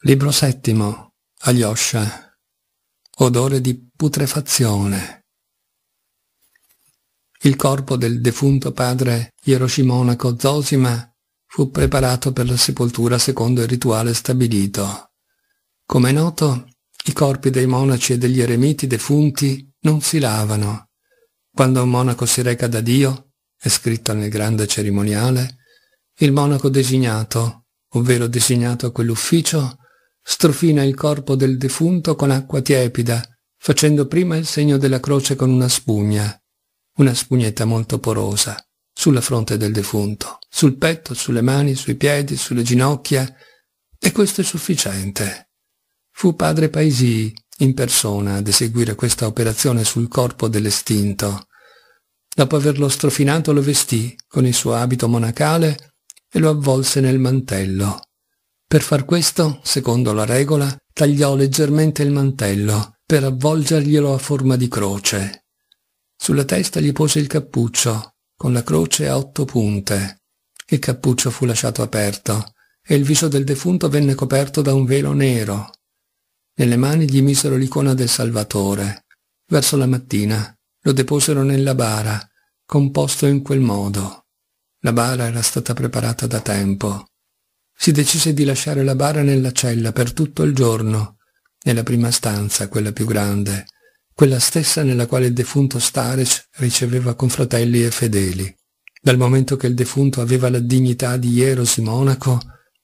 Libro settimo, Alyosha. Odore di putrefazione. Il corpo del defunto padre Ierosimonaco Zosima fu preparato per la sepoltura secondo il rituale stabilito. Come è noto, i corpi dei monaci e degli eremiti defunti non si lavano. Quando un monaco si reca da Dio, è scritto nel grande cerimoniale, il monaco designato, ovvero designato a quell'ufficio, strofina il corpo del defunto con acqua tiepida, facendo prima il segno della croce con una spugna, una spugnetta molto porosa, sulla fronte del defunto, sul petto, sulle mani, sui piedi, sulle ginocchia, e questo è sufficiente. Fu padre Paisì in persona ad eseguire questa operazione sul corpo dell'estinto. Dopo averlo strofinato lo vestì con il suo abito monacale e lo avvolse nel mantello per far questo, secondo la regola, tagliò leggermente il mantello per avvolgerglielo a forma di croce. Sulla testa gli pose il cappuccio, con la croce a otto punte. Il cappuccio fu lasciato aperto e il viso del defunto venne coperto da un velo nero. Nelle mani gli misero l'icona del Salvatore. Verso la mattina lo deposero nella bara, composto in quel modo. La bara era stata preparata da tempo. Si decise di lasciare la bara nella cella per tutto il giorno, nella prima stanza, quella più grande, quella stessa nella quale il defunto Starec riceveva confratelli e fedeli. Dal momento che il defunto aveva la dignità di ieros monaco,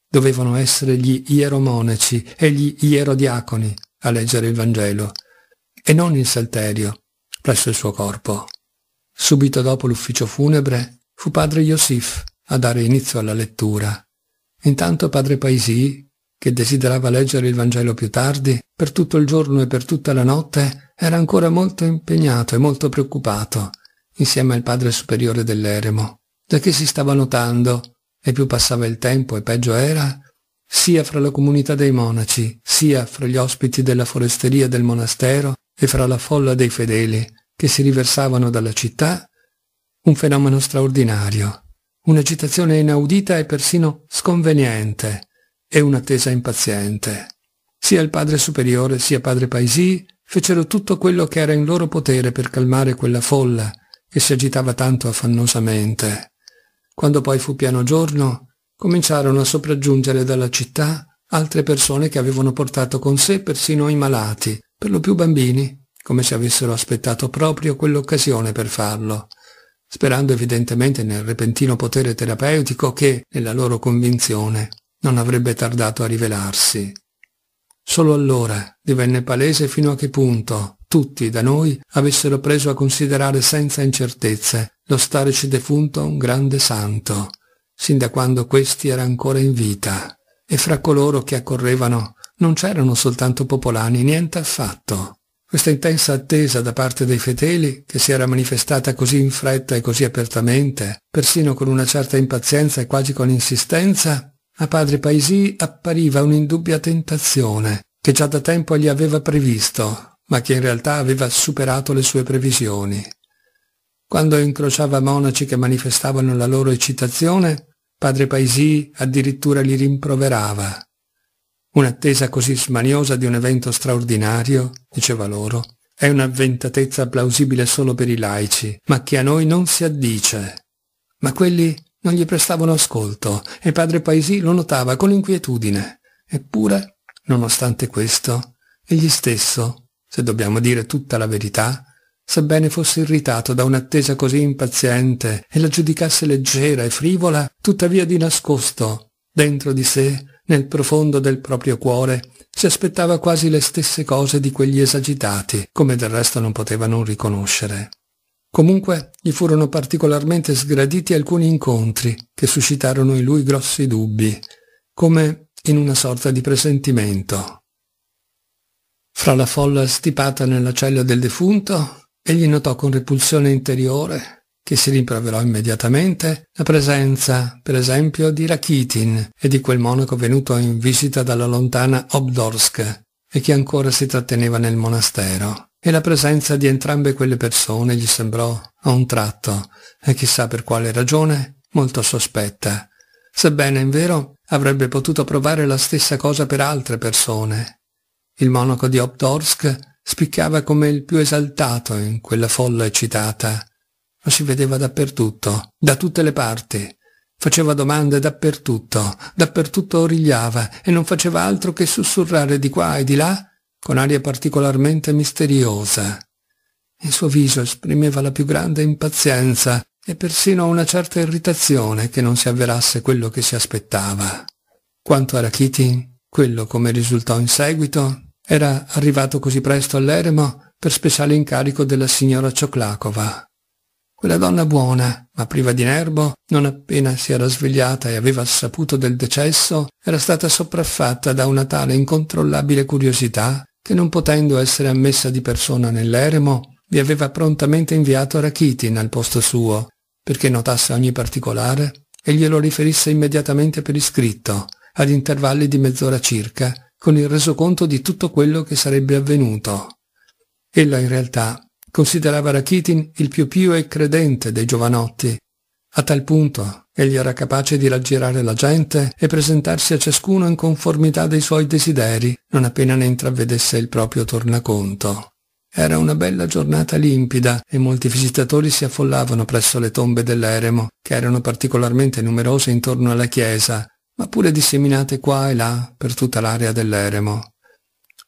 dovevano essere gli ieromonaci e gli ierodiaconi a leggere il Vangelo, e non il salterio, presso il suo corpo. Subito dopo l'ufficio funebre fu padre Iosif a dare inizio alla lettura. Intanto padre Paisì, che desiderava leggere il Vangelo più tardi, per tutto il giorno e per tutta la notte, era ancora molto impegnato e molto preoccupato, insieme al padre superiore dell'eremo, da che si stava notando, e più passava il tempo e peggio era, sia fra la comunità dei monaci, sia fra gli ospiti della foresteria del monastero e fra la folla dei fedeli che si riversavano dalla città, un fenomeno straordinario, un'agitazione inaudita e persino sconveniente e un'attesa impaziente. Sia il padre superiore sia padre Paisì fecero tutto quello che era in loro potere per calmare quella folla che si agitava tanto affannosamente. Quando poi fu piano giorno, cominciarono a sopraggiungere dalla città altre persone che avevano portato con sé persino i malati, per lo più bambini, come se avessero aspettato proprio quell'occasione per farlo sperando evidentemente nel repentino potere terapeutico che, nella loro convinzione, non avrebbe tardato a rivelarsi. Solo allora divenne palese fino a che punto tutti da noi avessero preso a considerare senza incertezze lo starci defunto un grande santo, sin da quando questi era ancora in vita, e fra coloro che accorrevano non c'erano soltanto popolani niente affatto, questa intensa attesa da parte dei fedeli, che si era manifestata così in fretta e così apertamente, persino con una certa impazienza e quasi con insistenza, a padre Paisì appariva un'indubbia tentazione, che già da tempo gli aveva previsto, ma che in realtà aveva superato le sue previsioni. Quando incrociava monaci che manifestavano la loro eccitazione, padre Paisì addirittura li rimproverava. Un'attesa così smaniosa di un evento straordinario, diceva loro, è un'avventatezza plausibile solo per i laici, ma che a noi non si addice. Ma quelli non gli prestavano ascolto e padre Paisì lo notava con inquietudine. Eppure, nonostante questo, egli stesso, se dobbiamo dire tutta la verità, sebbene fosse irritato da un'attesa così impaziente e la giudicasse leggera e frivola, tuttavia di nascosto, dentro di sé, nel profondo del proprio cuore, si aspettava quasi le stesse cose di quegli esagitati, come del resto non poteva non riconoscere. Comunque gli furono particolarmente sgraditi alcuni incontri che suscitarono in lui grossi dubbi, come in una sorta di presentimento. Fra la folla stipata nella cella del defunto, egli notò con repulsione interiore che si rimproverò immediatamente la presenza, per esempio, di Rakitin e di quel monaco venuto in visita dalla lontana Obdorsk e che ancora si tratteneva nel monastero. E la presenza di entrambe quelle persone gli sembrò, a un tratto, e chissà per quale ragione, molto sospetta, sebbene in vero avrebbe potuto provare la stessa cosa per altre persone. Il monaco di Obdorsk spiccava come il più esaltato in quella folla eccitata, lo si vedeva dappertutto, da tutte le parti. Faceva domande dappertutto, dappertutto origliava e non faceva altro che sussurrare di qua e di là con aria particolarmente misteriosa. Il suo viso esprimeva la più grande impazienza e persino una certa irritazione che non si avverasse quello che si aspettava. Quanto a Rakiti, quello come risultò in seguito, era arrivato così presto all'eremo per speciale incarico della signora Cioclacova. Quella donna buona, ma priva di nerbo, non appena si era svegliata e aveva saputo del decesso, era stata sopraffatta da una tale incontrollabile curiosità che non potendo essere ammessa di persona nell'eremo, vi aveva prontamente inviato Rachitin al posto suo, perché notasse ogni particolare e glielo riferisse immediatamente per iscritto, ad intervalli di mezz'ora circa, con il resoconto di tutto quello che sarebbe avvenuto. Ella in realtà Considerava Rakitin il più pio e credente dei giovanotti. A tal punto egli era capace di raggirare la gente e presentarsi a ciascuno in conformità dei suoi desideri, non appena ne intravedesse il proprio tornaconto. Era una bella giornata limpida e molti visitatori si affollavano presso le tombe dell'eremo, che erano particolarmente numerose intorno alla chiesa, ma pure disseminate qua e là per tutta l'area dell'eremo.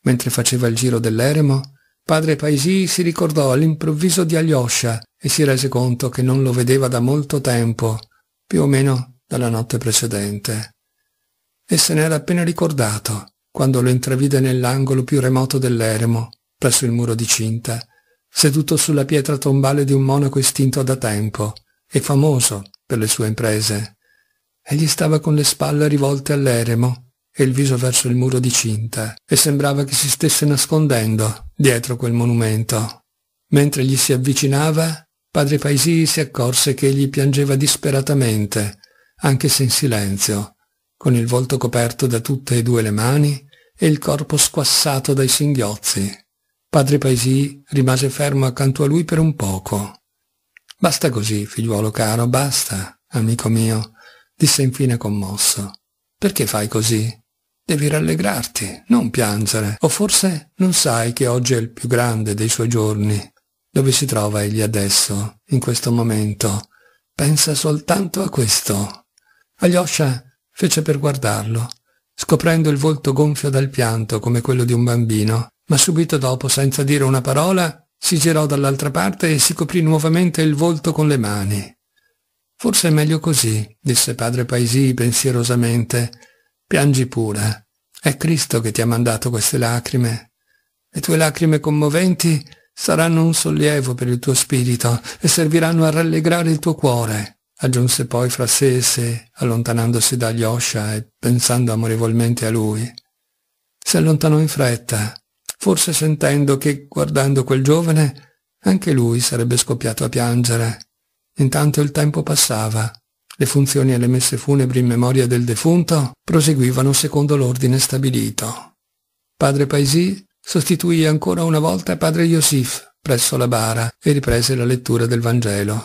Mentre faceva il giro dell'eremo, Padre Paisì si ricordò all'improvviso di Alyosha e si rese conto che non lo vedeva da molto tempo, più o meno dalla notte precedente. E se n'era appena ricordato quando lo intravide nell'angolo più remoto dell'eremo, presso il muro di cinta, seduto sulla pietra tombale di un monaco estinto da tempo e famoso per le sue imprese. Egli stava con le spalle rivolte all'eremo e il viso verso il muro di cinta, e sembrava che si stesse nascondendo dietro quel monumento. Mentre gli si avvicinava, padre Paisì si accorse che egli piangeva disperatamente, anche se in silenzio, con il volto coperto da tutte e due le mani e il corpo squassato dai singhiozzi. Padre Paisì rimase fermo accanto a lui per un poco. Basta così, figliuolo caro, basta, amico mio, disse infine commosso. Perché fai così? Devi rallegrarti, non piangere. O forse non sai che oggi è il più grande dei suoi giorni. Dove si trova egli adesso, in questo momento? Pensa soltanto a questo. Alyosha fece per guardarlo, scoprendo il volto gonfio dal pianto come quello di un bambino, ma subito dopo, senza dire una parola, si girò dall'altra parte e si coprì nuovamente il volto con le mani. Forse è meglio così, disse padre Paisì pensierosamente, Piangi pure. È Cristo che ti ha mandato queste lacrime. Le tue lacrime commoventi saranno un sollievo per il tuo spirito e serviranno a rallegrare il tuo cuore, aggiunse poi fra sé e sé, allontanandosi da Osha e pensando amorevolmente a lui. Si allontanò in fretta, forse sentendo che, guardando quel giovane, anche lui sarebbe scoppiato a piangere. Intanto il tempo passava. Le funzioni e le messe funebri in memoria del defunto proseguivano secondo l'ordine stabilito. Padre Paisì sostituì ancora una volta padre Iosif presso la bara e riprese la lettura del Vangelo.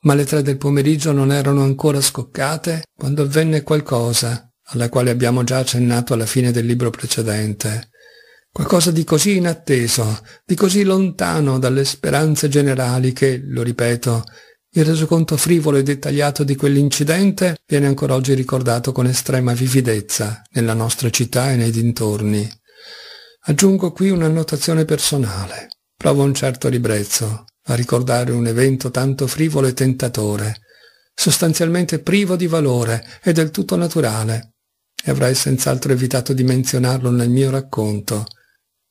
Ma le tre del pomeriggio non erano ancora scoccate quando avvenne qualcosa, alla quale abbiamo già accennato alla fine del libro precedente. Qualcosa di così inatteso, di così lontano dalle speranze generali che, lo ripeto, il resoconto frivolo e dettagliato di quell'incidente viene ancora oggi ricordato con estrema vividezza nella nostra città e nei dintorni. Aggiungo qui un'annotazione personale. Provo un certo ribrezzo a ricordare un evento tanto frivolo e tentatore, sostanzialmente privo di valore e del tutto naturale, e avrei senz'altro evitato di menzionarlo nel mio racconto,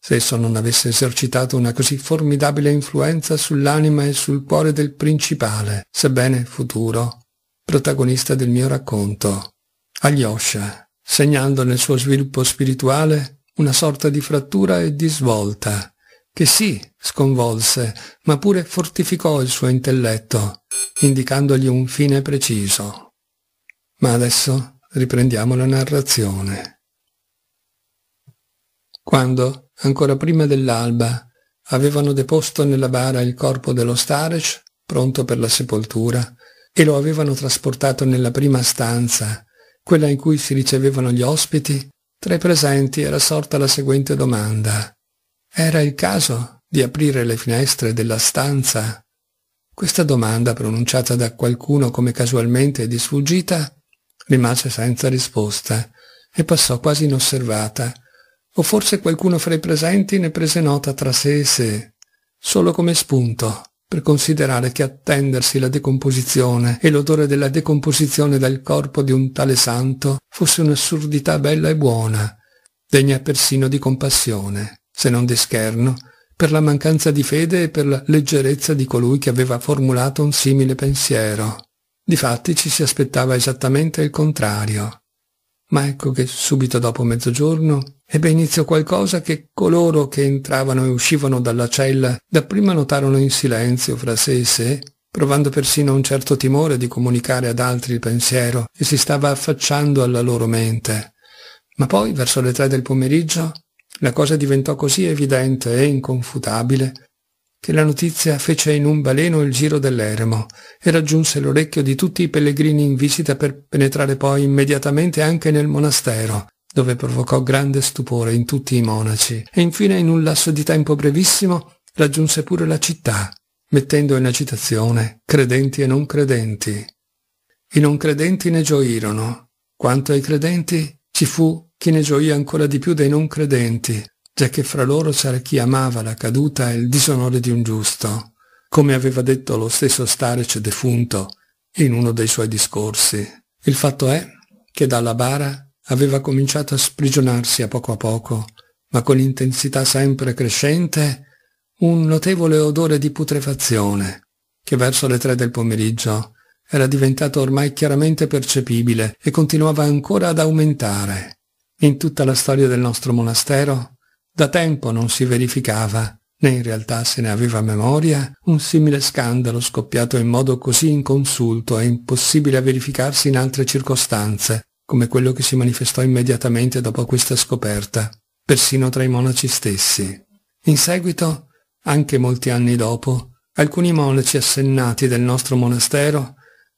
se esso non avesse esercitato una così formidabile influenza sull'anima e sul cuore del principale, sebbene futuro, protagonista del mio racconto, Alyosha, segnando nel suo sviluppo spirituale una sorta di frattura e di svolta, che sì, sconvolse, ma pure fortificò il suo intelletto, indicandogli un fine preciso. Ma adesso riprendiamo la narrazione. Quando ancora prima dell'alba, avevano deposto nella bara il corpo dello Starec, pronto per la sepoltura, e lo avevano trasportato nella prima stanza, quella in cui si ricevevano gli ospiti, tra i presenti era sorta la seguente domanda. Era il caso di aprire le finestre della stanza? Questa domanda, pronunciata da qualcuno come casualmente di sfuggita, rimase senza risposta e passò quasi inosservata, o forse qualcuno fra i presenti ne prese nota tra sé e sé, solo come spunto, per considerare che attendersi la decomposizione e l'odore della decomposizione dal corpo di un tale santo fosse un'assurdità bella e buona, degna persino di compassione, se non di scherno, per la mancanza di fede e per la leggerezza di colui che aveva formulato un simile pensiero. Difatti ci si aspettava esattamente il contrario. Ma ecco che subito dopo mezzogiorno ebbe inizio qualcosa che coloro che entravano e uscivano dalla cella dapprima notarono in silenzio fra sé e sé, provando persino un certo timore di comunicare ad altri il pensiero che si stava affacciando alla loro mente. Ma poi, verso le tre del pomeriggio, la cosa diventò così evidente e inconfutabile che la notizia fece in un baleno il giro dell'eremo e raggiunse l'orecchio di tutti i pellegrini in visita per penetrare poi immediatamente anche nel monastero, dove provocò grande stupore in tutti i monaci, e infine in un lasso di tempo brevissimo raggiunse pure la città, mettendo in agitazione credenti e non credenti. I non credenti ne gioirono, quanto ai credenti ci fu chi ne gioì ancora di più dei non credenti, giacché fra loro c'era chi amava la caduta e il disonore di un giusto, come aveva detto lo stesso Starec defunto in uno dei suoi discorsi. Il fatto è che dalla bara aveva cominciato a sprigionarsi a poco a poco, ma con intensità sempre crescente, un notevole odore di putrefazione, che verso le tre del pomeriggio era diventato ormai chiaramente percepibile e continuava ancora ad aumentare. In tutta la storia del nostro monastero da tempo non si verificava, né in realtà se ne aveva memoria, un simile scandalo scoppiato in modo così inconsulto e impossibile a verificarsi in altre circostanze, come quello che si manifestò immediatamente dopo questa scoperta, persino tra i monaci stessi. In seguito, anche molti anni dopo, alcuni monaci assennati del nostro monastero,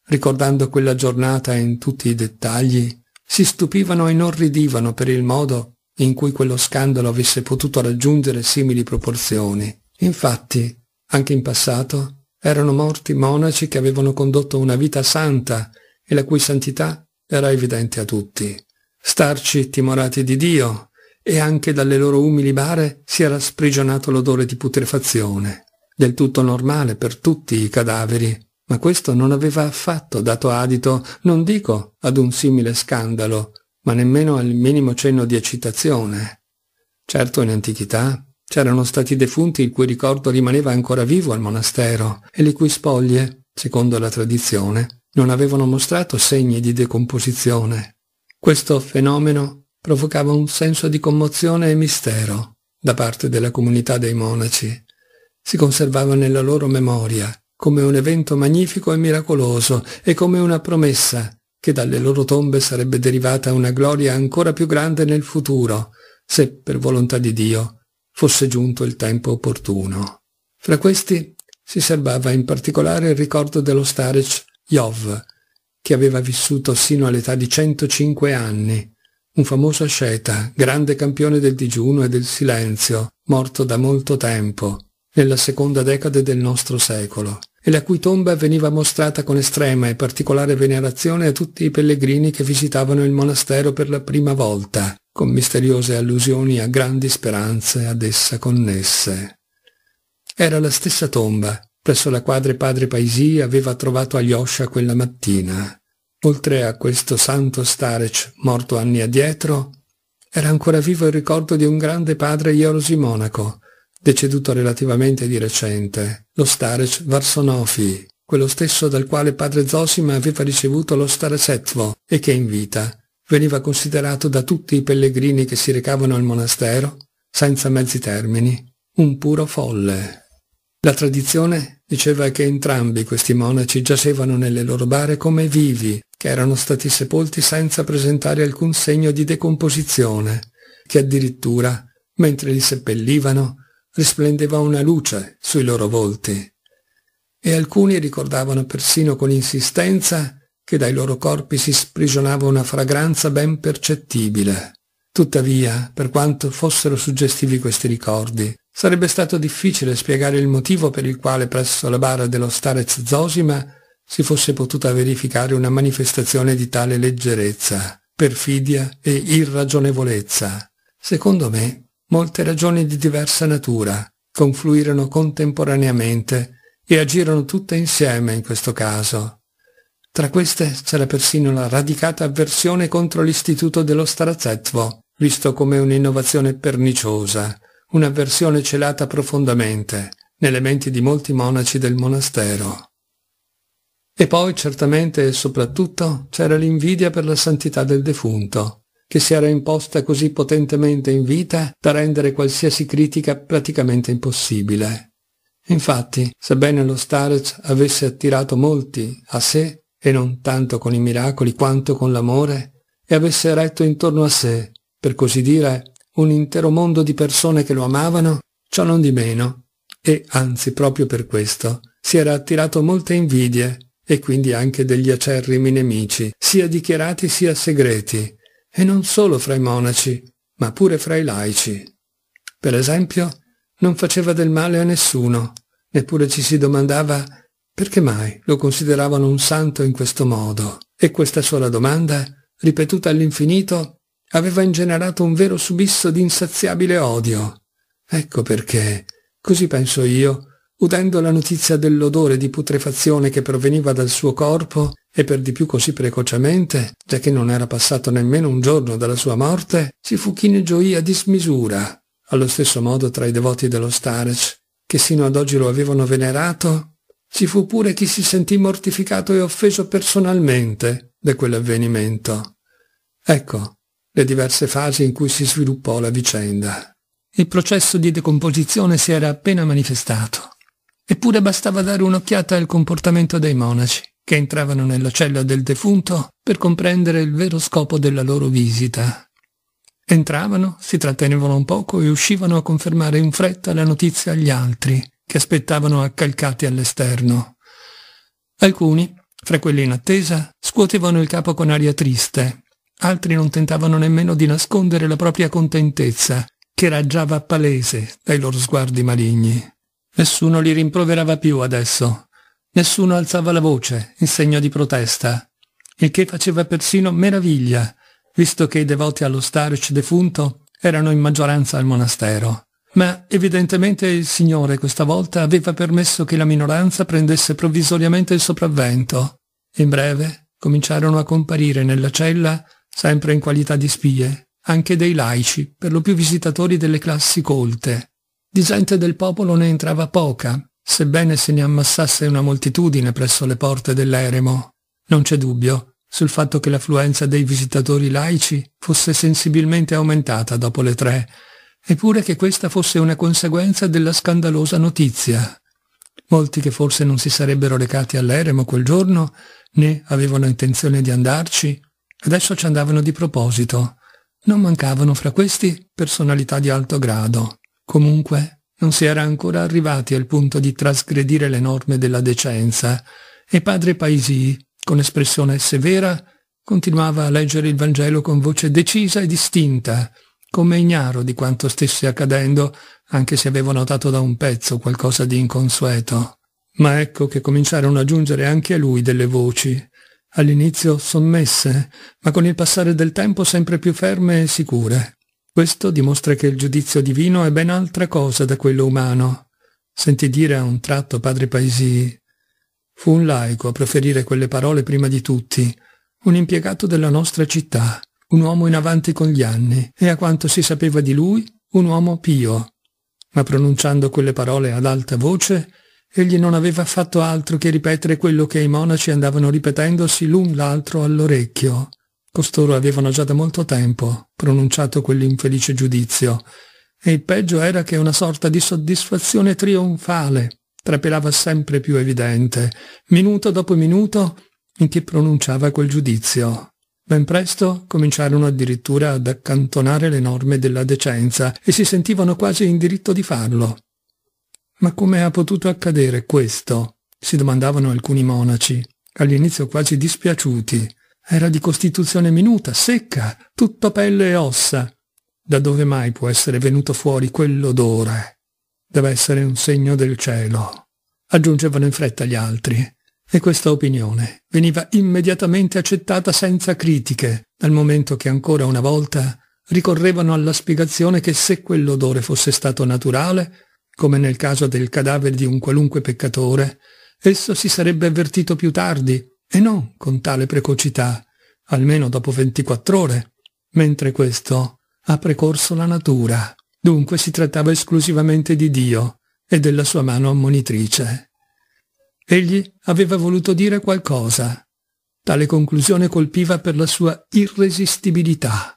ricordando quella giornata in tutti i dettagli, si stupivano e inorridivano per il modo in cui quello scandalo avesse potuto raggiungere simili proporzioni. Infatti, anche in passato, erano morti monaci che avevano condotto una vita santa e la cui santità era evidente a tutti. Starci timorati di Dio e anche dalle loro umili bare si era sprigionato l'odore di putrefazione, del tutto normale per tutti i cadaveri, ma questo non aveva affatto dato adito, non dico ad un simile scandalo, ma nemmeno al minimo cenno di eccitazione. Certo in antichità c'erano stati defunti il cui ricordo rimaneva ancora vivo al monastero e le cui spoglie, secondo la tradizione, non avevano mostrato segni di decomposizione. Questo fenomeno provocava un senso di commozione e mistero da parte della comunità dei monaci. Si conservava nella loro memoria come un evento magnifico e miracoloso e come una promessa che dalle loro tombe sarebbe derivata una gloria ancora più grande nel futuro, se per volontà di Dio fosse giunto il tempo opportuno. Fra questi si serbava in particolare il ricordo dello starec Jov, che aveva vissuto sino all'età di 105 anni, un famoso asceta, grande campione del digiuno e del silenzio, morto da molto tempo, nella seconda decade del nostro secolo e la cui tomba veniva mostrata con estrema e particolare venerazione a tutti i pellegrini che visitavano il monastero per la prima volta, con misteriose allusioni a grandi speranze ad essa connesse. Era la stessa tomba presso la quale padre Paisì aveva trovato Alyosha quella mattina. Oltre a questo santo Starec, morto anni addietro, era ancora vivo il ricordo di un grande padre Iorosi Monaco, deceduto relativamente di recente, lo starec Varsonofi, quello stesso dal quale padre Zosima aveva ricevuto lo Starecetvo e che in vita veniva considerato da tutti i pellegrini che si recavano al monastero, senza mezzi termini, un puro folle. La tradizione diceva che entrambi questi monaci giacevano nelle loro bare come vivi, che erano stati sepolti senza presentare alcun segno di decomposizione, che addirittura, mentre li seppellivano, risplendeva una luce sui loro volti e alcuni ricordavano persino con insistenza che dai loro corpi si sprigionava una fragranza ben percettibile. Tuttavia, per quanto fossero suggestivi questi ricordi, sarebbe stato difficile spiegare il motivo per il quale presso la bara dello Starez Zosima si fosse potuta verificare una manifestazione di tale leggerezza, perfidia e irragionevolezza. Secondo me, molte ragioni di diversa natura confluirono contemporaneamente e agirono tutte insieme in questo caso. Tra queste c'era persino la radicata avversione contro l'istituto dello starazzetvo, visto come un'innovazione perniciosa, un'avversione celata profondamente nelle menti di molti monaci del monastero. E poi certamente e soprattutto c'era l'invidia per la santità del defunto, che si era imposta così potentemente in vita da rendere qualsiasi critica praticamente impossibile. Infatti, sebbene lo Starez avesse attirato molti a sé, e non tanto con i miracoli quanto con l'amore, e avesse eretto intorno a sé, per così dire, un intero mondo di persone che lo amavano, ciò non di meno, e anzi proprio per questo, si era attirato molte invidie, e quindi anche degli acerrimi nemici, sia dichiarati sia segreti, e non solo fra i monaci, ma pure fra i laici. Per esempio, non faceva del male a nessuno, neppure ci si domandava perché mai lo consideravano un santo in questo modo, e questa sola domanda, ripetuta all'infinito, aveva ingenerato un vero subisso di insaziabile odio. Ecco perché, così penso io, udendo la notizia dell'odore di putrefazione che proveniva dal suo corpo, e per di più così precocemente, già che non era passato nemmeno un giorno dalla sua morte, ci fu chi ne gioì a dismisura, allo stesso modo tra i devoti dello Starec, che sino ad oggi lo avevano venerato, ci fu pure chi si sentì mortificato e offeso personalmente da quell'avvenimento. Ecco le diverse fasi in cui si sviluppò la vicenda. Il processo di decomposizione si era appena manifestato, eppure bastava dare un'occhiata al comportamento dei monaci che entravano nella cella del defunto per comprendere il vero scopo della loro visita. Entravano, si trattenevano un poco e uscivano a confermare in fretta la notizia agli altri, che aspettavano accalcati all'esterno. Alcuni, fra quelli in attesa, scuotevano il capo con aria triste, altri non tentavano nemmeno di nascondere la propria contentezza, che raggiava palese dai loro sguardi maligni. Nessuno li rimproverava più adesso, Nessuno alzava la voce, in segno di protesta, il che faceva persino meraviglia, visto che i devoti allo Starch defunto erano in maggioranza al monastero. Ma evidentemente il Signore questa volta aveva permesso che la minoranza prendesse provvisoriamente il sopravvento. In breve cominciarono a comparire nella cella, sempre in qualità di spie, anche dei laici, per lo più visitatori delle classi colte. Di gente del popolo ne entrava poca, sebbene se ne ammassasse una moltitudine presso le porte dell'eremo. Non c'è dubbio sul fatto che l'affluenza dei visitatori laici fosse sensibilmente aumentata dopo le tre, eppure che questa fosse una conseguenza della scandalosa notizia. Molti che forse non si sarebbero recati all'eremo quel giorno, né avevano intenzione di andarci, adesso ci andavano di proposito. Non mancavano fra questi personalità di alto grado. Comunque non si era ancora arrivati al punto di trasgredire le norme della decenza e padre Paisì, con espressione severa, continuava a leggere il Vangelo con voce decisa e distinta, come ignaro di quanto stesse accadendo, anche se avevo notato da un pezzo qualcosa di inconsueto. Ma ecco che cominciarono a giungere anche a lui delle voci, all'inizio sommesse, ma con il passare del tempo sempre più ferme e sicure. Questo dimostra che il giudizio divino è ben altra cosa da quello umano. Sentì dire a un tratto padre Paisì. Fu un laico a proferire quelle parole prima di tutti, un impiegato della nostra città, un uomo in avanti con gli anni e a quanto si sapeva di lui un uomo pio. Ma pronunciando quelle parole ad alta voce, egli non aveva fatto altro che ripetere quello che i monaci andavano ripetendosi l'un l'altro all'orecchio. Costoro avevano già da molto tempo pronunciato quell'infelice giudizio, e il peggio era che una sorta di soddisfazione trionfale trapelava sempre più evidente, minuto dopo minuto, in chi pronunciava quel giudizio. Ben presto cominciarono addirittura ad accantonare le norme della decenza e si sentivano quasi in diritto di farlo. Ma come ha potuto accadere questo? si domandavano alcuni monaci, all'inizio quasi dispiaciuti, era di costituzione minuta, secca, tutta pelle e ossa. Da dove mai può essere venuto fuori quell'odore? Deve essere un segno del cielo. Aggiungevano in fretta gli altri. E questa opinione veniva immediatamente accettata senza critiche, dal momento che ancora una volta ricorrevano alla spiegazione che se quell'odore fosse stato naturale, come nel caso del cadavere di un qualunque peccatore, esso si sarebbe avvertito più tardi e non con tale precocità, almeno dopo 24 ore, mentre questo ha precorso la natura. Dunque si trattava esclusivamente di Dio e della sua mano ammonitrice. Egli aveva voluto dire qualcosa. Tale conclusione colpiva per la sua irresistibilità.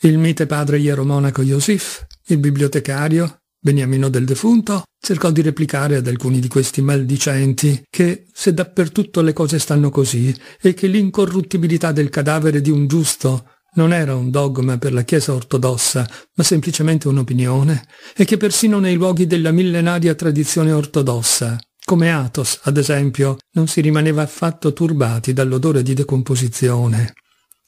Il mite padre Ieromonaco Iosif, il bibliotecario, Beniamino del defunto cercò di replicare ad alcuni di questi maldicenti che se dappertutto le cose stanno così e che l'incorruttibilità del cadavere di un giusto non era un dogma per la Chiesa ortodossa, ma semplicemente un'opinione, e che persino nei luoghi della millenaria tradizione ortodossa, come Athos ad esempio, non si rimaneva affatto turbati dall'odore di decomposizione.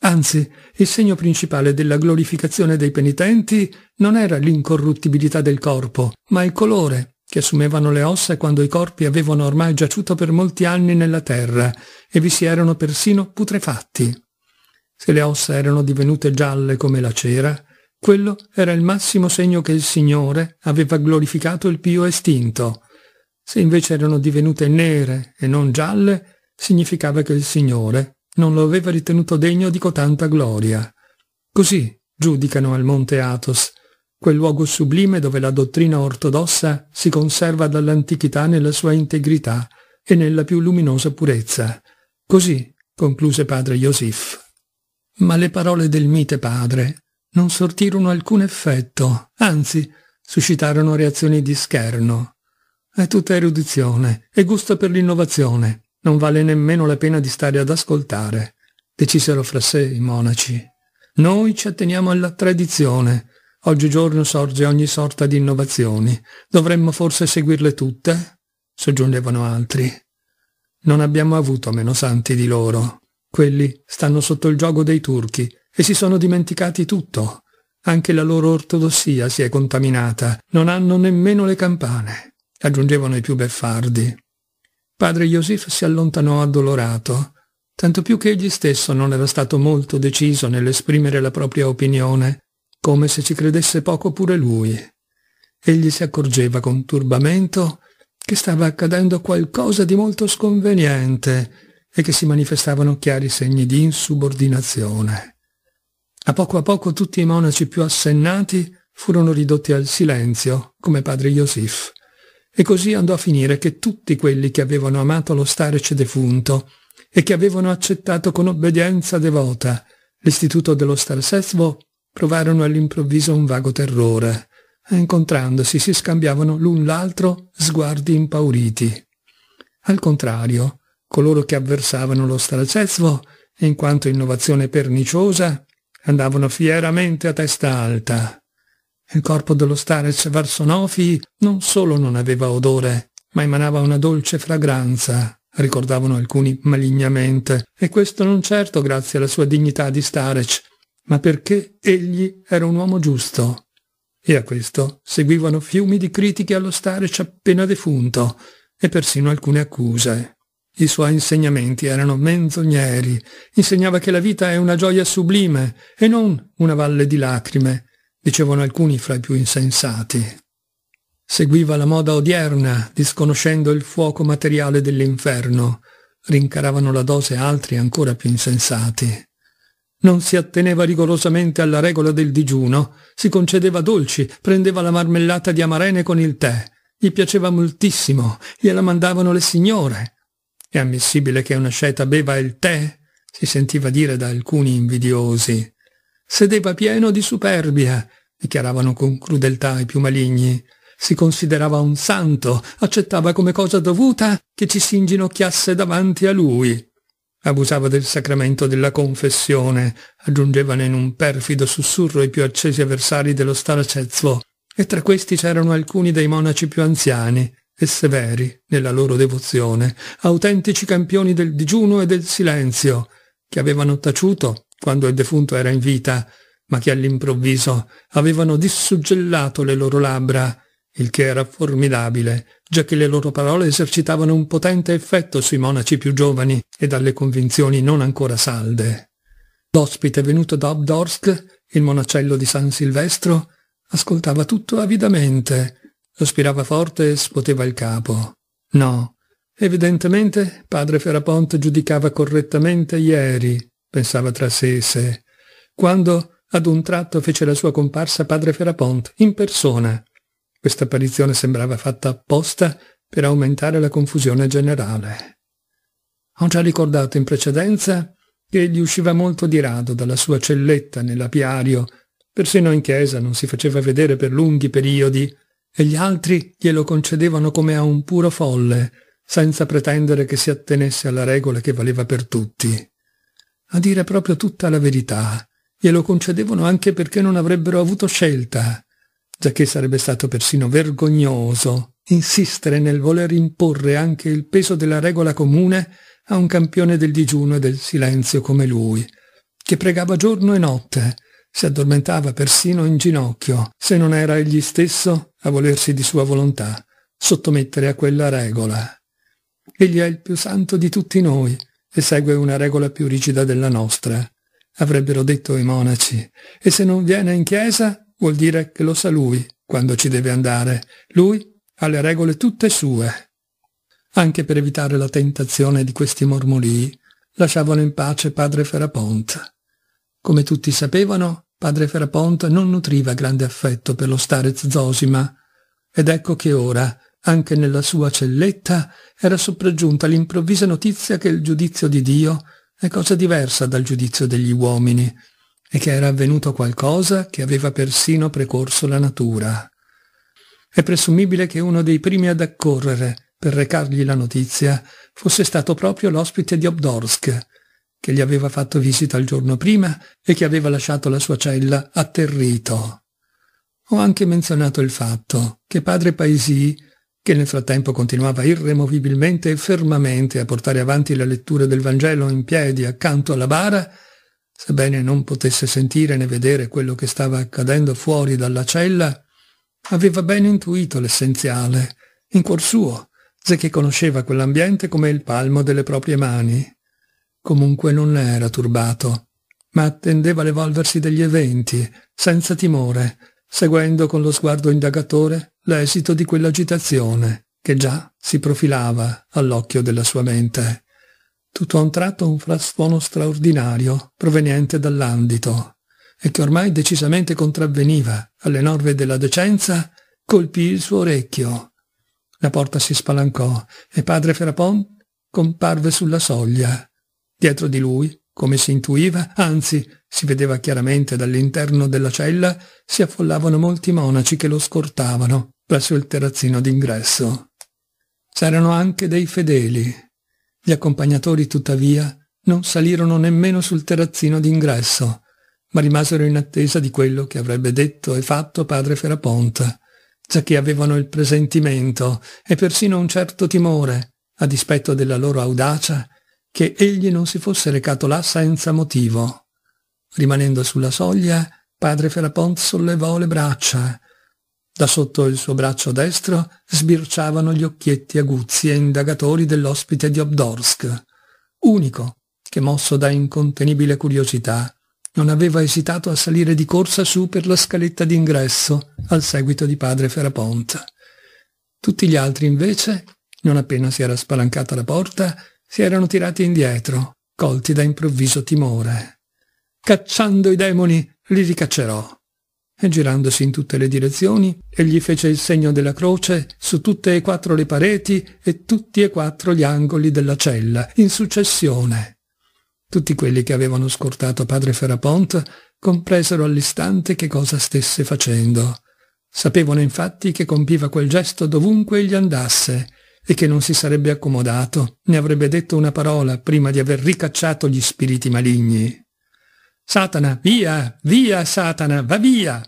Anzi, il segno principale della glorificazione dei penitenti non era l'incorruttibilità del corpo, ma il colore che assumevano le ossa quando i corpi avevano ormai giaciuto per molti anni nella terra e vi si erano persino putrefatti. Se le ossa erano divenute gialle come la cera, quello era il massimo segno che il Signore aveva glorificato il Pio estinto. Se invece erano divenute nere e non gialle, significava che il Signore non lo aveva ritenuto degno di cotanta gloria. Così giudicano al monte Athos, quel luogo sublime dove la dottrina ortodossa si conserva dall'antichità nella sua integrità e nella più luminosa purezza. Così concluse padre Iosif. Ma le parole del mite padre non sortirono alcun effetto, anzi suscitarono reazioni di scherno. È tutta erudizione e gusto per l'innovazione, non vale nemmeno la pena di stare ad ascoltare, decisero fra sé i monaci. Noi ci atteniamo alla tradizione. Oggigiorno sorge ogni sorta di innovazioni. Dovremmo forse seguirle tutte? soggiungevano altri. Non abbiamo avuto meno santi di loro. Quelli stanno sotto il gioco dei turchi e si sono dimenticati tutto. Anche la loro ortodossia si è contaminata. Non hanno nemmeno le campane, aggiungevano i più beffardi. Padre Iosif si allontanò addolorato, tanto più che egli stesso non era stato molto deciso nell'esprimere la propria opinione, come se ci credesse poco pure lui. Egli si accorgeva con turbamento che stava accadendo qualcosa di molto sconveniente e che si manifestavano chiari segni di insubordinazione. A poco a poco tutti i monaci più assennati furono ridotti al silenzio, come padre Iosif. E così andò a finire che tutti quelli che avevano amato lo starece defunto e che avevano accettato con obbedienza devota l'istituto dello Starsesvo provarono all'improvviso un vago terrore e incontrandosi si scambiavano l'un l'altro sguardi impauriti. Al contrario, coloro che avversavano lo Starsesvo, in quanto innovazione perniciosa, andavano fieramente a testa alta. Il corpo dello Starez Varsonofi non solo non aveva odore, ma emanava una dolce fragranza, ricordavano alcuni malignamente, e questo non certo grazie alla sua dignità di Starec, ma perché egli era un uomo giusto. E a questo seguivano fiumi di critiche allo Starec appena defunto, e persino alcune accuse. I suoi insegnamenti erano menzogneri, insegnava che la vita è una gioia sublime e non una valle di lacrime, dicevano alcuni fra i più insensati. Seguiva la moda odierna, disconoscendo il fuoco materiale dell'inferno, rincaravano la dose altri ancora più insensati. Non si atteneva rigorosamente alla regola del digiuno, si concedeva dolci, prendeva la marmellata di amarene con il tè, gli piaceva moltissimo, gliela mandavano le signore. È ammissibile che una sceta beva il tè? si sentiva dire da alcuni invidiosi. Sedeva pieno di superbia, dichiaravano con crudeltà i più maligni. Si considerava un santo, accettava come cosa dovuta che ci si inginocchiasse davanti a lui. Abusava del sacramento della confessione, aggiungevano in un perfido sussurro i più accesi avversari dello Staracezvo, e tra questi c'erano alcuni dei monaci più anziani e severi nella loro devozione, autentici campioni del digiuno e del silenzio, che avevano taciuto quando il defunto era in vita ma che all'improvviso avevano dissuggellato le loro labbra, il che era formidabile, già che le loro parole esercitavano un potente effetto sui monaci più giovani e dalle convinzioni non ancora salde. L'ospite venuto da Obdorsk, il monacello di San Silvestro, ascoltava tutto avidamente, sospirava forte e scuoteva il capo. No, evidentemente padre Ferapont giudicava correttamente ieri, pensava tra sé e sé, quando ad un tratto fece la sua comparsa padre Ferapont, in persona. Questa apparizione sembrava fatta apposta per aumentare la confusione generale. Ho già ricordato in precedenza che egli usciva molto di rado dalla sua celletta nell'apiario, persino in chiesa non si faceva vedere per lunghi periodi, e gli altri glielo concedevano come a un puro folle, senza pretendere che si attenesse alla regola che valeva per tutti. A dire proprio tutta la verità, glielo concedevano anche perché non avrebbero avuto scelta, già che sarebbe stato persino vergognoso insistere nel voler imporre anche il peso della regola comune a un campione del digiuno e del silenzio come lui, che pregava giorno e notte, si addormentava persino in ginocchio, se non era egli stesso a volersi di sua volontà sottomettere a quella regola. Egli è il più santo di tutti noi e segue una regola più rigida della nostra, avrebbero detto i monaci, e se non viene in chiesa vuol dire che lo sa lui quando ci deve andare. Lui ha le regole tutte sue. Anche per evitare la tentazione di questi mormolii, lasciavano in pace padre Ferapont. Come tutti sapevano, padre Ferapont non nutriva grande affetto per lo starez Zosima, ed ecco che ora, anche nella sua celletta, era sopraggiunta l'improvvisa notizia che il giudizio di Dio è cosa diversa dal giudizio degli uomini, e che era avvenuto qualcosa che aveva persino precorso la natura. È presumibile che uno dei primi ad accorrere per recargli la notizia fosse stato proprio l'ospite di Obdorsk, che gli aveva fatto visita il giorno prima e che aveva lasciato la sua cella atterrito. Ho anche menzionato il fatto che padre Paisì che nel frattempo continuava irremovibilmente e fermamente a portare avanti la lettura del Vangelo in piedi accanto alla bara, sebbene non potesse sentire né vedere quello che stava accadendo fuori dalla cella, aveva ben intuito l'essenziale, in cuor suo, che conosceva quell'ambiente come il palmo delle proprie mani. Comunque non era turbato, ma attendeva l'evolversi degli eventi, senza timore, seguendo con lo sguardo indagatore l'esito di quell'agitazione che già si profilava all'occhio della sua mente. Tutto a un tratto un frastuono straordinario proveniente dall'andito e che ormai decisamente contravveniva alle norme della decenza, colpì il suo orecchio. La porta si spalancò e padre Ferapon comparve sulla soglia. Dietro di lui, come si intuiva, anzi si vedeva chiaramente dall'interno della cella, si affollavano molti monaci che lo scortavano presso il terrazzino d'ingresso. C'erano anche dei fedeli. Gli accompagnatori, tuttavia, non salirono nemmeno sul terrazzino d'ingresso, ma rimasero in attesa di quello che avrebbe detto e fatto padre Feraponte, già che avevano il presentimento e persino un certo timore, a dispetto della loro audacia, che egli non si fosse recato là senza motivo. Rimanendo sulla soglia, padre Feraponte sollevò le braccia, da sotto il suo braccio destro sbirciavano gli occhietti aguzzi e indagatori dell'ospite di Obdorsk, unico che, mosso da incontenibile curiosità, non aveva esitato a salire di corsa su per la scaletta d'ingresso al seguito di padre Ferapont. Tutti gli altri, invece, non appena si era spalancata la porta, si erano tirati indietro, colti da improvviso timore. Cacciando i demoni, li ricaccerò e girandosi in tutte le direzioni, egli fece il segno della croce su tutte e quattro le pareti e tutti e quattro gli angoli della cella, in successione. Tutti quelli che avevano scortato padre Ferapont compresero all'istante che cosa stesse facendo. Sapevano infatti che compiva quel gesto dovunque egli andasse e che non si sarebbe accomodato, né avrebbe detto una parola prima di aver ricacciato gli spiriti maligni. Satana, via, via Satana, va via!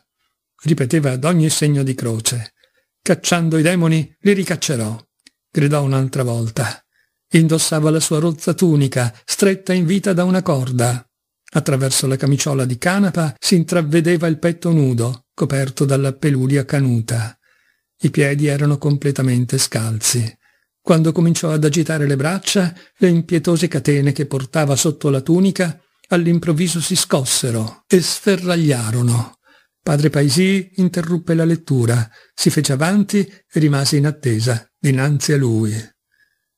ripeteva ad ogni segno di croce. Cacciando i demoni, li ricaccerò, gridò un'altra volta. Indossava la sua rozza tunica, stretta in vita da una corda. Attraverso la camiciola di canapa si intravedeva il petto nudo, coperto dalla peluria canuta. I piedi erano completamente scalzi. Quando cominciò ad agitare le braccia, le impietose catene che portava sotto la tunica all'improvviso si scossero e sferragliarono. Padre Paisì interruppe la lettura, si fece avanti e rimase in attesa, dinanzi a lui.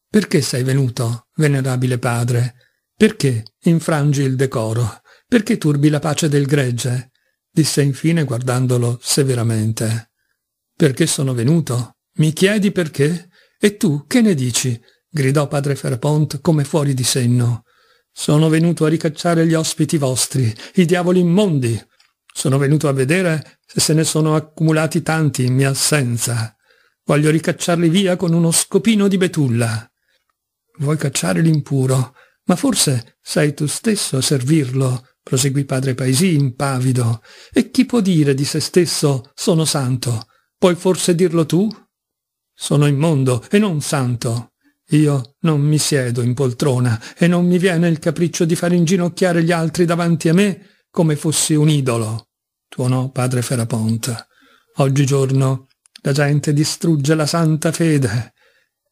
Perché sei venuto, venerabile padre? Perché infrangi il decoro? Perché turbi la pace del gregge? disse infine guardandolo severamente. Perché sono venuto? Mi chiedi perché? E tu che ne dici? gridò padre Ferpont come fuori di senno. Sono venuto a ricacciare gli ospiti vostri, i diavoli immondi. Sono venuto a vedere se se ne sono accumulati tanti in mia assenza. Voglio ricacciarli via con uno scopino di betulla. Vuoi cacciare l'impuro, ma forse sei tu stesso a servirlo, proseguì padre Paisì impavido. E chi può dire di se stesso sono santo? Puoi forse dirlo tu? Sono immondo e non santo. Io non mi siedo in poltrona e non mi viene il capriccio di far inginocchiare gli altri davanti a me come fossi un idolo, tuonò padre Feraponte. Oggigiorno la gente distrugge la santa fede.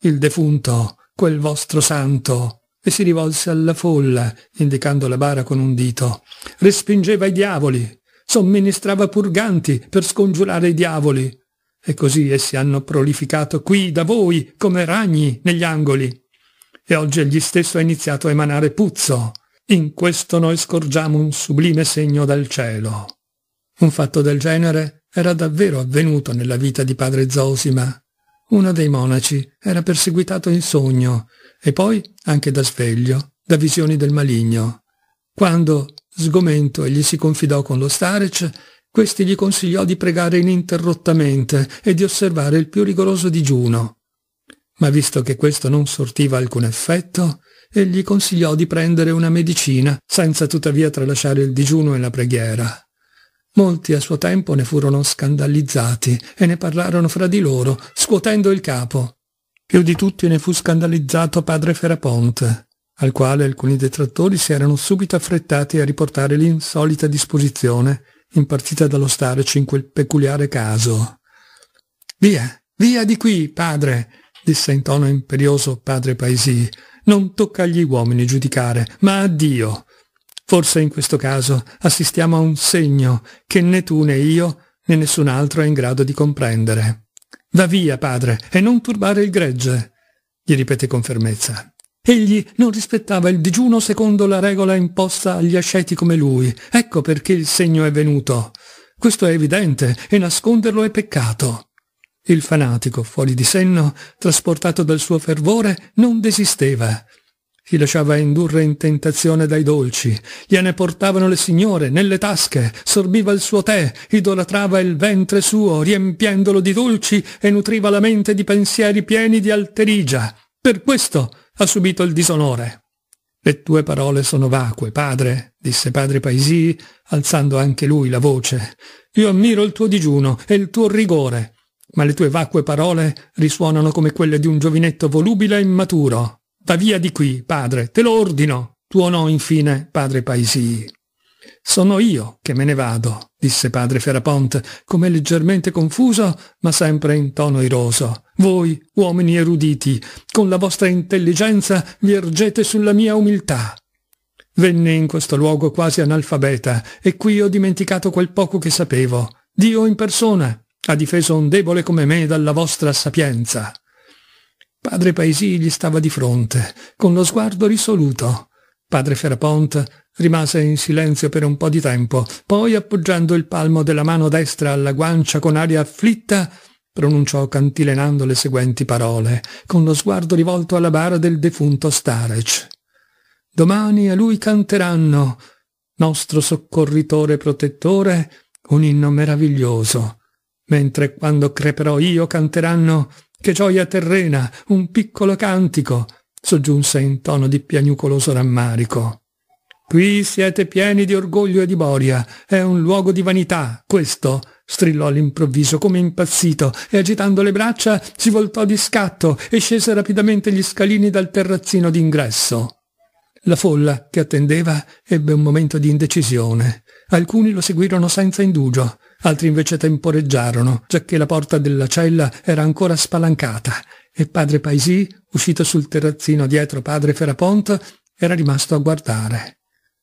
Il defunto, quel vostro santo, e si rivolse alla folla, indicando la bara con un dito. Respingeva i diavoli, somministrava purganti per scongiurare i diavoli, e così essi hanno prolificato qui da voi come ragni negli angoli. E oggi egli stesso ha iniziato a emanare puzzo. In questo noi scorgiamo un sublime segno dal cielo. Un fatto del genere era davvero avvenuto nella vita di padre Zosima. Uno dei monaci era perseguitato in sogno e poi anche da sveglio, da visioni del maligno. Quando, sgomento, egli si confidò con lo Starec, questi gli consigliò di pregare ininterrottamente e di osservare il più rigoroso digiuno. Ma visto che questo non sortiva alcun effetto, egli consigliò di prendere una medicina, senza tuttavia tralasciare il digiuno e la preghiera. Molti a suo tempo ne furono scandalizzati e ne parlarono fra di loro, scuotendo il capo. Più di tutti ne fu scandalizzato padre Feraponte, al quale alcuni detrattori si erano subito affrettati a riportare l'insolita disposizione impartita dallo starci in quel peculiare caso. Via, via di qui, padre, disse in tono imperioso padre Paisì. Non tocca agli uomini giudicare, ma a Dio. Forse in questo caso assistiamo a un segno che né tu né io né nessun altro è in grado di comprendere. Va via, padre, e non turbare il gregge, gli ripete con fermezza. Egli non rispettava il digiuno secondo la regola imposta agli asceti come lui. Ecco perché il segno è venuto. Questo è evidente e nasconderlo è peccato. Il fanatico, fuori di senno, trasportato dal suo fervore, non desisteva. Si lasciava indurre in tentazione dai dolci, gliene portavano le signore nelle tasche, sorbiva il suo tè, idolatrava il ventre suo, riempiendolo di dolci e nutriva la mente di pensieri pieni di alterigia. Per questo ha subito il disonore. Le tue parole sono vacue, padre, disse padre Paisì, alzando anche lui la voce. Io ammiro il tuo digiuno e il tuo rigore, ma le tue vacue parole risuonano come quelle di un giovinetto volubile e immaturo. Va via di qui, padre, te lo ordino. Tuonò infine padre Paisì. Sono io che me ne vado, disse padre Ferapont, come leggermente confuso, ma sempre in tono iroso. Voi, uomini eruditi, con la vostra intelligenza vi ergete sulla mia umiltà. Venne in questo luogo quasi analfabeta, e qui ho dimenticato quel poco che sapevo. Dio in persona ha difeso un debole come me dalla vostra sapienza. Padre Paisì gli stava di fronte, con lo sguardo risoluto, Padre Ferapont rimase in silenzio per un po' di tempo, poi appoggiando il palmo della mano destra alla guancia con aria afflitta, pronunciò cantilenando le seguenti parole, con lo sguardo rivolto alla bara del defunto Starec. Domani a lui canteranno, nostro soccorritore protettore, un inno meraviglioso, mentre quando creperò io canteranno che gioia terrena, un piccolo cantico, soggiunse in tono di piagnucoloso rammarico. Qui siete pieni di orgoglio e di boria, è un luogo di vanità, questo, strillò all'improvviso come impazzito e agitando le braccia si voltò di scatto e scese rapidamente gli scalini dal terrazzino d'ingresso. La folla che attendeva ebbe un momento di indecisione. Alcuni lo seguirono senza indugio, altri invece temporeggiarono, giacché la porta della cella era ancora spalancata e padre Paisì, uscito sul terrazzino dietro padre Ferraponte, era rimasto a guardare.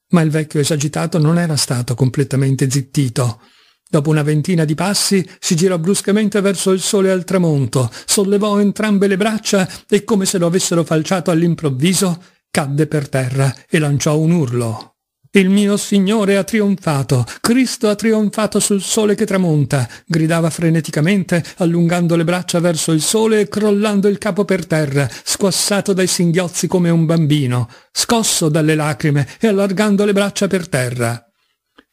Ma il vecchio esagitato non era stato completamente zittito. Dopo una ventina di passi si girò bruscamente verso il sole al tramonto, sollevò entrambe le braccia e come se lo avessero falciato all'improvviso, cadde per terra e lanciò un urlo. Il mio Signore ha trionfato, Cristo ha trionfato sul sole che tramonta, gridava freneticamente, allungando le braccia verso il sole e crollando il capo per terra, squassato dai singhiozzi come un bambino, scosso dalle lacrime e allargando le braccia per terra.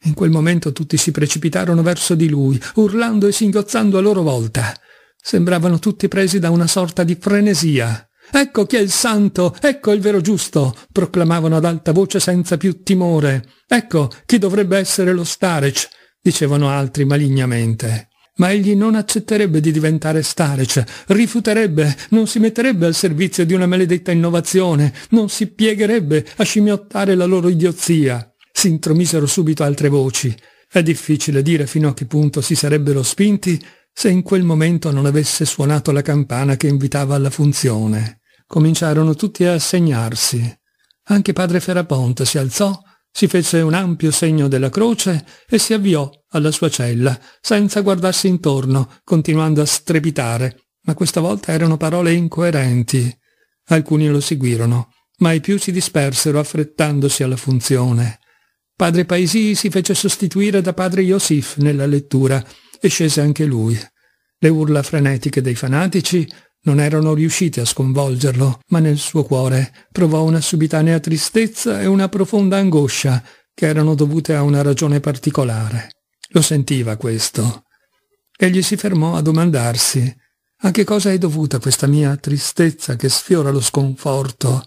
In quel momento tutti si precipitarono verso di lui, urlando e singhiozzando a loro volta. Sembravano tutti presi da una sorta di frenesia. Ecco chi è il santo, ecco il vero giusto, proclamavano ad alta voce senza più timore. Ecco chi dovrebbe essere lo Starec, dicevano altri malignamente. Ma egli non accetterebbe di diventare Starec, rifiuterebbe, non si metterebbe al servizio di una maledetta innovazione, non si piegherebbe a scimmiottare la loro idiozia. Si intromisero subito altre voci. È difficile dire fino a che punto si sarebbero spinti se in quel momento non avesse suonato la campana che invitava alla funzione. Cominciarono tutti a segnarsi. Anche padre Ferraponte si alzò, si fece un ampio segno della croce e si avviò alla sua cella, senza guardarsi intorno, continuando a strepitare, ma questa volta erano parole incoerenti. Alcuni lo seguirono, ma i più si dispersero affrettandosi alla funzione. Padre Paisì si fece sostituire da padre Iosif nella lettura e scese anche lui. Le urla frenetiche dei fanatici non erano riuscite a sconvolgerlo, ma nel suo cuore provò una subitanea tristezza e una profonda angoscia che erano dovute a una ragione particolare. Lo sentiva questo. Egli si fermò a domandarsi a che cosa è dovuta questa mia tristezza che sfiora lo sconforto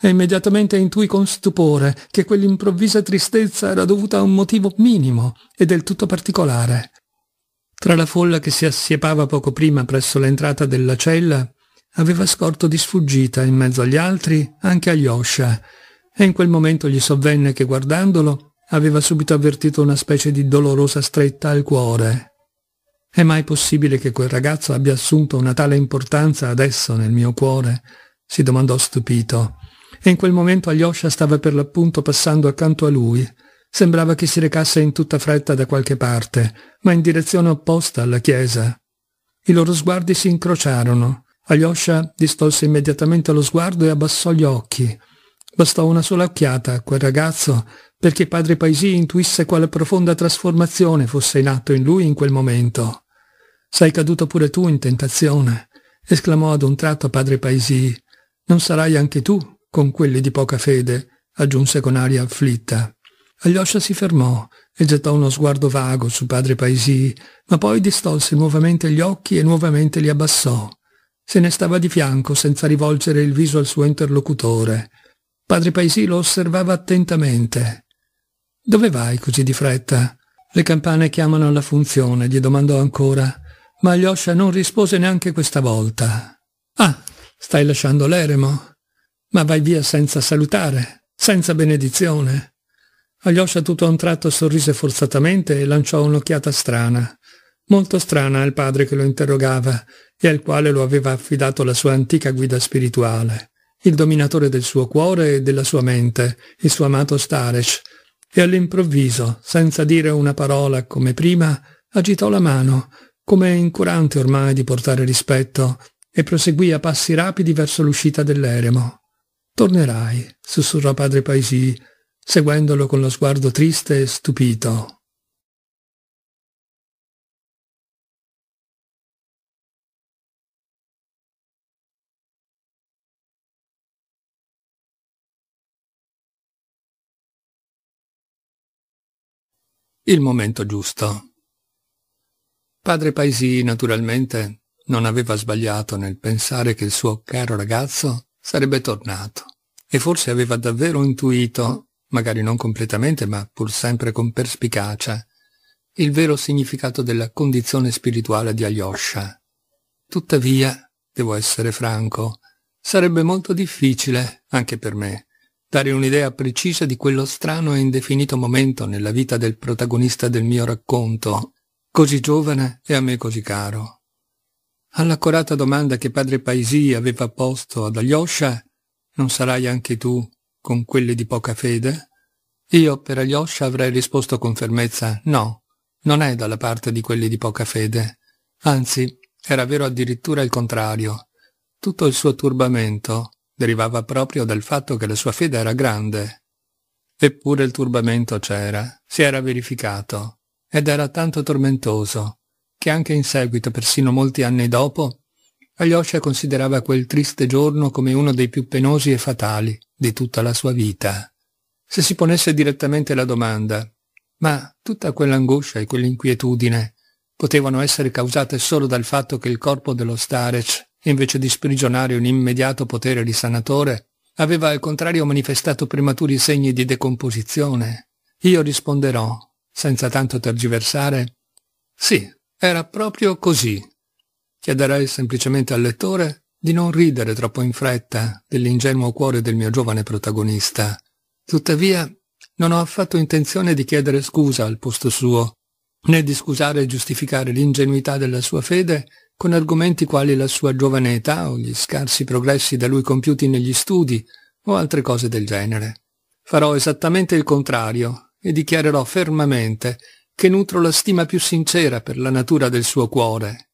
e immediatamente intuì con stupore che quell'improvvisa tristezza era dovuta a un motivo minimo e del tutto particolare. Tra la folla che si assiepava poco prima presso l'entrata della cella, aveva scorto di sfuggita in mezzo agli altri anche Alyosha, e in quel momento gli sovvenne che guardandolo aveva subito avvertito una specie di dolorosa stretta al cuore. È mai possibile che quel ragazzo abbia assunto una tale importanza adesso nel mio cuore? si domandò stupito. E in quel momento Alyosha stava per l'appunto passando accanto a lui, Sembrava che si recasse in tutta fretta da qualche parte, ma in direzione opposta alla chiesa. I loro sguardi si incrociarono. Alyosha distolse immediatamente lo sguardo e abbassò gli occhi. Bastò una sola occhiata a quel ragazzo perché padre Paisì intuisse quale profonda trasformazione fosse in atto in lui in quel momento. Sei caduto pure tu in tentazione, esclamò ad un tratto padre Paisì. Non sarai anche tu con quelli di poca fede, aggiunse con aria afflitta. Alyosha si fermò e gettò uno sguardo vago su padre Paisì, ma poi distolse nuovamente gli occhi e nuovamente li abbassò. Se ne stava di fianco senza rivolgere il viso al suo interlocutore. Padre Paisì lo osservava attentamente. Dove vai così di fretta? Le campane chiamano alla funzione, gli domandò ancora, ma Alyosha non rispose neanche questa volta. Ah, stai lasciando l'eremo? Ma vai via senza salutare, senza benedizione. Alyosha tutto a un tratto sorrise forzatamente e lanciò un'occhiata strana, molto strana al padre che lo interrogava e al quale lo aveva affidato la sua antica guida spirituale, il dominatore del suo cuore e della sua mente, il suo amato Staresh, e all'improvviso, senza dire una parola come prima, agitò la mano, come incurante ormai di portare rispetto, e proseguì a passi rapidi verso l'uscita dell'eremo. Tornerai, sussurrò padre Paisì, seguendolo con lo sguardo triste e stupito. Il momento giusto. Padre Paisì, naturalmente, non aveva sbagliato nel pensare che il suo caro ragazzo sarebbe tornato e forse aveva davvero intuito magari non completamente ma pur sempre con perspicacia, il vero significato della condizione spirituale di Alyosha. Tuttavia, devo essere franco, sarebbe molto difficile, anche per me, dare un'idea precisa di quello strano e indefinito momento nella vita del protagonista del mio racconto, così giovane e a me così caro. All'accorata domanda che padre Paisì aveva posto ad Alyosha, non sarai anche tu con quelli di poca fede? Io per Alyosha avrei risposto con fermezza no, non è dalla parte di quelli di poca fede. Anzi, era vero addirittura il contrario. Tutto il suo turbamento derivava proprio dal fatto che la sua fede era grande. Eppure il turbamento c'era, si era verificato, ed era tanto tormentoso, che anche in seguito, persino molti anni dopo, Alyosha considerava quel triste giorno come uno dei più penosi e fatali di tutta la sua vita. Se si ponesse direttamente la domanda, ma tutta quell'angoscia e quell'inquietudine potevano essere causate solo dal fatto che il corpo dello Starec, invece di sprigionare un immediato potere risanatore, aveva al contrario manifestato prematuri segni di decomposizione, io risponderò, senza tanto tergiversare, sì, era proprio così. Chiederei semplicemente al lettore di non ridere troppo in fretta dell'ingenuo cuore del mio giovane protagonista. Tuttavia, non ho affatto intenzione di chiedere scusa al posto suo, né di scusare e giustificare l'ingenuità della sua fede con argomenti quali la sua giovane età o gli scarsi progressi da lui compiuti negli studi o altre cose del genere. Farò esattamente il contrario e dichiarerò fermamente che nutro la stima più sincera per la natura del suo cuore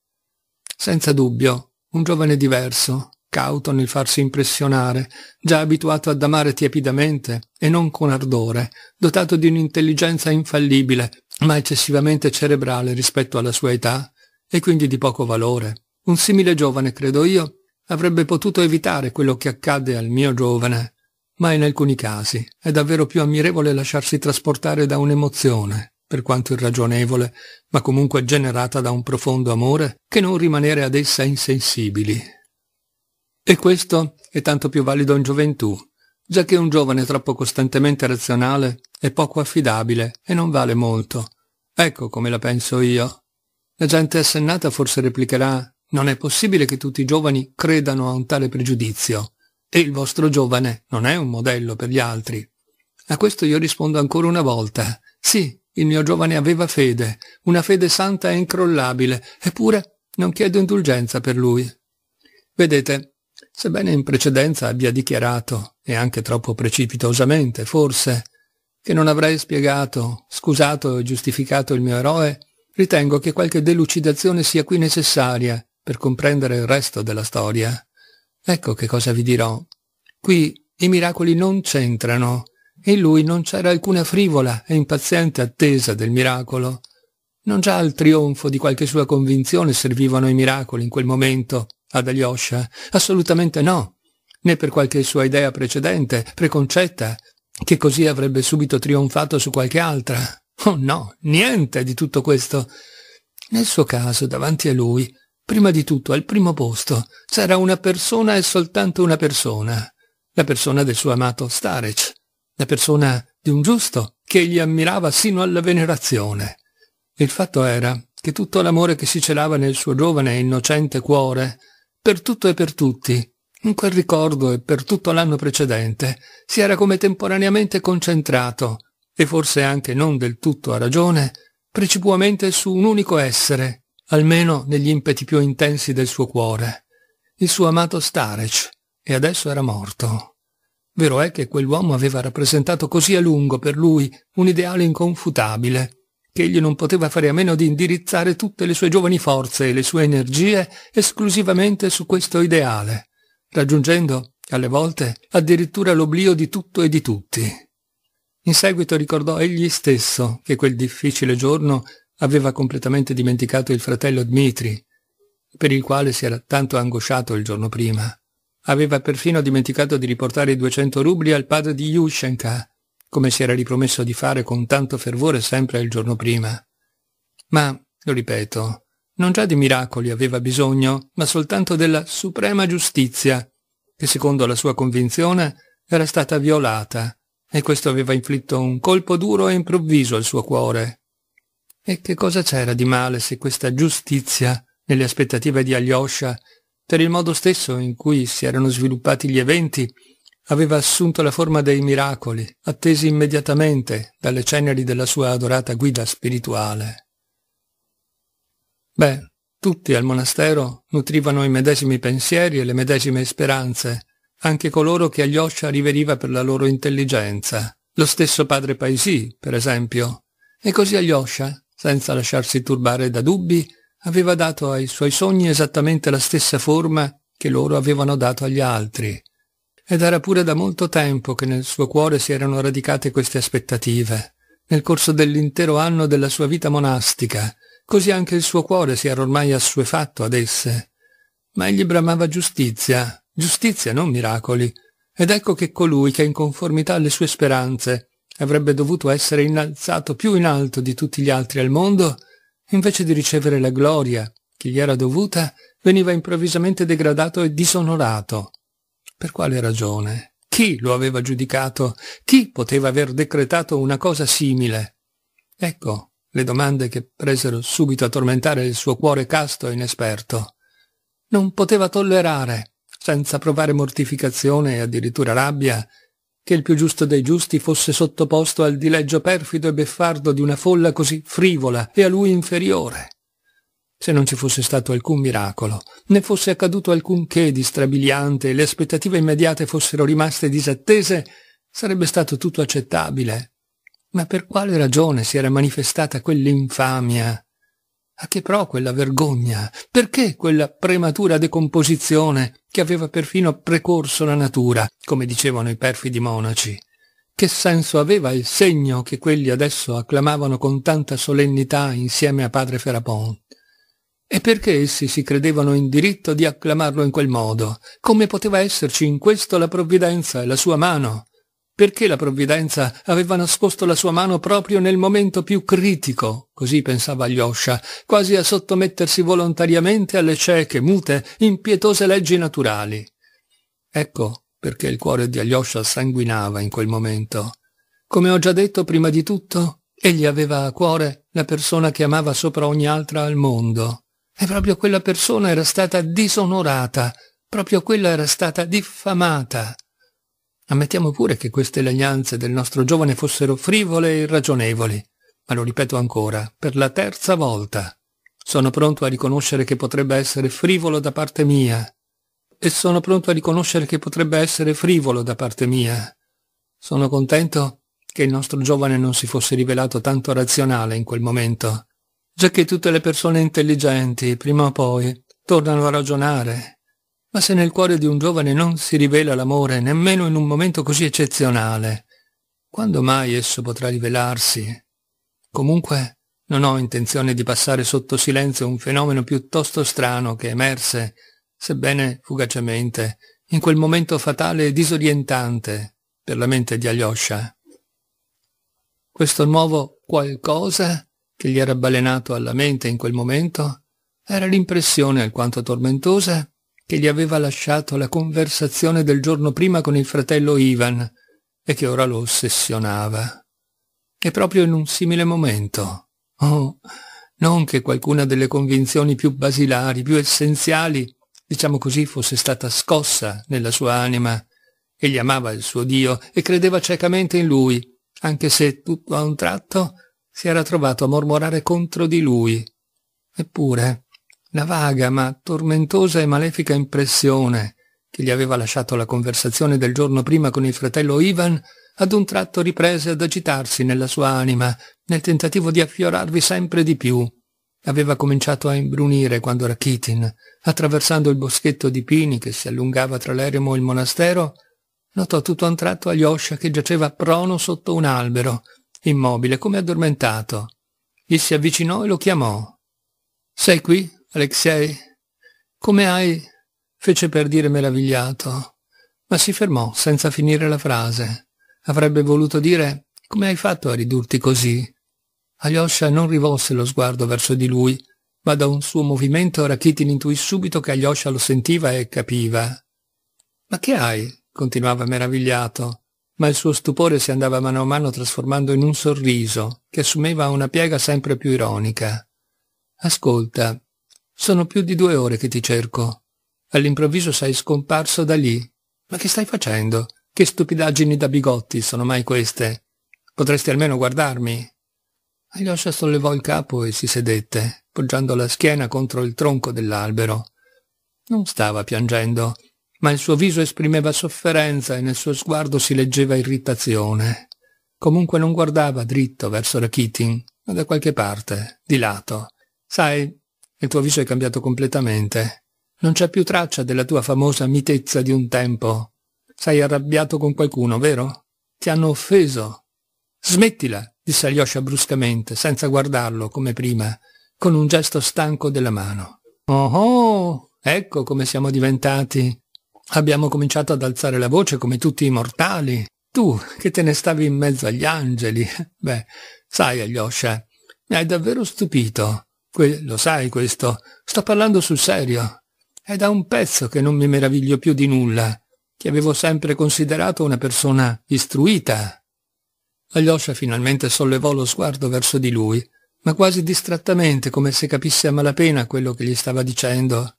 senza dubbio, un giovane diverso, cauto nel farsi impressionare, già abituato ad amare tiepidamente e non con ardore, dotato di un'intelligenza infallibile, ma eccessivamente cerebrale rispetto alla sua età e quindi di poco valore. Un simile giovane, credo io, avrebbe potuto evitare quello che accade al mio giovane, ma in alcuni casi è davvero più ammirevole lasciarsi trasportare da un'emozione per quanto irragionevole, ma comunque generata da un profondo amore, che non rimanere ad essa insensibili. E questo è tanto più valido in gioventù, già che un giovane troppo costantemente razionale è poco affidabile e non vale molto. Ecco come la penso io. La gente assennata forse replicherà non è possibile che tutti i giovani credano a un tale pregiudizio e il vostro giovane non è un modello per gli altri. A questo io rispondo ancora una volta. Sì, il mio giovane aveva fede, una fede santa e incrollabile, eppure non chiedo indulgenza per lui. Vedete, sebbene in precedenza abbia dichiarato, e anche troppo precipitosamente forse, che non avrei spiegato, scusato e giustificato il mio eroe, ritengo che qualche delucidazione sia qui necessaria per comprendere il resto della storia. Ecco che cosa vi dirò. Qui i miracoli non c'entrano, in lui non c'era alcuna frivola e impaziente attesa del miracolo. Non già al trionfo di qualche sua convinzione servivano i miracoli in quel momento, ad Alyosha, assolutamente no, né per qualche sua idea precedente, preconcetta, che così avrebbe subito trionfato su qualche altra. Oh no, niente di tutto questo. Nel suo caso, davanti a lui, prima di tutto, al primo posto, c'era una persona e soltanto una persona, la persona del suo amato Starec la persona di un giusto che egli ammirava sino alla venerazione. Il fatto era che tutto l'amore che si celava nel suo giovane e innocente cuore, per tutto e per tutti, in quel ricordo e per tutto l'anno precedente, si era come temporaneamente concentrato, e forse anche non del tutto a ragione, precipuamente su un unico essere, almeno negli impeti più intensi del suo cuore, il suo amato Starec, e adesso era morto. Vero è che quell'uomo aveva rappresentato così a lungo per lui un ideale inconfutabile, che egli non poteva fare a meno di indirizzare tutte le sue giovani forze e le sue energie esclusivamente su questo ideale, raggiungendo, alle volte, addirittura l'oblio di tutto e di tutti. In seguito ricordò egli stesso che quel difficile giorno aveva completamente dimenticato il fratello Dmitri, per il quale si era tanto angosciato il giorno prima. Aveva perfino dimenticato di riportare i 200 rubli al padre di Yushchenka, come si era ripromesso di fare con tanto fervore sempre il giorno prima. Ma, lo ripeto, non già di miracoli aveva bisogno, ma soltanto della suprema giustizia, che secondo la sua convinzione era stata violata, e questo aveva inflitto un colpo duro e improvviso al suo cuore. E che cosa c'era di male se questa giustizia, nelle aspettative di Alyosha, per il modo stesso in cui si erano sviluppati gli eventi, aveva assunto la forma dei miracoli, attesi immediatamente dalle ceneri della sua adorata guida spirituale. Beh, tutti al monastero nutrivano i medesimi pensieri e le medesime speranze, anche coloro che Aglioscia riveriva per la loro intelligenza, lo stesso padre Paisì, per esempio. E così Aglioscia, senza lasciarsi turbare da dubbi, aveva dato ai suoi sogni esattamente la stessa forma che loro avevano dato agli altri. Ed era pure da molto tempo che nel suo cuore si erano radicate queste aspettative, nel corso dell'intero anno della sua vita monastica, così anche il suo cuore si era ormai assuefatto ad esse. Ma egli bramava giustizia, giustizia non miracoli, ed ecco che colui che in conformità alle sue speranze avrebbe dovuto essere innalzato più in alto di tutti gli altri al mondo, invece di ricevere la gloria che gli era dovuta, veniva improvvisamente degradato e disonorato. Per quale ragione? Chi lo aveva giudicato? Chi poteva aver decretato una cosa simile? Ecco le domande che presero subito a tormentare il suo cuore casto e inesperto. Non poteva tollerare, senza provare mortificazione e addirittura rabbia, che il più giusto dei giusti fosse sottoposto al dileggio perfido e beffardo di una folla così frivola e a lui inferiore. Se non ci fosse stato alcun miracolo, né fosse accaduto alcunché di strabiliante e le aspettative immediate fossero rimaste disattese, sarebbe stato tutto accettabile. Ma per quale ragione si era manifestata quell'infamia a ah, che pro quella vergogna? Perché quella prematura decomposizione che aveva perfino precorso la natura, come dicevano i perfidi monaci? Che senso aveva il segno che quelli adesso acclamavano con tanta solennità insieme a padre Ferapon? E perché essi si credevano in diritto di acclamarlo in quel modo? Come poteva esserci in questo la provvidenza e la sua mano? Perché la provvidenza aveva nascosto la sua mano proprio nel momento più critico, così pensava Alyosha, quasi a sottomettersi volontariamente alle cieche, mute, impietose leggi naturali. Ecco perché il cuore di Alyosha sanguinava in quel momento. Come ho già detto prima di tutto, egli aveva a cuore la persona che amava sopra ogni altra al mondo. E proprio quella persona era stata disonorata, proprio quella era stata diffamata. Ammettiamo pure che queste lagnanze del nostro giovane fossero frivole e irragionevoli, ma lo ripeto ancora, per la terza volta. Sono pronto a riconoscere che potrebbe essere frivolo da parte mia. E sono pronto a riconoscere che potrebbe essere frivolo da parte mia. Sono contento che il nostro giovane non si fosse rivelato tanto razionale in quel momento, già che tutte le persone intelligenti, prima o poi, tornano a ragionare ma se nel cuore di un giovane non si rivela l'amore, nemmeno in un momento così eccezionale, quando mai esso potrà rivelarsi? Comunque, non ho intenzione di passare sotto silenzio un fenomeno piuttosto strano che emerse, sebbene fugacemente, in quel momento fatale e disorientante per la mente di Alyosha. Questo nuovo qualcosa che gli era balenato alla mente in quel momento era l'impressione alquanto tormentosa che gli aveva lasciato la conversazione del giorno prima con il fratello Ivan e che ora lo ossessionava. E proprio in un simile momento. Oh, non che qualcuna delle convinzioni più basilari, più essenziali, diciamo così, fosse stata scossa nella sua anima. Egli amava il suo Dio e credeva ciecamente in lui, anche se tutto a un tratto si era trovato a mormorare contro di lui. Eppure, la vaga ma tormentosa e malefica impressione che gli aveva lasciato la conversazione del giorno prima con il fratello Ivan ad un tratto riprese ad agitarsi nella sua anima, nel tentativo di affiorarvi sempre di più. Aveva cominciato a imbrunire quando Rakitin, attraversando il boschetto di pini che si allungava tra l'eremo e il monastero, notò tutto a un tratto Alyosha che giaceva prono sotto un albero, immobile come addormentato. Gli si avvicinò e lo chiamò. «Sei qui?» Alexei, come hai? fece per dire meravigliato, ma si fermò senza finire la frase. Avrebbe voluto dire come hai fatto a ridurti così? Alyosha non rivolse lo sguardo verso di lui, ma da un suo movimento Rakitin intuì subito che Alyosha lo sentiva e capiva. Ma che hai? continuava meravigliato ma il suo stupore si andava mano a mano trasformando in un sorriso che assumeva una piega sempre più ironica. Ascolta, sono più di due ore che ti cerco. All'improvviso sei scomparso da lì. Ma che stai facendo? Che stupidaggini da bigotti sono mai queste? Potresti almeno guardarmi. Alyosha sollevò il capo e si sedette, poggiando la schiena contro il tronco dell'albero. Non stava piangendo, ma il suo viso esprimeva sofferenza e nel suo sguardo si leggeva irritazione. Comunque non guardava dritto verso Rakitin, ma da qualche parte, di lato. Sai, il tuo viso è cambiato completamente. Non c'è più traccia della tua famosa mitezza di un tempo. Sei arrabbiato con qualcuno, vero? Ti hanno offeso. Smettila, disse Alyosha bruscamente, senza guardarlo, come prima, con un gesto stanco della mano. Oh oh, ecco come siamo diventati. Abbiamo cominciato ad alzare la voce come tutti i mortali. Tu, che te ne stavi in mezzo agli angeli. Beh, sai, Alyosha, mi hai davvero stupito. Que- lo sai questo, sto parlando sul serio. È da un pezzo che non mi meraviglio più di nulla. Ti avevo sempre considerato una persona istruita. Alyosha finalmente sollevò lo sguardo verso di lui, ma quasi distrattamente, come se capisse a malapena quello che gli stava dicendo.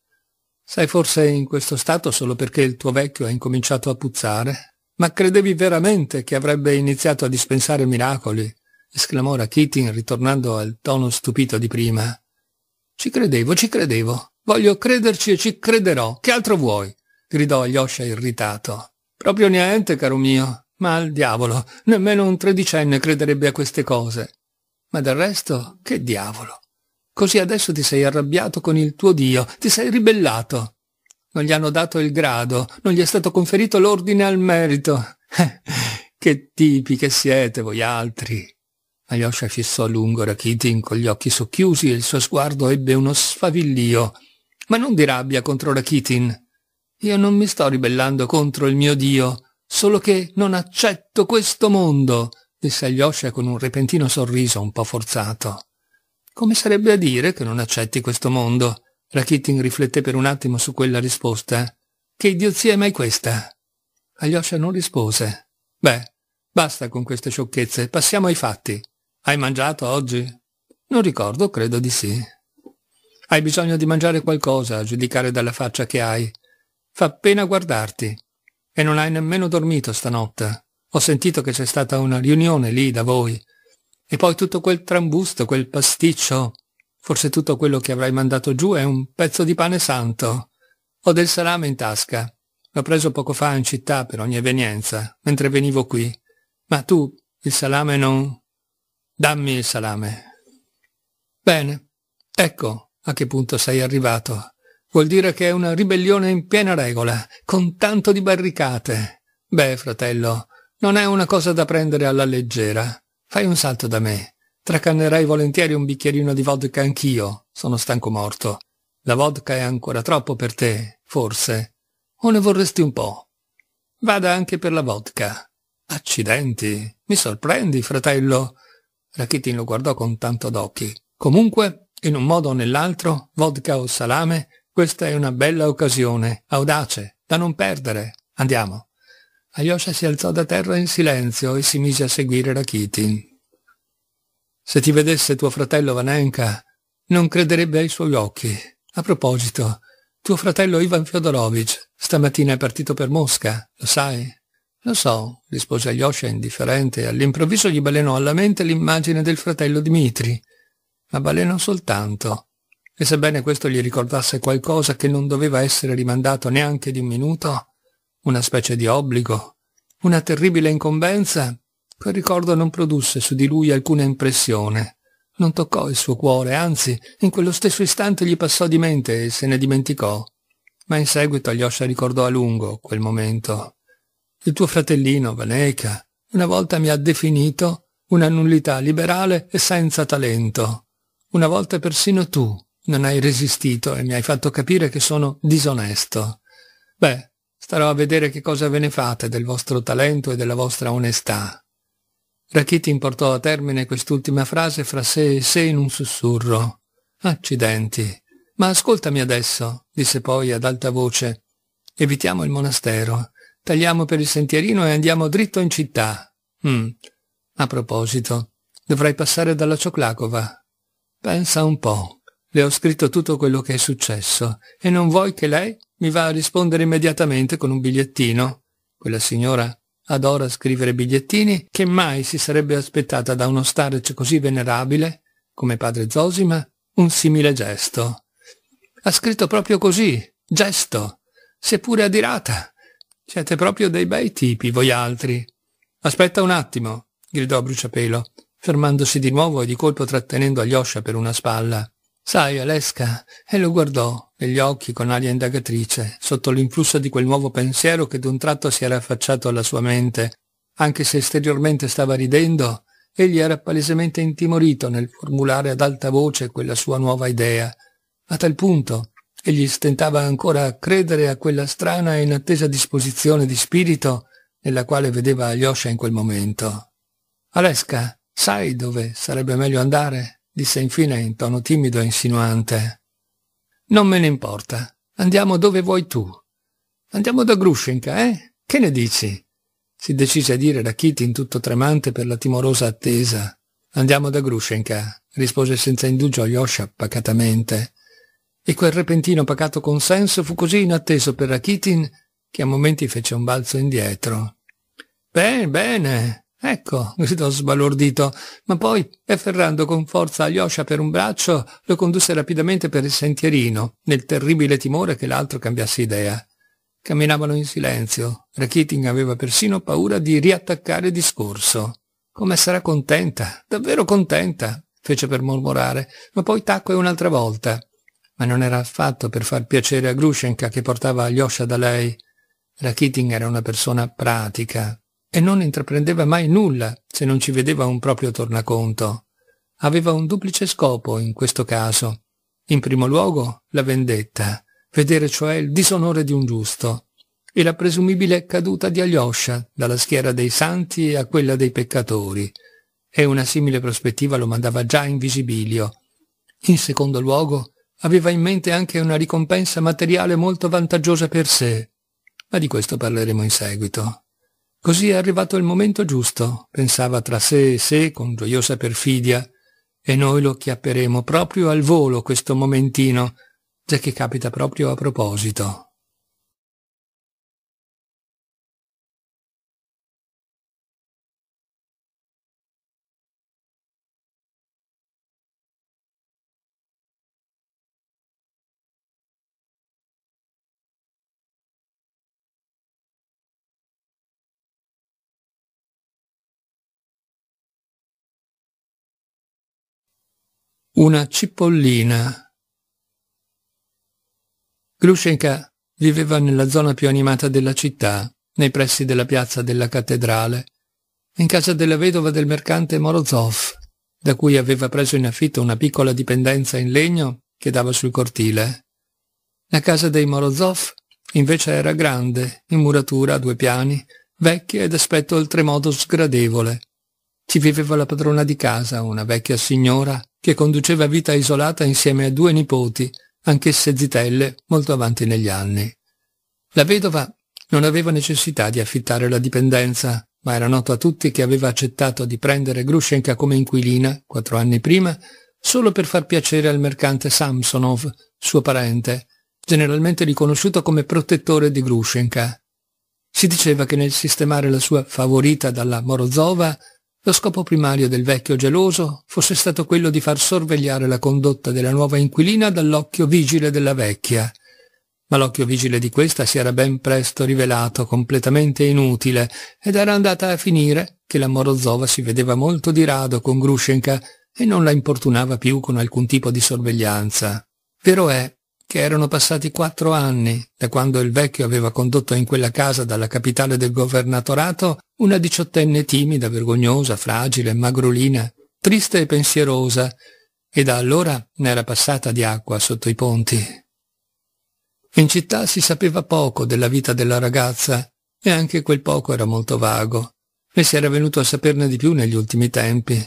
Sei forse in questo stato solo perché il tuo vecchio ha incominciato a puzzare? Ma credevi veramente che avrebbe iniziato a dispensare miracoli? esclamò Rakitin ritornando al tono stupito di prima. Ci credevo, ci credevo. Voglio crederci e ci crederò. Che altro vuoi? gridò Alyosha irritato. Proprio niente, caro mio. Ma al diavolo, nemmeno un tredicenne crederebbe a queste cose. Ma del resto, che diavolo. Così adesso ti sei arrabbiato con il tuo Dio, ti sei ribellato. Non gli hanno dato il grado, non gli è stato conferito l'ordine al merito. che tipi che siete voi altri. Alyosha fissò a lungo Rakitin con gli occhi socchiusi e il suo sguardo ebbe uno sfavillio, ma non di rabbia contro Rakitin. Io non mi sto ribellando contro il mio Dio, solo che non accetto questo mondo, disse Alyosha con un repentino sorriso un po' forzato. Come sarebbe a dire che non accetti questo mondo? Rakitin rifletté per un attimo su quella risposta. Che idiozia è mai questa? Alyosha non rispose. Beh, basta con queste sciocchezze, passiamo ai fatti. Hai mangiato oggi? Non ricordo, credo di sì. Hai bisogno di mangiare qualcosa, a giudicare dalla faccia che hai. Fa pena guardarti. E non hai nemmeno dormito stanotte. Ho sentito che c'è stata una riunione lì da voi. E poi tutto quel trambusto, quel pasticcio. Forse tutto quello che avrai mandato giù è un pezzo di pane santo. Ho del salame in tasca. L'ho preso poco fa in città per ogni evenienza, mentre venivo qui. Ma tu, il salame non... Dammi il salame. Bene, ecco a che punto sei arrivato. Vuol dire che è una ribellione in piena regola, con tanto di barricate. Beh, fratello, non è una cosa da prendere alla leggera. Fai un salto da me. Tracannerai volentieri un bicchierino di vodka anch'io. Sono stanco morto. La vodka è ancora troppo per te, forse. O ne vorresti un po'? Vada anche per la vodka. Accidenti, mi sorprendi, fratello. Rakitin lo guardò con tanto d'occhi. Comunque, in un modo o nell'altro, vodka o salame, questa è una bella occasione, audace, da non perdere. Andiamo. Alyosha si alzò da terra in silenzio e si mise a seguire Rakitin. Se ti vedesse tuo fratello Vanenka, non crederebbe ai suoi occhi. A proposito, tuo fratello Ivan Fyodorovich stamattina è partito per Mosca, lo sai? Lo so, rispose Alyosha indifferente e all'improvviso gli balenò alla mente l'immagine del fratello Dimitri. Ma balenò soltanto. E sebbene questo gli ricordasse qualcosa che non doveva essere rimandato neanche di un minuto, una specie di obbligo, una terribile incombenza, quel ricordo non produsse su di lui alcuna impressione. Non toccò il suo cuore, anzi, in quello stesso istante gli passò di mente e se ne dimenticò. Ma in seguito Alyosha ricordò a lungo quel momento, il tuo fratellino, Vaneca, una volta mi ha definito una nullità liberale e senza talento. Una volta persino tu non hai resistito e mi hai fatto capire che sono disonesto. Beh, starò a vedere che cosa ve ne fate del vostro talento e della vostra onestà. Rachitin portò a termine quest'ultima frase fra sé e sé in un sussurro. Accidenti. Ma ascoltami adesso, disse poi ad alta voce. Evitiamo il monastero. Tagliamo per il sentierino e andiamo dritto in città. Mm. A proposito, dovrai passare dalla Cioclacova. Pensa un po'. Le ho scritto tutto quello che è successo e non vuoi che lei mi va a rispondere immediatamente con un bigliettino? Quella signora adora scrivere bigliettini che mai si sarebbe aspettata da uno starce così venerabile, come padre Zosima, un simile gesto. Ha scritto proprio così, gesto, seppure adirata. Siete proprio dei bei tipi, voi altri. Aspetta un attimo, gridò Bruciapelo, fermandosi di nuovo e di colpo trattenendo Alyosha per una spalla. Sai, Alesca, e lo guardò negli occhi con aria indagatrice, sotto l'influsso di quel nuovo pensiero che d'un tratto si era affacciato alla sua mente. Anche se esteriormente stava ridendo, egli era palesemente intimorito nel formulare ad alta voce quella sua nuova idea, a tal punto Egli stentava ancora a credere a quella strana e inattesa disposizione di spirito nella quale vedeva Alyosha in quel momento. Aleska, sai dove sarebbe meglio andare?» disse infine in tono timido e insinuante. «Non me ne importa. Andiamo dove vuoi tu. Andiamo da Grushenka, eh? Che ne dici?» si decise a dire Rakitin tutto tremante per la timorosa attesa. Andiamo da Grushenka, rispose senza indugio Alyosha pacatamente. E quel repentino pacato consenso fu così inatteso per Rakitin che a momenti fece un balzo indietro. Bene, bene, ecco, gridò sbalordito, ma poi, afferrando con forza Alyosha per un braccio, lo condusse rapidamente per il sentierino, nel terribile timore che l'altro cambiasse idea. Camminavano in silenzio. Rakitin aveva persino paura di riattaccare discorso. Come sarà contenta, davvero contenta, fece per mormorare, ma poi tacque un'altra volta ma non era affatto per far piacere a Grushenka che portava Alyosha da lei. La Keating era una persona pratica e non intraprendeva mai nulla se non ci vedeva un proprio tornaconto. Aveva un duplice scopo in questo caso. In primo luogo la vendetta, vedere cioè il disonore di un giusto e la presumibile caduta di Alyosha dalla schiera dei santi a quella dei peccatori. E una simile prospettiva lo mandava già in visibilio. In secondo luogo, aveva in mente anche una ricompensa materiale molto vantaggiosa per sé, ma di questo parleremo in seguito. Così è arrivato il momento giusto, pensava tra sé e sé con gioiosa perfidia, e noi lo chiapperemo proprio al volo questo momentino, già che capita proprio a proposito. una cipollina. Grushenka viveva nella zona più animata della città, nei pressi della piazza della cattedrale, in casa della vedova del mercante Morozov, da cui aveva preso in affitto una piccola dipendenza in legno che dava sul cortile. La casa dei Morozov invece era grande, in muratura a due piani, vecchia ed aspetto oltremodo sgradevole. Ci viveva la padrona di casa, una vecchia signora, che conduceva vita isolata insieme a due nipoti, anch'esse zitelle, molto avanti negli anni. La vedova non aveva necessità di affittare la dipendenza, ma era noto a tutti che aveva accettato di prendere Grushenka come inquilina, quattro anni prima, solo per far piacere al mercante Samsonov, suo parente, generalmente riconosciuto come protettore di Grushenka. Si diceva che nel sistemare la sua favorita dalla Morozova lo scopo primario del vecchio geloso fosse stato quello di far sorvegliare la condotta della nuova inquilina dall'occhio vigile della vecchia, ma l'occhio vigile di questa si era ben presto rivelato completamente inutile ed era andata a finire che la Morozova si vedeva molto di rado con Grushenka e non la importunava più con alcun tipo di sorveglianza. Vero è che erano passati quattro anni da quando il vecchio aveva condotto in quella casa dalla capitale del governatorato una diciottenne timida, vergognosa, fragile, magrolina, triste e pensierosa, e da allora ne era passata di acqua sotto i ponti. In città si sapeva poco della vita della ragazza, e anche quel poco era molto vago, e si era venuto a saperne di più negli ultimi tempi,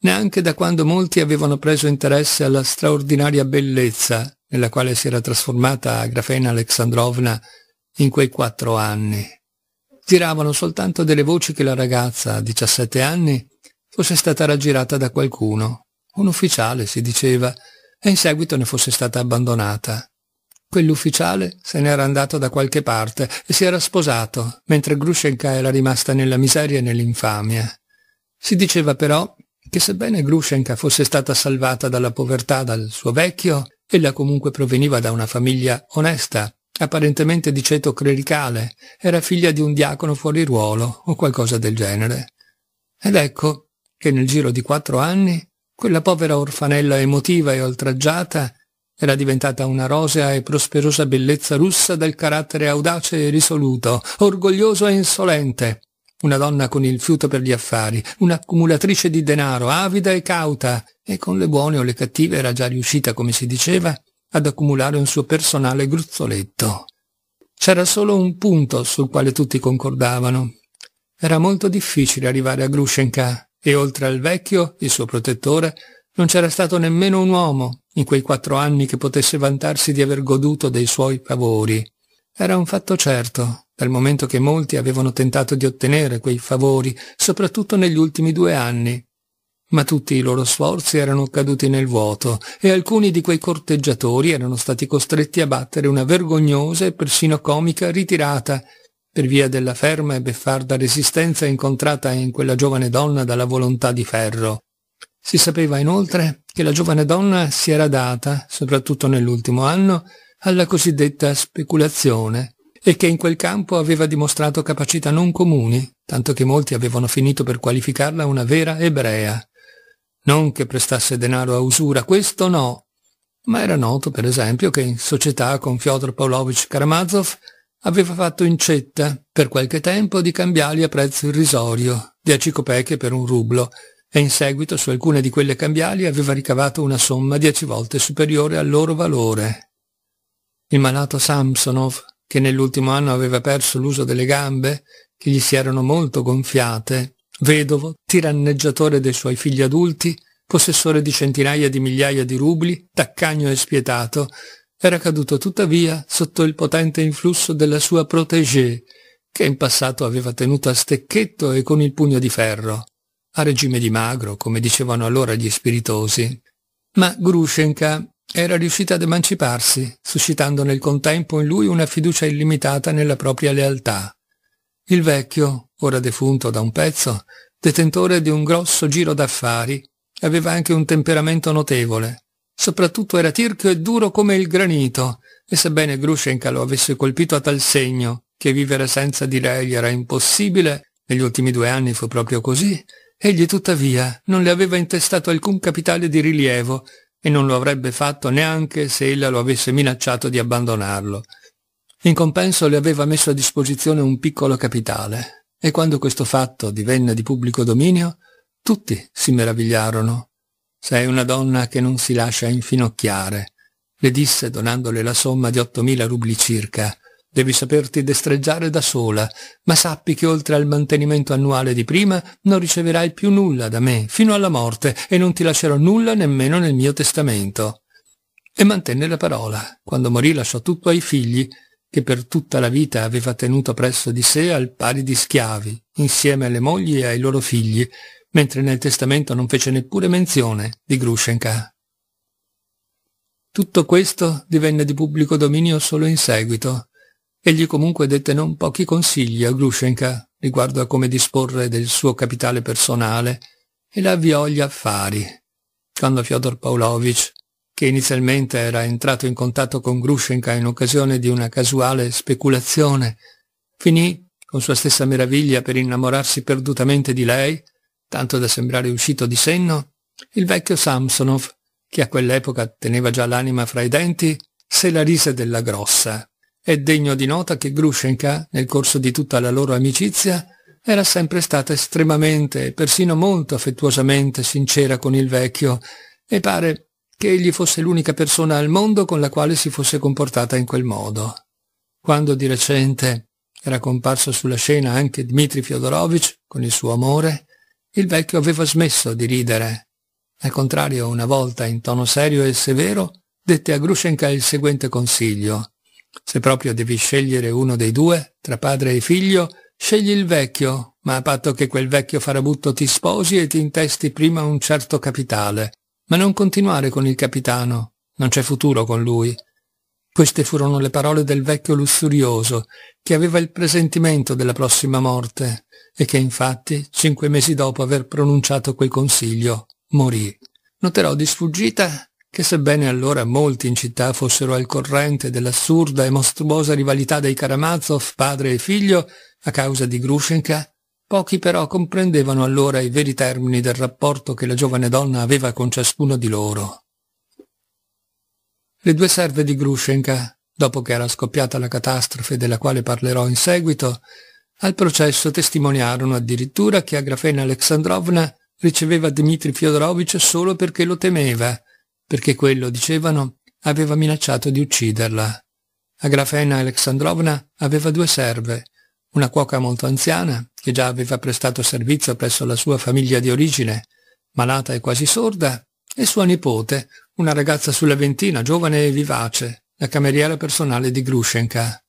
neanche da quando molti avevano preso interesse alla straordinaria bellezza nella quale si era trasformata Grafena Alexandrovna in quei quattro anni. Giravano soltanto delle voci che la ragazza, a 17 anni, fosse stata raggirata da qualcuno, un ufficiale si diceva, e in seguito ne fosse stata abbandonata. Quell'ufficiale se n'era andato da qualche parte e si era sposato, mentre Grushenka era rimasta nella miseria e nell'infamia. Si diceva però che sebbene Grushenka fosse stata salvata dalla povertà dal suo vecchio, Ella comunque proveniva da una famiglia onesta, apparentemente di ceto clericale, era figlia di un diacono fuori ruolo o qualcosa del genere. Ed ecco che nel giro di quattro anni quella povera orfanella emotiva e oltraggiata era diventata una rosea e prosperosa bellezza russa dal carattere audace e risoluto, orgoglioso e insolente, una donna con il fiuto per gli affari, un'accumulatrice di denaro, avida e cauta, e con le buone o le cattive era già riuscita, come si diceva, ad accumulare un suo personale gruzzoletto. C'era solo un punto sul quale tutti concordavano. Era molto difficile arrivare a Grushenka, e oltre al vecchio, il suo protettore, non c'era stato nemmeno un uomo in quei quattro anni che potesse vantarsi di aver goduto dei suoi favori. Era un fatto certo dal momento che molti avevano tentato di ottenere quei favori, soprattutto negli ultimi due anni. Ma tutti i loro sforzi erano caduti nel vuoto e alcuni di quei corteggiatori erano stati costretti a battere una vergognosa e persino comica ritirata, per via della ferma e beffarda resistenza incontrata in quella giovane donna dalla volontà di ferro. Si sapeva inoltre che la giovane donna si era data, soprattutto nell'ultimo anno, alla cosiddetta speculazione, e che in quel campo aveva dimostrato capacità non comuni, tanto che molti avevano finito per qualificarla una vera ebrea. Non che prestasse denaro a usura, questo no, ma era noto per esempio che in società con Fyodor Pavlovich Karamazov aveva fatto incetta per qualche tempo di cambiali a prezzo irrisorio, 10 copeche per un rublo, e in seguito su alcune di quelle cambiali aveva ricavato una somma dieci volte superiore al loro valore. Il malato Samsonov che nell'ultimo anno aveva perso l'uso delle gambe, che gli si erano molto gonfiate, vedovo, tiranneggiatore dei suoi figli adulti, possessore di centinaia di migliaia di rubli, taccagno e spietato, era caduto tuttavia sotto il potente influsso della sua protégée, che in passato aveva tenuto a stecchetto e con il pugno di ferro, a regime di magro, come dicevano allora gli spiritosi. Ma Grushenka era riuscita ad emanciparsi, suscitando nel contempo in lui una fiducia illimitata nella propria lealtà. Il vecchio, ora defunto da un pezzo, detentore di un grosso giro d'affari, aveva anche un temperamento notevole. Soprattutto era tirchio e duro come il granito, e sebbene Grushenka lo avesse colpito a tal segno che vivere senza di lei era impossibile, negli ultimi due anni fu proprio così, egli tuttavia non le aveva intestato alcun capitale di rilievo e non lo avrebbe fatto neanche se ella lo avesse minacciato di abbandonarlo. In compenso le aveva messo a disposizione un piccolo capitale e quando questo fatto divenne di pubblico dominio, tutti si meravigliarono. Sei una donna che non si lascia infinocchiare, le disse donandole la somma di ottomila rubli circa, Devi saperti destreggiare da sola, ma sappi che oltre al mantenimento annuale di prima non riceverai più nulla da me fino alla morte e non ti lascerò nulla nemmeno nel mio testamento. E mantenne la parola. Quando morì lasciò tutto ai figli, che per tutta la vita aveva tenuto presso di sé al pari di schiavi, insieme alle mogli e ai loro figli, mentre nel testamento non fece neppure menzione di Grushenka. Tutto questo divenne di pubblico dominio solo in seguito, Egli comunque dette non pochi consigli a Grushenka riguardo a come disporre del suo capitale personale e la avviò agli affari. Quando Fyodor Pavlovich, che inizialmente era entrato in contatto con Grushenka in occasione di una casuale speculazione, finì, con sua stessa meraviglia, per innamorarsi perdutamente di lei, tanto da sembrare uscito di senno, il vecchio Samsonov, che a quell'epoca teneva già l'anima fra i denti, se la rise della grossa è degno di nota che Grushenka, nel corso di tutta la loro amicizia, era sempre stata estremamente, e persino molto affettuosamente sincera con il vecchio, e pare che egli fosse l'unica persona al mondo con la quale si fosse comportata in quel modo. Quando di recente era comparso sulla scena anche Dmitri Fyodorovich con il suo amore, il vecchio aveva smesso di ridere. Al contrario, una volta, in tono serio e severo, dette a Grushenka il seguente consiglio. Se proprio devi scegliere uno dei due, tra padre e figlio, scegli il vecchio, ma a patto che quel vecchio farabutto ti sposi e ti intesti prima un certo capitale. Ma non continuare con il capitano, non c'è futuro con lui. Queste furono le parole del vecchio lussurioso, che aveva il presentimento della prossima morte, e che infatti, cinque mesi dopo aver pronunciato quel consiglio, morì. Noterò di sfuggita che sebbene allora molti in città fossero al corrente dell'assurda e mostruosa rivalità dei Karamazov, padre e figlio, a causa di Grushenka, pochi però comprendevano allora i veri termini del rapporto che la giovane donna aveva con ciascuno di loro. Le due serve di Grushenka, dopo che era scoppiata la catastrofe della quale parlerò in seguito, al processo testimoniarono addirittura che Agrafena Alexandrovna riceveva Dmitri Fyodorovich solo perché lo temeva perché quello, dicevano, aveva minacciato di ucciderla. Agrafena Alexandrovna aveva due serve, una cuoca molto anziana, che già aveva prestato servizio presso la sua famiglia di origine, malata e quasi sorda, e sua nipote, una ragazza sulla ventina, giovane e vivace, la cameriera personale di Grushenka.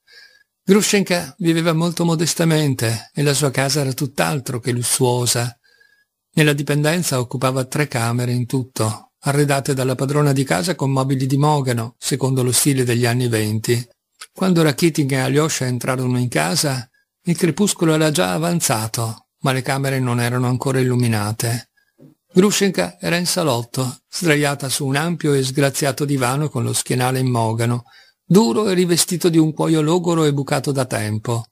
Grushenka viveva molto modestamente e la sua casa era tutt'altro che lussuosa. Nella dipendenza occupava tre camere in tutto, arredate dalla padrona di casa con mobili di mogano, secondo lo stile degli anni venti. Quando Rakitin e Alyosha entrarono in casa, il crepuscolo era già avanzato, ma le camere non erano ancora illuminate. Grushenka era in salotto, sdraiata su un ampio e sgraziato divano con lo schienale in mogano, duro e rivestito di un cuoio logoro e bucato da tempo.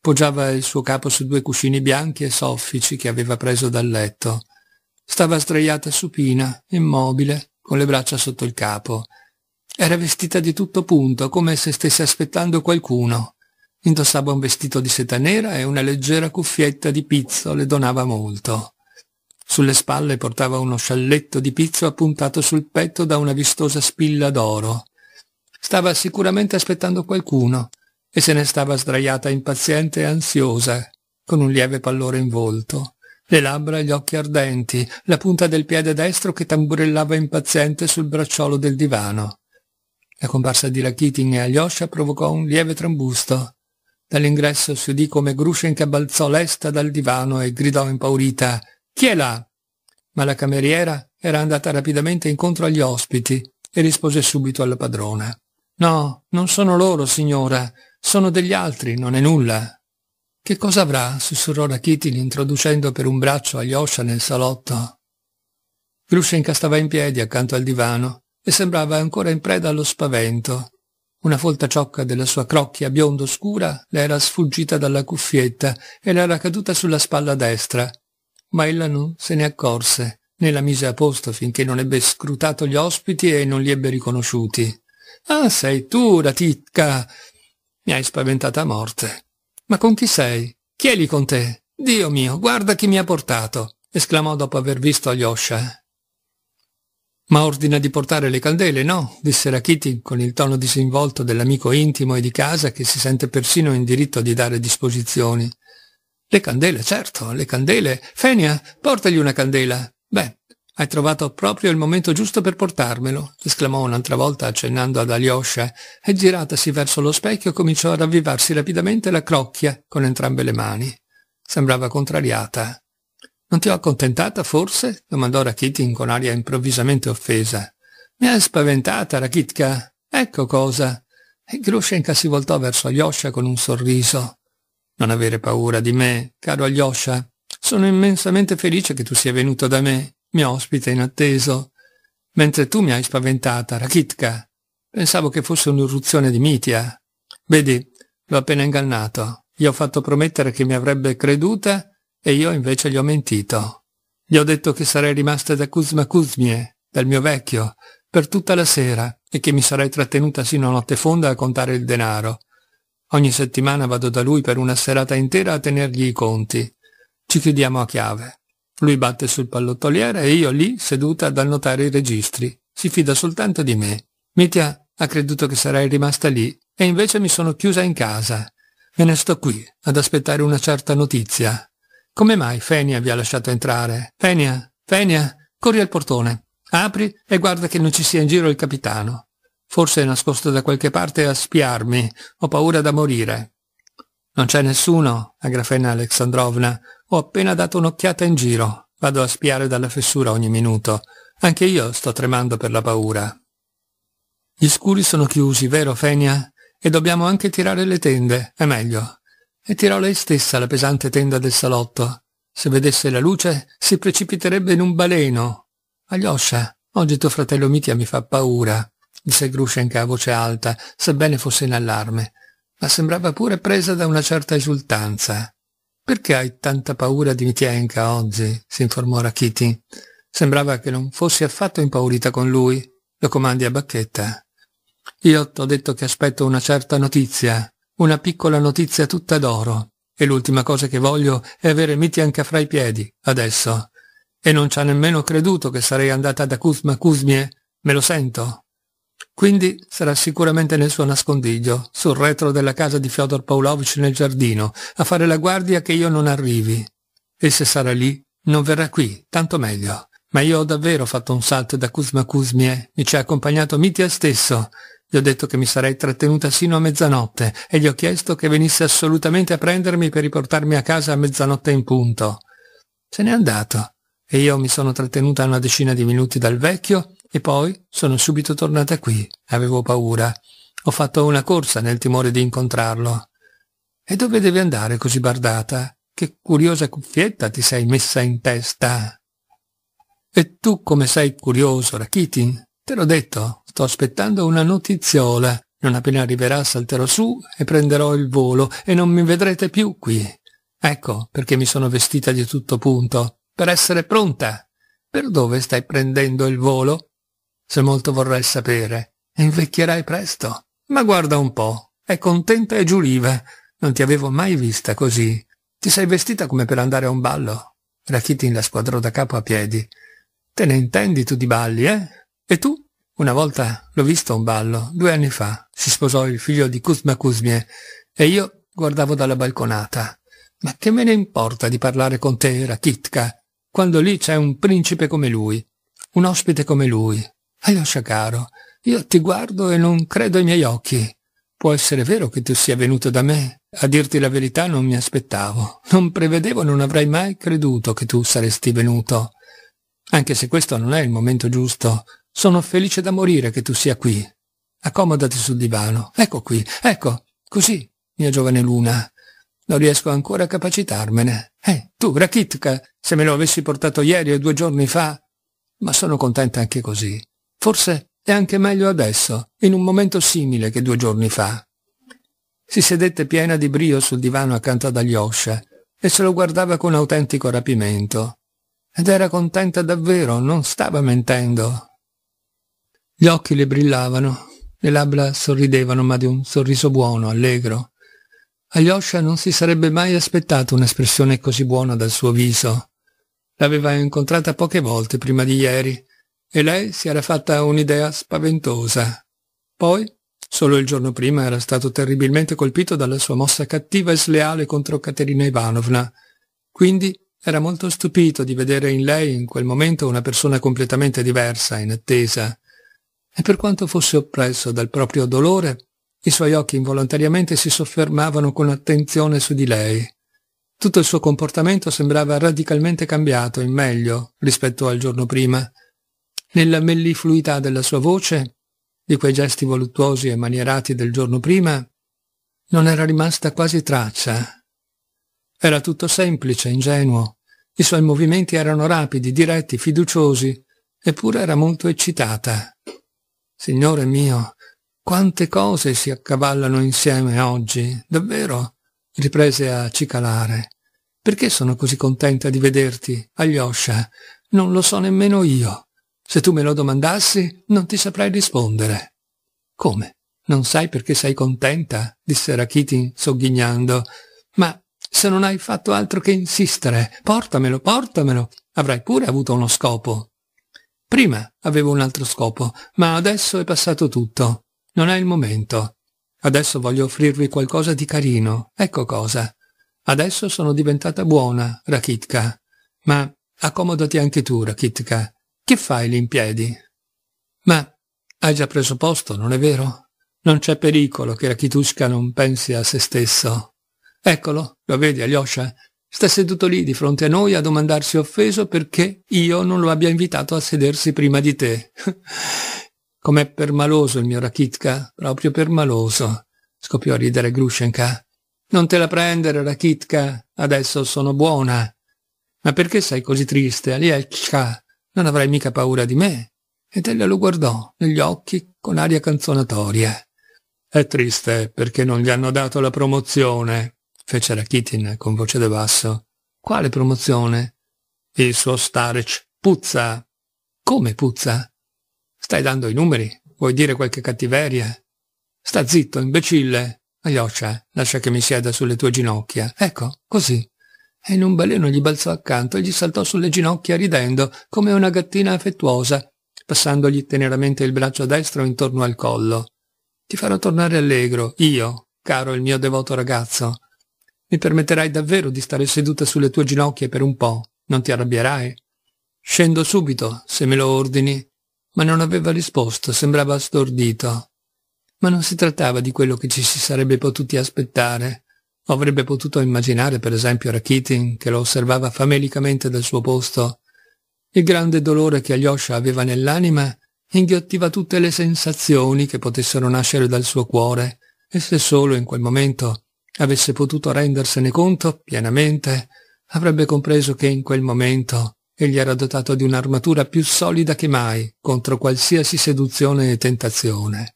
Poggiava il suo capo su due cuscini bianchi e soffici che aveva preso dal letto. Stava sdraiata supina, immobile, con le braccia sotto il capo. Era vestita di tutto punto, come se stesse aspettando qualcuno. Indossava un vestito di seta nera e una leggera cuffietta di pizzo le donava molto. Sulle spalle portava uno scialletto di pizzo appuntato sul petto da una vistosa spilla d'oro. Stava sicuramente aspettando qualcuno e se ne stava sdraiata impaziente e ansiosa, con un lieve pallore in volto le labbra e gli occhi ardenti, la punta del piede destro che tamburellava impaziente sul bracciolo del divano. La comparsa di Rakitin e Alyosha provocò un lieve trambusto. Dall'ingresso si udì come Grushenka balzò lesta dal divano e gridò impaurita «Chi è là?» Ma la cameriera era andata rapidamente incontro agli ospiti e rispose subito alla padrona. «No, non sono loro, signora, sono degli altri, non è nulla, che cosa avrà? sussurrò Rakitin introducendo per un braccio Alyosha nel salotto. Grushenka stava in piedi accanto al divano e sembrava ancora in preda allo spavento. Una folta ciocca della sua crocchia biondo scura le era sfuggita dalla cuffietta e le era caduta sulla spalla destra, ma ella non se ne accorse né la mise a posto finché non ebbe scrutato gli ospiti e non li ebbe riconosciuti. Ah, sei tu, Ratitka! Mi hai spaventata a morte. Ma con chi sei? Chi è lì con te? Dio mio, guarda chi mi ha portato! esclamò dopo aver visto Alyosha. Ma ordina di portare le candele, no? disse la con il tono disinvolto dell'amico intimo e di casa che si sente persino in diritto di dare disposizioni. Le candele, certo, le candele. Fenia, portagli una candela. Beh, hai trovato proprio il momento giusto per portarmelo, esclamò un'altra volta accennando ad Alyosha, e giratasi verso lo specchio cominciò a ravvivarsi rapidamente la crocchia con entrambe le mani. Sembrava contrariata. Non ti ho accontentata, forse? domandò Rakitin con aria improvvisamente offesa. Mi hai spaventata, Rakitka. Ecco cosa. E Grushenka si voltò verso Alyosha con un sorriso. Non avere paura di me, caro Alyosha. Sono immensamente felice che tu sia venuto da me mi ospita inatteso, mentre tu mi hai spaventata, Rakitka. Pensavo che fosse un'irruzione di mitia. Vedi, l'ho appena ingannato. Gli ho fatto promettere che mi avrebbe creduta e io invece gli ho mentito. Gli ho detto che sarei rimasta da Kuzma Kuzmie, dal mio vecchio, per tutta la sera e che mi sarei trattenuta sino a notte fonda a contare il denaro. Ogni settimana vado da lui per una serata intera a tenergli i conti. Ci chiudiamo a chiave. Lui batte sul pallottoliere e io lì, seduta ad annotare i registri. Si fida soltanto di me. Mitia ha creduto che sarei rimasta lì e invece mi sono chiusa in casa. Me ne sto qui, ad aspettare una certa notizia. Come mai Fenia vi ha lasciato entrare? Fenia, Fenia, corri al portone. Apri e guarda che non ci sia in giro il capitano. Forse è nascosto da qualche parte a spiarmi. Ho paura da morire. Non c'è nessuno, Agrafena Alexandrovna, ho appena dato un'occhiata in giro. Vado a spiare dalla fessura ogni minuto. Anche io sto tremando per la paura. Gli scuri sono chiusi, vero Fenia? E dobbiamo anche tirare le tende, è meglio. E tirò lei stessa la pesante tenda del salotto. Se vedesse la luce, si precipiterebbe in un baleno. Aglioscia, oggi tuo fratello Michia mi fa paura, disse Grushenka a voce alta, sebbene fosse in allarme, ma sembrava pure presa da una certa esultanza. Perché hai tanta paura di Mitienka oggi? si informò Rakiti. Sembrava che non fossi affatto impaurita con lui. Lo comandi a bacchetta. Io t'ho detto che aspetto una certa notizia, una piccola notizia tutta d'oro, e l'ultima cosa che voglio è avere Mitianka fra i piedi, adesso. E non ci ha nemmeno creduto che sarei andata da Kuzma Kuzmie, me lo sento. Quindi sarà sicuramente nel suo nascondiglio, sul retro della casa di Fyodor Pavlovich nel giardino, a fare la guardia che io non arrivi. E se sarà lì, non verrà qui, tanto meglio. Ma io ho davvero fatto un salto da Kuzma Kuzmie, mi ci ha accompagnato Mitia stesso. Gli ho detto che mi sarei trattenuta sino a mezzanotte e gli ho chiesto che venisse assolutamente a prendermi per riportarmi a casa a mezzanotte in punto. Se n'è andato e io mi sono trattenuta una decina di minuti dal vecchio e poi sono subito tornata qui. Avevo paura. Ho fatto una corsa nel timore di incontrarlo. E dove devi andare così bardata? Che curiosa cuffietta ti sei messa in testa. E tu come sei curioso, Rakitin? Te l'ho detto, sto aspettando una notiziola. Non appena arriverà salterò su e prenderò il volo e non mi vedrete più qui. Ecco perché mi sono vestita di tutto punto, per essere pronta. Per dove stai prendendo il volo? se molto vorrai sapere, invecchierai presto. Ma guarda un po', è contenta e giuliva. Non ti avevo mai vista così. Ti sei vestita come per andare a un ballo. Rakitin la squadrò da capo a piedi. Te ne intendi tu di balli, eh? E tu? Una volta l'ho visto a un ballo, due anni fa. Si sposò il figlio di Kuzma Kuzmie e io guardavo dalla balconata. Ma che me ne importa di parlare con te, Rakitka, quando lì c'è un principe come lui, un ospite come lui, Ayosha caro, io ti guardo e non credo ai miei occhi. Può essere vero che tu sia venuto da me. A dirti la verità non mi aspettavo. Non prevedevo, non avrei mai creduto che tu saresti venuto. Anche se questo non è il momento giusto, sono felice da morire che tu sia qui. Accomodati sul divano. Ecco qui, ecco, così, mia giovane luna. Non riesco ancora a capacitarmene. Eh, tu, Rakitka, se me lo avessi portato ieri o due giorni fa. Ma sono contenta anche così. Forse è anche meglio adesso, in un momento simile che due giorni fa. Si sedette piena di brio sul divano accanto ad Alyosha e se lo guardava con autentico rapimento. Ed era contenta davvero, non stava mentendo. Gli occhi le brillavano, le labbra sorridevano ma di un sorriso buono, allegro. Alyosha non si sarebbe mai aspettato un'espressione così buona dal suo viso. L'aveva incontrata poche volte prima di ieri e lei si era fatta un'idea spaventosa. Poi, solo il giorno prima era stato terribilmente colpito dalla sua mossa cattiva e sleale contro Caterina Ivanovna. Quindi era molto stupito di vedere in lei in quel momento una persona completamente diversa, inattesa. E per quanto fosse oppresso dal proprio dolore, i suoi occhi involontariamente si soffermavano con attenzione su di lei. Tutto il suo comportamento sembrava radicalmente cambiato in meglio rispetto al giorno prima nella mellifluità della sua voce, di quei gesti voluttuosi e manierati del giorno prima, non era rimasta quasi traccia. Era tutto semplice, ingenuo. I suoi movimenti erano rapidi, diretti, fiduciosi, eppure era molto eccitata. Signore mio, quante cose si accavallano insieme oggi, davvero, riprese a cicalare. Perché sono così contenta di vederti, Alyosha? Non lo so nemmeno io. Se tu me lo domandassi, non ti saprei rispondere. Come? Non sai perché sei contenta? disse Rakitin sogghignando. Ma se non hai fatto altro che insistere, portamelo, portamelo. Avrai pure avuto uno scopo. Prima avevo un altro scopo, ma adesso è passato tutto. Non è il momento. Adesso voglio offrirvi qualcosa di carino. Ecco cosa. Adesso sono diventata buona, Rakitka. Ma accomodati anche tu, Rakitka. Che fai lì in piedi? Ma hai già preso posto, non è vero? Non c'è pericolo che Rakitusca non pensi a se stesso. Eccolo, lo vedi Alyosha? Sta seduto lì di fronte a noi a domandarsi offeso perché io non lo abbia invitato a sedersi prima di te. Com'è permaloso il mio Rakitka, proprio permaloso, scoppiò a ridere Grushenka. Non te la prendere, Rakitka, adesso sono buona. Ma perché sei così triste, Alielka? Non avrai mica paura di me? Ed ella lo guardò negli occhi con aria canzonatoria. È triste perché non gli hanno dato la promozione, fece Rakitin con voce da basso. Quale promozione? Il suo Starec puzza. Come puzza? Stai dando i numeri? Vuoi dire qualche cattiveria? Sta zitto, imbecille. Aioscia, lascia che mi sieda sulle tue ginocchia. Ecco, così e in un baleno gli balzò accanto e gli saltò sulle ginocchia ridendo come una gattina affettuosa, passandogli teneramente il braccio destro intorno al collo. Ti farò tornare allegro, io, caro il mio devoto ragazzo. Mi permetterai davvero di stare seduta sulle tue ginocchia per un po', non ti arrabbierai? Scendo subito, se me lo ordini. Ma non aveva risposto, sembrava stordito. Ma non si trattava di quello che ci si sarebbe potuti aspettare. Avrebbe potuto immaginare, per esempio, Rakitin, che lo osservava famelicamente dal suo posto. Il grande dolore che Alyosha aveva nell'anima inghiottiva tutte le sensazioni che potessero nascere dal suo cuore, e se solo in quel momento avesse potuto rendersene conto pienamente, avrebbe compreso che in quel momento egli era dotato di un'armatura più solida che mai contro qualsiasi seduzione e tentazione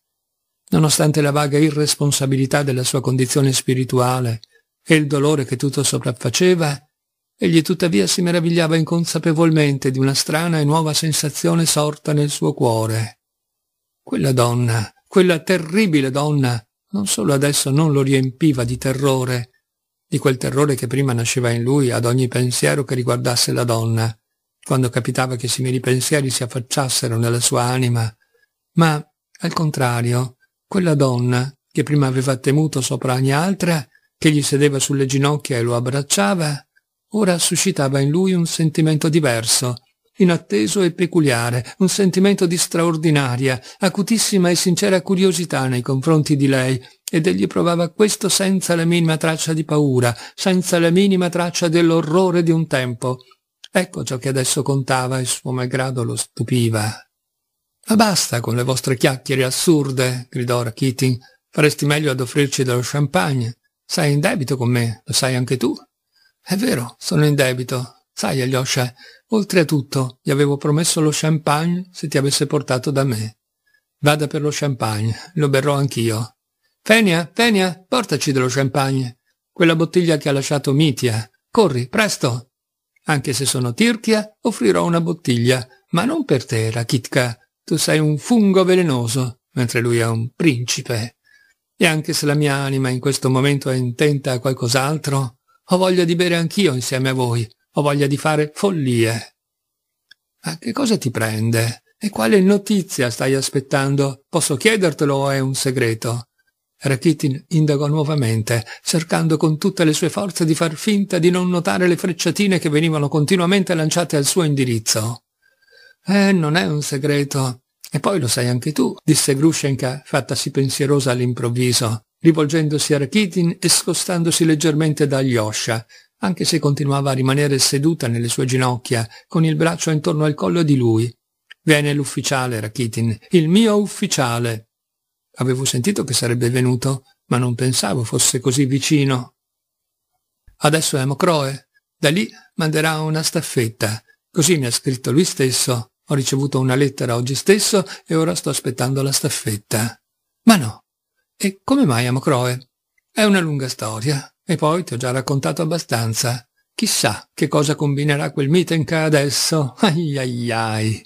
nonostante la vaga irresponsabilità della sua condizione spirituale e il dolore che tutto sopraffaceva, egli tuttavia si meravigliava inconsapevolmente di una strana e nuova sensazione sorta nel suo cuore. Quella donna, quella terribile donna, non solo adesso non lo riempiva di terrore, di quel terrore che prima nasceva in lui ad ogni pensiero che riguardasse la donna, quando capitava che simili pensieri si affacciassero nella sua anima, ma, al contrario, quella donna, che prima aveva temuto sopra ogni altra, che gli sedeva sulle ginocchia e lo abbracciava, ora suscitava in lui un sentimento diverso, inatteso e peculiare, un sentimento di straordinaria, acutissima e sincera curiosità nei confronti di lei, ed egli provava questo senza la minima traccia di paura, senza la minima traccia dell'orrore di un tempo. Ecco ciò che adesso contava e suo malgrado lo stupiva. Ma basta con le vostre chiacchiere assurde, gridò Rakitin. Faresti meglio ad offrirci dello champagne. Sei in debito con me, lo sai anche tu. È vero, sono in debito. Sai, Alyosha, oltre a tutto, gli avevo promesso lo champagne se ti avesse portato da me. Vada per lo champagne, lo berrò anch'io. Fenia, Fenia, portaci dello champagne. Quella bottiglia che ha lasciato Mitia. Corri, presto. Anche se sono Tirchia, offrirò una bottiglia, ma non per te, Rakitka, tu sei un fungo velenoso, mentre lui è un principe. E anche se la mia anima in questo momento è intenta a qualcos'altro, ho voglia di bere anch'io insieme a voi, ho voglia di fare follie. Ma che cosa ti prende? E quale notizia stai aspettando? Posso chiedertelo o è un segreto? Rakitin indagò nuovamente, cercando con tutte le sue forze di far finta di non notare le frecciatine che venivano continuamente lanciate al suo indirizzo. Eh, non è un segreto. E poi lo sai anche tu, disse Grushenka, fattasi pensierosa all'improvviso, rivolgendosi a Rakitin e scostandosi leggermente da Alyosha, anche se continuava a rimanere seduta nelle sue ginocchia, con il braccio intorno al collo di lui. Viene l'ufficiale, Rakitin, il mio ufficiale. Avevo sentito che sarebbe venuto, ma non pensavo fosse così vicino. Adesso è Mocroe. Da lì manderà una staffetta. Così mi ha scritto lui stesso. Ho ricevuto una lettera oggi stesso e ora sto aspettando la staffetta. Ma no. E come mai amo Croe? È una lunga storia, e poi ti ho già raccontato abbastanza. Chissà che cosa combinerà quel Mitenka adesso. Ai ai ai.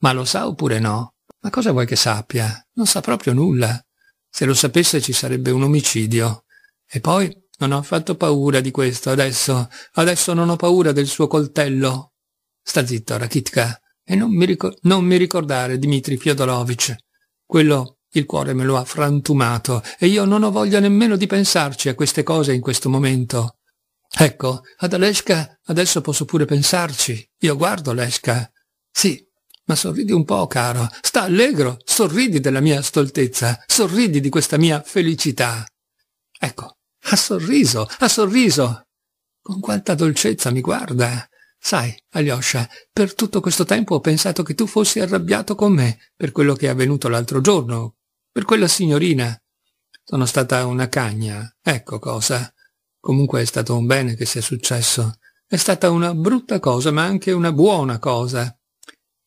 Ma lo sa oppure no? Ma cosa vuoi che sappia? Non sa proprio nulla. Se lo sapesse ci sarebbe un omicidio. E poi non ho affatto paura di questo adesso. Adesso non ho paura del suo coltello. Sta zitto, Rakitka. E non mi, ricor- non mi ricordare Dmitri Fiodorovich. Quello il cuore me lo ha frantumato e io non ho voglia nemmeno di pensarci a queste cose in questo momento. Ecco, ad Aleska adesso posso pure pensarci. Io guardo Alesca. Sì, ma sorridi un po', caro. Sta allegro, sorridi della mia stoltezza, sorridi di questa mia felicità. Ecco, ha sorriso, ha sorriso. Con quanta dolcezza mi guarda. Sai, Alyosha, per tutto questo tempo ho pensato che tu fossi arrabbiato con me per quello che è avvenuto l'altro giorno, per quella signorina. Sono stata una cagna, ecco cosa. Comunque è stato un bene che sia successo. È stata una brutta cosa, ma anche una buona cosa.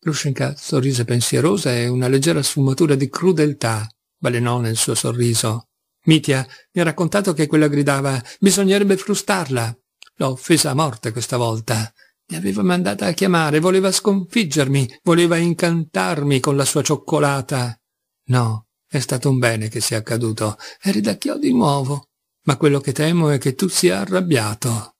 Lushenka sorrise pensierosa e una leggera sfumatura di crudeltà balenò nel suo sorriso. Mitia mi ha raccontato che quella gridava «Bisognerebbe frustarla!» L'ho offesa a morte questa volta. Mi aveva mandata a chiamare, voleva sconfiggermi, voleva incantarmi con la sua cioccolata. No, è stato un bene che sia accaduto, e ridacchiò di nuovo. Ma quello che temo è che tu sia arrabbiato.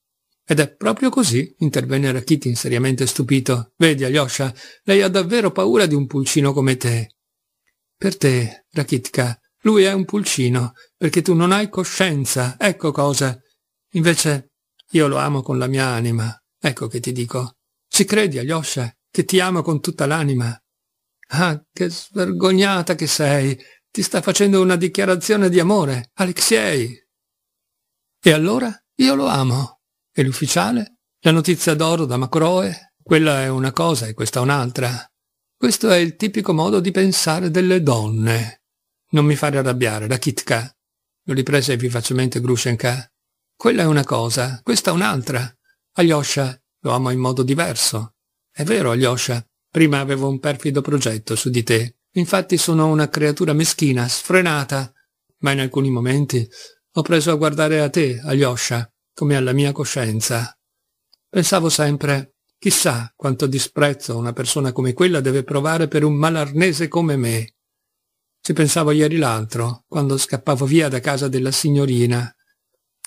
Ed è proprio così, intervenne Rakitin seriamente stupito. Vedi, Alyosha, lei ha davvero paura di un pulcino come te. Per te, Rakitka, lui è un pulcino, perché tu non hai coscienza, ecco cosa. Invece, io lo amo con la mia anima, Ecco che ti dico. Ci credi, Alyosha, che ti amo con tutta l'anima? Ah, che svergognata che sei! Ti sta facendo una dichiarazione di amore, Alexei! E allora io lo amo. E l'ufficiale? La notizia d'oro da Macroe? Quella è una cosa e questa un'altra. Questo è il tipico modo di pensare delle donne. Non mi fare arrabbiare, la Kitka. Lo riprese vivacemente Grushenka. Quella è una cosa, questa un'altra. Alyosha lo amo in modo diverso. È vero, Alyosha, prima avevo un perfido progetto su di te. Infatti sono una creatura meschina, sfrenata, ma in alcuni momenti ho preso a guardare a te, Alyosha, come alla mia coscienza. Pensavo sempre, chissà quanto disprezzo una persona come quella deve provare per un malarnese come me. Ci pensavo ieri l'altro, quando scappavo via da casa della signorina.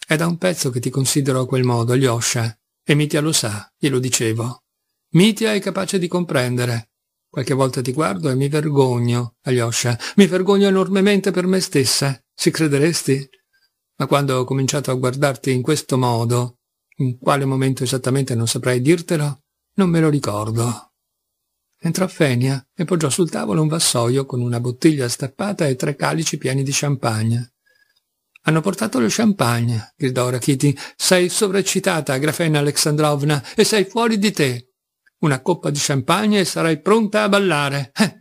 È da un pezzo che ti considero a quel modo, Alyosha. E Mitia lo sa, glielo dicevo. Mitia è capace di comprendere. Qualche volta ti guardo e mi vergogno, Alyosha. Mi vergogno enormemente per me stessa. Ci crederesti? Ma quando ho cominciato a guardarti in questo modo, in quale momento esattamente non saprei dirtelo, non me lo ricordo. Entrò Fenia e poggiò sul tavolo un vassoio con una bottiglia stappata e tre calici pieni di champagne. Hanno portato lo champagne, gridò Rakitin. Sei sovraccitata, Grafena Alexandrovna, e sei fuori di te. Una coppa di champagne e sarai pronta a ballare. Eh,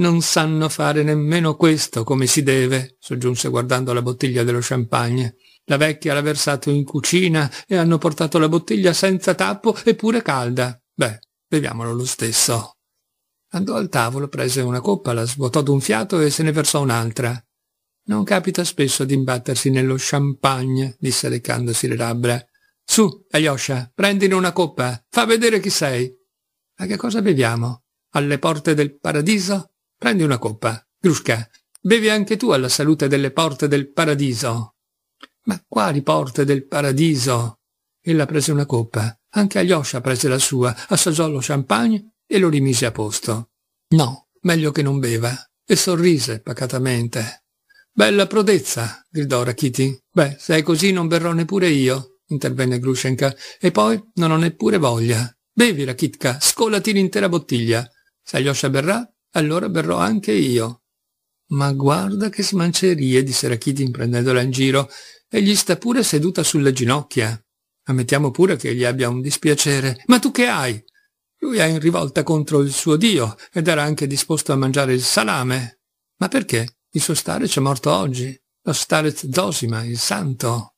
non sanno fare nemmeno questo come si deve, soggiunse guardando la bottiglia dello champagne. La vecchia l'ha versato in cucina e hanno portato la bottiglia senza tappo eppure calda. Beh, beviamolo lo stesso. Andò al tavolo, prese una coppa, la svuotò d'un fiato e se ne versò un'altra. Non capita spesso ad imbattersi nello champagne, disse leccandosi le labbra. Su, Alyosha, prendine una coppa, fa vedere chi sei. A che cosa beviamo? Alle porte del paradiso? Prendi una coppa, Grushka. Bevi anche tu alla salute delle porte del paradiso. Ma quali porte del paradiso? Ella prese una coppa. Anche Alyosha prese la sua, assaggiò lo champagne e lo rimise a posto. No, meglio che non beva. E sorrise pacatamente. Bella prodezza, gridò Rakiti. Beh, se è così non berrò neppure io, intervenne Grushenka, e poi non ho neppure voglia. Bevi, Rakitka, scolati l'intera bottiglia. Se Alyosha berrà, allora berrò anche io. Ma guarda che smancerie, disse Rakitin prendendola in giro, e gli sta pure seduta sulle ginocchia. Ammettiamo pure che gli abbia un dispiacere. Ma tu che hai? Lui è in rivolta contro il suo Dio ed era anche disposto a mangiare il salame. Ma perché? Il suo Starec è morto oggi, lo Starec Zosima, il santo.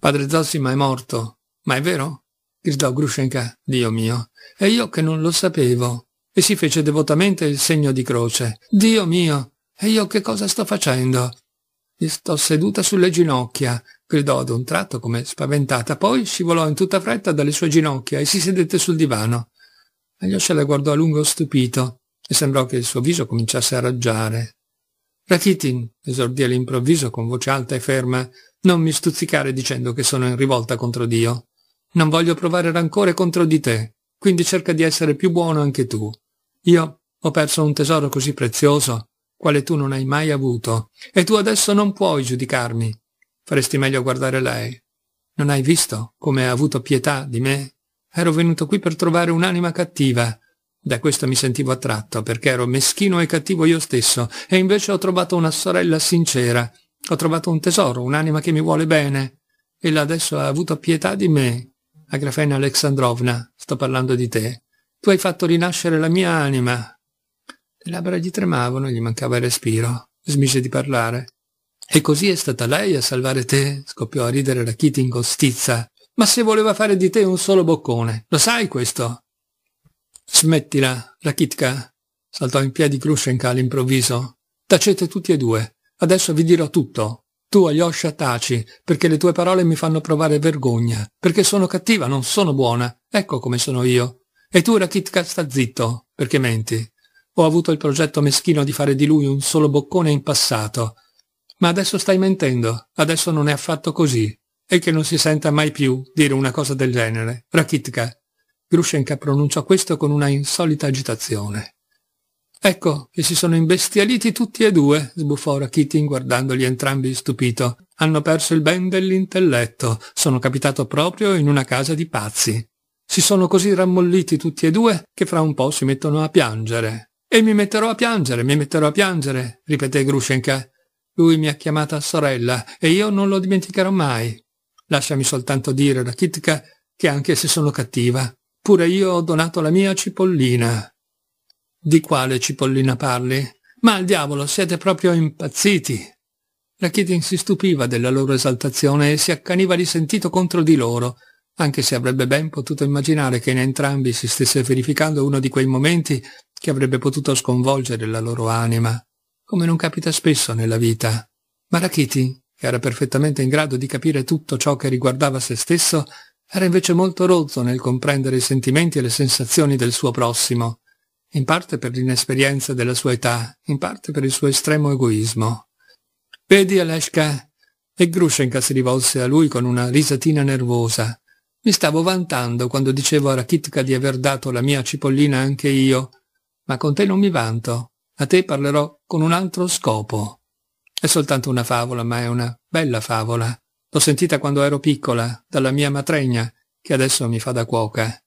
Padre Zosima è morto, ma è vero? gridò Grushenka, Dio mio, e io che non lo sapevo. E si fece devotamente il segno di croce. Dio mio, e io che cosa sto facendo? Gli sto seduta sulle ginocchia, gridò ad un tratto come spaventata, poi scivolò in tutta fretta dalle sue ginocchia e si sedette sul divano. Aglioscia la guardò a lungo stupito e sembrò che il suo viso cominciasse a raggiare. Rakitin, esordì all'improvviso con voce alta e ferma, non mi stuzzicare dicendo che sono in rivolta contro Dio. Non voglio provare rancore contro di te, quindi cerca di essere più buono anche tu. Io ho perso un tesoro così prezioso, quale tu non hai mai avuto, e tu adesso non puoi giudicarmi. Faresti meglio guardare lei. Non hai visto come ha avuto pietà di me? Ero venuto qui per trovare un'anima cattiva, da questo mi sentivo attratto perché ero meschino e cattivo io stesso e invece ho trovato una sorella sincera. Ho trovato un tesoro, un'anima che mi vuole bene. Ella adesso ha avuto pietà di me. Agrafena Alexandrovna, sto parlando di te. Tu hai fatto rinascere la mia anima. Le labbra gli tremavano e gli mancava il respiro. Smise di parlare. E così è stata lei a salvare te? scoppiò a ridere la Kitty in costizza. Ma se voleva fare di te un solo boccone, lo sai questo? Smettila, Rakitka, saltò in piedi Krushenka all'improvviso. Tacete tutti e due. Adesso vi dirò tutto. Tu, Alyosha, taci, perché le tue parole mi fanno provare vergogna, perché sono cattiva, non sono buona. Ecco come sono io. E tu, Rakitka, sta zitto, perché menti. Ho avuto il progetto meschino di fare di lui un solo boccone in passato. Ma adesso stai mentendo, adesso non è affatto così. E che non si senta mai più dire una cosa del genere. Rakitka, Grushenka pronunciò questo con una insolita agitazione. Ecco che si sono imbestialiti tutti e due, sbuffò Rakitin guardandoli entrambi stupito. Hanno perso il ben dell'intelletto. Sono capitato proprio in una casa di pazzi. Si sono così rammolliti tutti e due che fra un po' si mettono a piangere. E mi metterò a piangere, mi metterò a piangere, ripeté Grushenka. Lui mi ha chiamata sorella e io non lo dimenticherò mai. Lasciami soltanto dire, Rakitka, che anche se sono cattiva, Pure io ho donato la mia cipollina. Di quale cipollina parli? Ma al diavolo, siete proprio impazziti. La Keating si stupiva della loro esaltazione e si accaniva risentito contro di loro, anche se avrebbe ben potuto immaginare che in entrambi si stesse verificando uno di quei momenti che avrebbe potuto sconvolgere la loro anima, come non capita spesso nella vita. Ma la Kitty, che era perfettamente in grado di capire tutto ciò che riguardava se stesso, era invece molto rozzo nel comprendere i sentimenti e le sensazioni del suo prossimo, in parte per l'inesperienza della sua età, in parte per il suo estremo egoismo. Vedi Aleshka? E Grushenka si rivolse a lui con una risatina nervosa. Mi stavo vantando quando dicevo a Rakitka di aver dato la mia cipollina anche io, ma con te non mi vanto. A te parlerò con un altro scopo. È soltanto una favola, ma è una bella favola. L'ho sentita quando ero piccola, dalla mia matregna, che adesso mi fa da cuoca.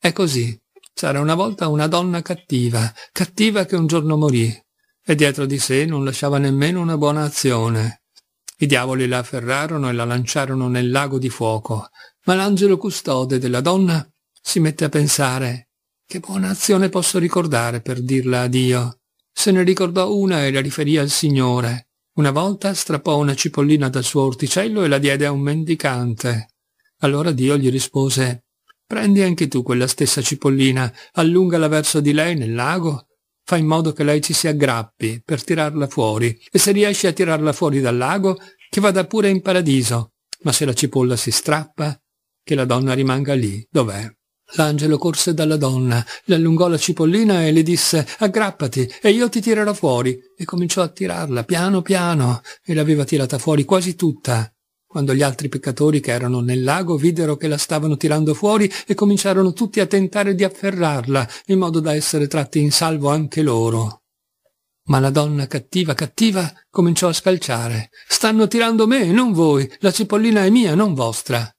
È così. C'era una volta una donna cattiva, cattiva che un giorno morì, e dietro di sé non lasciava nemmeno una buona azione. I diavoli la afferrarono e la lanciarono nel lago di fuoco, ma l'angelo custode della donna si mette a pensare che buona azione posso ricordare per dirla a Dio. Se ne ricordò una e la riferì al Signore, una volta strappò una cipollina dal suo orticello e la diede a un mendicante. Allora Dio gli rispose Prendi anche tu quella stessa cipollina, allungala verso di lei nel lago, fa in modo che lei ci si aggrappi per tirarla fuori, e se riesci a tirarla fuori dal lago, che vada pure in paradiso, ma se la cipolla si strappa, che la donna rimanga lì, dov'è? L'angelo corse dalla donna, le allungò la cipollina e le disse aggrappati e io ti tirerò fuori e cominciò a tirarla piano piano e l'aveva tirata fuori quasi tutta. Quando gli altri peccatori che erano nel lago videro che la stavano tirando fuori e cominciarono tutti a tentare di afferrarla in modo da essere tratti in salvo anche loro. Ma la donna cattiva cattiva cominciò a scalciare. Stanno tirando me, non voi. La cipollina è mia, non vostra.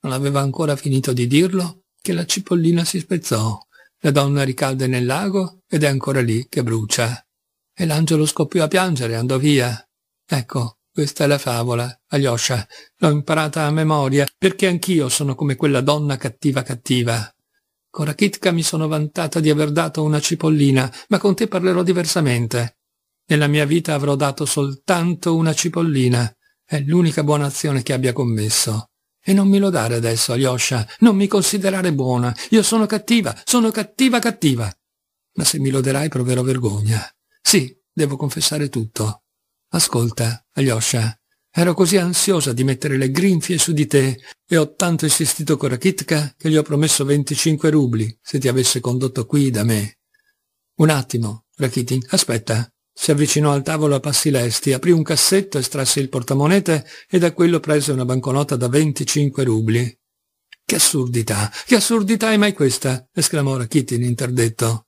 Non aveva ancora finito di dirlo che la cipollina si spezzò, la donna ricadde nel lago ed è ancora lì che brucia. E l'angelo scoppiò a piangere e andò via. Ecco, questa è la favola, Alyosha. L'ho imparata a memoria, perché anch'io sono come quella donna cattiva cattiva. Con Rakitka mi sono vantata di aver dato una cipollina, ma con te parlerò diversamente. Nella mia vita avrò dato soltanto una cipollina. È l'unica buona azione che abbia commesso. E non mi lodare adesso, Alyosha, non mi considerare buona. Io sono cattiva, sono cattiva cattiva. Ma se mi loderai proverò vergogna. Sì, devo confessare tutto. Ascolta, Alyosha, ero così ansiosa di mettere le grinfie su di te e ho tanto insistito con Rakitka che gli ho promesso 25 rubli se ti avesse condotto qui da me. Un attimo, Rakitin, aspetta. Si avvicinò al tavolo a passi lesti, aprì un cassetto, estrasse il portamonete e da quello prese una banconota da 25 rubli. Che assurdità, che assurdità è mai questa? esclamò Rakit in interdetto.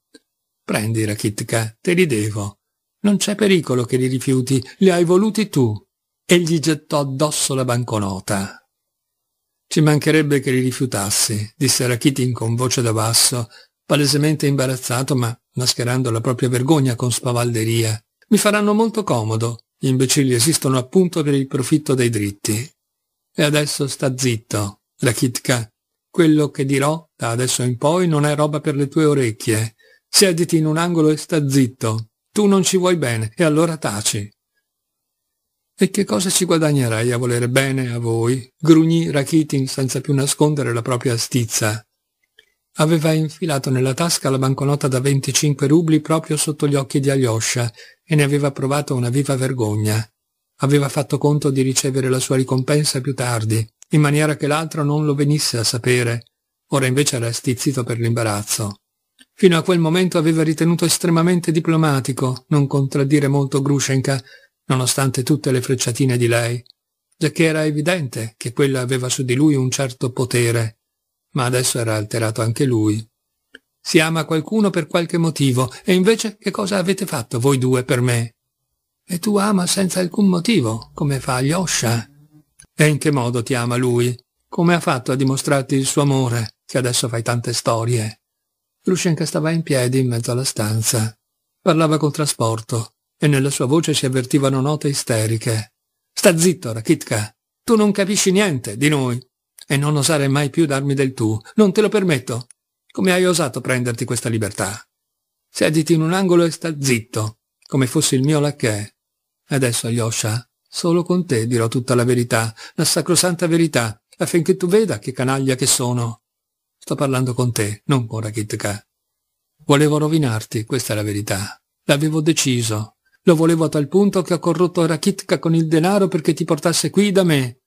Prendi, Rakitka, te li devo. Non c'è pericolo che li rifiuti, li hai voluti tu. E gli gettò addosso la banconota. Ci mancherebbe che li rifiutassi, disse Rakitin con voce da basso, palesemente imbarazzato ma mascherando la propria vergogna con spavalderia. Mi faranno molto comodo. Gli imbecilli esistono appunto per il profitto dei dritti. E adesso sta zitto, Rakitka. Quello che dirò da adesso in poi non è roba per le tue orecchie. Siediti in un angolo e sta zitto. Tu non ci vuoi bene e allora taci. E che cosa ci guadagnerai a volere bene a voi? Grugnì Rakitin senza più nascondere la propria stizza aveva infilato nella tasca la banconota da 25 rubli proprio sotto gli occhi di Alyosha e ne aveva provato una viva vergogna. Aveva fatto conto di ricevere la sua ricompensa più tardi, in maniera che l'altro non lo venisse a sapere. Ora invece era stizzito per l'imbarazzo. Fino a quel momento aveva ritenuto estremamente diplomatico non contraddire molto Grushenka, nonostante tutte le frecciatine di lei, giacché era evidente che quella aveva su di lui un certo potere ma adesso era alterato anche lui. Si ama qualcuno per qualche motivo, e invece che cosa avete fatto voi due per me? E tu ama senza alcun motivo, come fa Alyosha. E in che modo ti ama lui? Come ha fatto a dimostrarti il suo amore, che adesso fai tante storie? Lushenka stava in piedi in mezzo alla stanza. Parlava con trasporto, e nella sua voce si avvertivano note isteriche. Sta zitto, Rakitka. Tu non capisci niente di noi e non osare mai più darmi del tu. Non te lo permetto. Come hai osato prenderti questa libertà? Sediti in un angolo e sta zitto, come fossi il mio lacchè. Adesso, Alyosha, solo con te dirò tutta la verità, la sacrosanta verità, affinché tu veda che canaglia che sono. Sto parlando con te, non con Rakitka. Volevo rovinarti, questa è la verità. L'avevo deciso. Lo volevo a tal punto che ho corrotto Rakitka con il denaro perché ti portasse qui da me.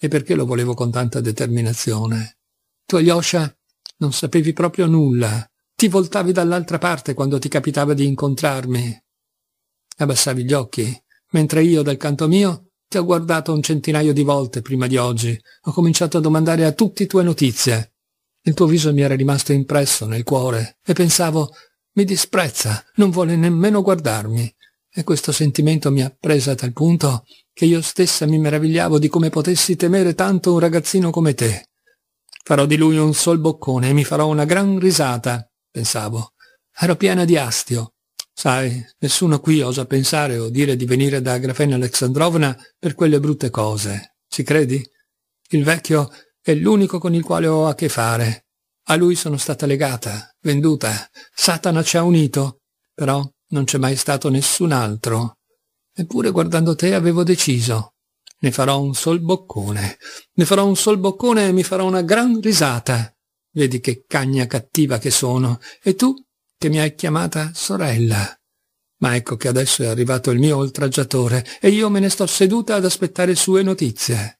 E perché lo volevo con tanta determinazione? Tu, Alyosha, non sapevi proprio nulla. Ti voltavi dall'altra parte quando ti capitava di incontrarmi. Abbassavi gli occhi, mentre io, dal canto mio, ti ho guardato un centinaio di volte prima di oggi. Ho cominciato a domandare a tutti tue notizie. Il tuo viso mi era rimasto impresso nel cuore e pensavo, mi disprezza, non vuole nemmeno guardarmi. E questo sentimento mi ha presa a tal punto che io stessa mi meravigliavo di come potessi temere tanto un ragazzino come te. Farò di lui un sol boccone e mi farò una gran risata, pensavo. Ero piena di astio. Sai, nessuno qui osa pensare o dire di venire da Grafena Alexandrovna per quelle brutte cose. Ci credi? Il vecchio è l'unico con il quale ho a che fare. A lui sono stata legata, venduta. Satana ci ha unito, però non c'è mai stato nessun altro Eppure guardando te avevo deciso. Ne farò un sol boccone. Ne farò un sol boccone e mi farò una gran risata. Vedi che cagna cattiva che sono. E tu che mi hai chiamata sorella. Ma ecco che adesso è arrivato il mio oltraggiatore e io me ne sto seduta ad aspettare sue notizie.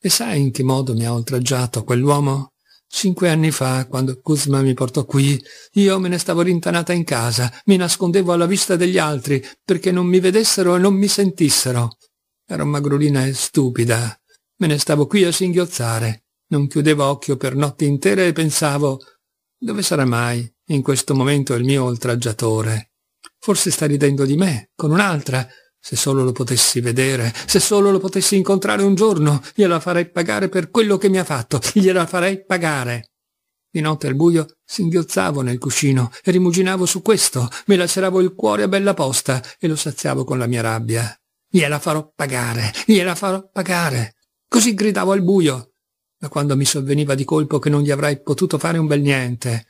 E sai in che modo mi ha oltraggiato quell'uomo? Cinque anni fa, quando Kuzma mi portò qui, io me ne stavo rintanata in casa, mi nascondevo alla vista degli altri, perché non mi vedessero e non mi sentissero. Ero magrolina e stupida. Me ne stavo qui a singhiozzare. Non chiudevo occhio per notti intere e pensavo «Dove sarà mai, in questo momento, il mio oltraggiatore? Forse sta ridendo di me, con un'altra, se solo lo potessi vedere, se solo lo potessi incontrare un giorno, gliela farei pagare per quello che mi ha fatto, gliela farei pagare. Di notte al buio singhiozzavo nel cuscino e rimuginavo su questo, mi laceravo il cuore a bella posta e lo saziavo con la mia rabbia. Gliela farò pagare, gliela farò pagare. Così gridavo al buio, da quando mi sovveniva di colpo che non gli avrei potuto fare un bel niente.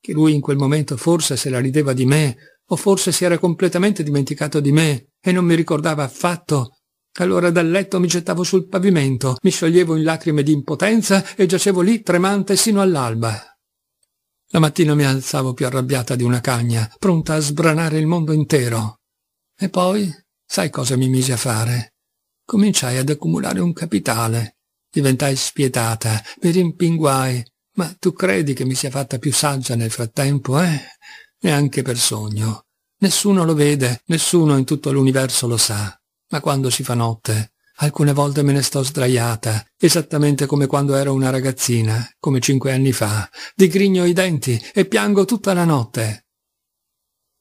Che lui in quel momento forse se la rideva di me, o forse si era completamente dimenticato di me e non mi ricordava affatto. Allora dal letto mi gettavo sul pavimento, mi scioglievo in lacrime di impotenza e giacevo lì tremante sino all'alba. La mattina mi alzavo più arrabbiata di una cagna, pronta a sbranare il mondo intero. E poi, sai cosa mi misi a fare? Cominciai ad accumulare un capitale. Diventai spietata, mi rimpinguai. Ma tu credi che mi sia fatta più saggia nel frattempo, eh? neanche per sogno. Nessuno lo vede, nessuno in tutto l'universo lo sa. Ma quando si fa notte, alcune volte me ne sto sdraiata, esattamente come quando ero una ragazzina, come cinque anni fa, digrigno i denti e piango tutta la notte.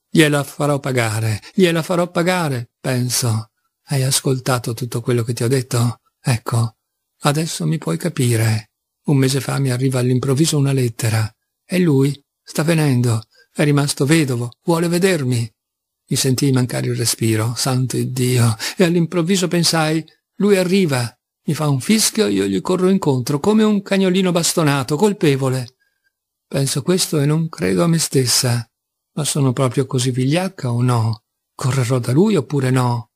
Gliela farò pagare, gliela farò pagare, penso. Hai ascoltato tutto quello che ti ho detto? Ecco, adesso mi puoi capire. Un mese fa mi arriva all'improvviso una lettera. E lui sta venendo, è rimasto vedovo, vuole vedermi. Mi sentii mancare il respiro, santo Dio, e all'improvviso pensai, lui arriva, mi fa un fischio, e io gli corro incontro, come un cagnolino bastonato, colpevole. Penso questo e non credo a me stessa. Ma sono proprio così vigliacca o no? Correrò da lui oppure no?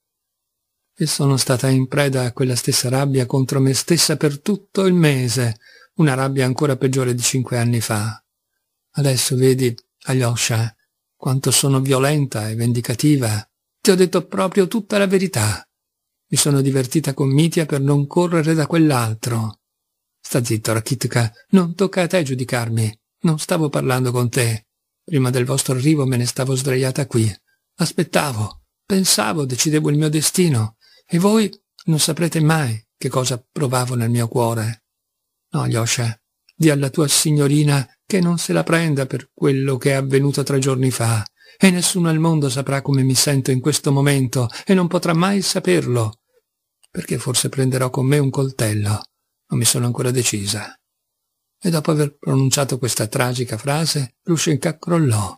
E sono stata in preda a quella stessa rabbia contro me stessa per tutto il mese, una rabbia ancora peggiore di cinque anni fa. Adesso, vedi, Alyosha, quanto sono violenta e vendicativa. Ti ho detto proprio tutta la verità. Mi sono divertita con Mitya per non correre da quell'altro. Sta zitto, Rakitka, non tocca a te giudicarmi. Non stavo parlando con te. Prima del vostro arrivo me ne stavo sdraiata qui. Aspettavo, pensavo, decidevo il mio destino. E voi non saprete mai che cosa provavo nel mio cuore. No, Yosha, di alla tua signorina che non se la prenda per quello che è avvenuto tre giorni fa, e nessuno al mondo saprà come mi sento in questo momento, e non potrà mai saperlo, perché forse prenderò con me un coltello, non mi sono ancora decisa. E dopo aver pronunciato questa tragica frase, Lushenka crollò.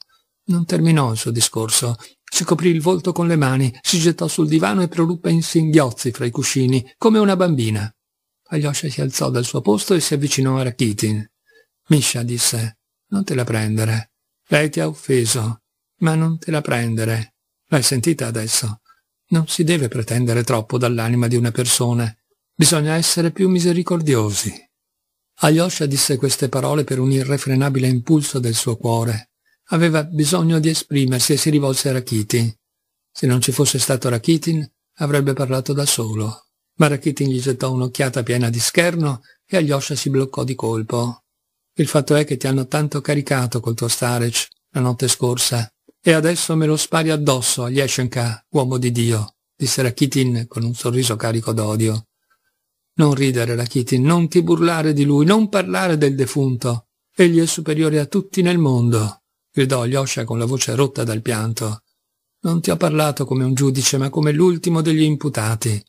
Non terminò il suo discorso, si coprì il volto con le mani, si gettò sul divano e proruppe in singhiozzi fra i cuscini, come una bambina. Alyosha si alzò dal suo posto e si avvicinò a Rakitin. Misha disse, non te la prendere. Lei ti ha offeso, ma non te la prendere. L'hai sentita adesso? Non si deve pretendere troppo dall'anima di una persona. Bisogna essere più misericordiosi. Alyosha disse queste parole per un irrefrenabile impulso del suo cuore. Aveva bisogno di esprimersi e si rivolse a Rakitin. Se non ci fosse stato Rakitin, avrebbe parlato da solo. Ma Rakitin gli gettò un'occhiata piena di scherno e Alyosha si bloccò di colpo. Il fatto è che ti hanno tanto caricato col tuo Starec la notte scorsa e adesso me lo spari addosso agli Yeshenka, uomo di Dio, disse Rakitin con un sorriso carico d'odio. Non ridere, Rakitin, non ti burlare di lui, non parlare del defunto. Egli è superiore a tutti nel mondo, gridò Alyosha con la voce rotta dal pianto. Non ti ho parlato come un giudice, ma come l'ultimo degli imputati.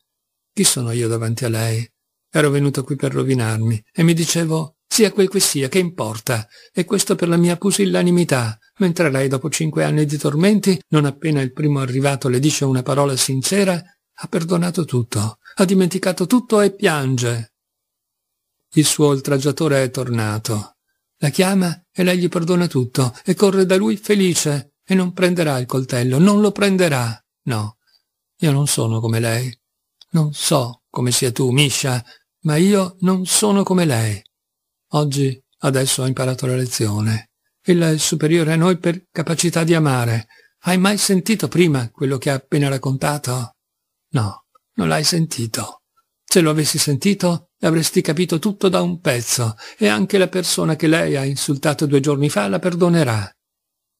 Chi sono io davanti a lei? Ero venuto qui per rovinarmi e mi dicevo sia quel che sia, che importa, e questo per la mia pusillanimità, mentre lei dopo cinque anni di tormenti, non appena il primo arrivato le dice una parola sincera, ha perdonato tutto, ha dimenticato tutto e piange. Il suo oltraggiatore è tornato. La chiama e lei gli perdona tutto e corre da lui felice e non prenderà il coltello, non lo prenderà. No, io non sono come lei. Non so come sia tu, Misha, ma io non sono come lei. Oggi, adesso ho imparato la lezione. Ella è superiore a noi per capacità di amare. Hai mai sentito prima quello che ha appena raccontato? No, non l'hai sentito. Se lo avessi sentito, avresti capito tutto da un pezzo e anche la persona che lei ha insultato due giorni fa la perdonerà.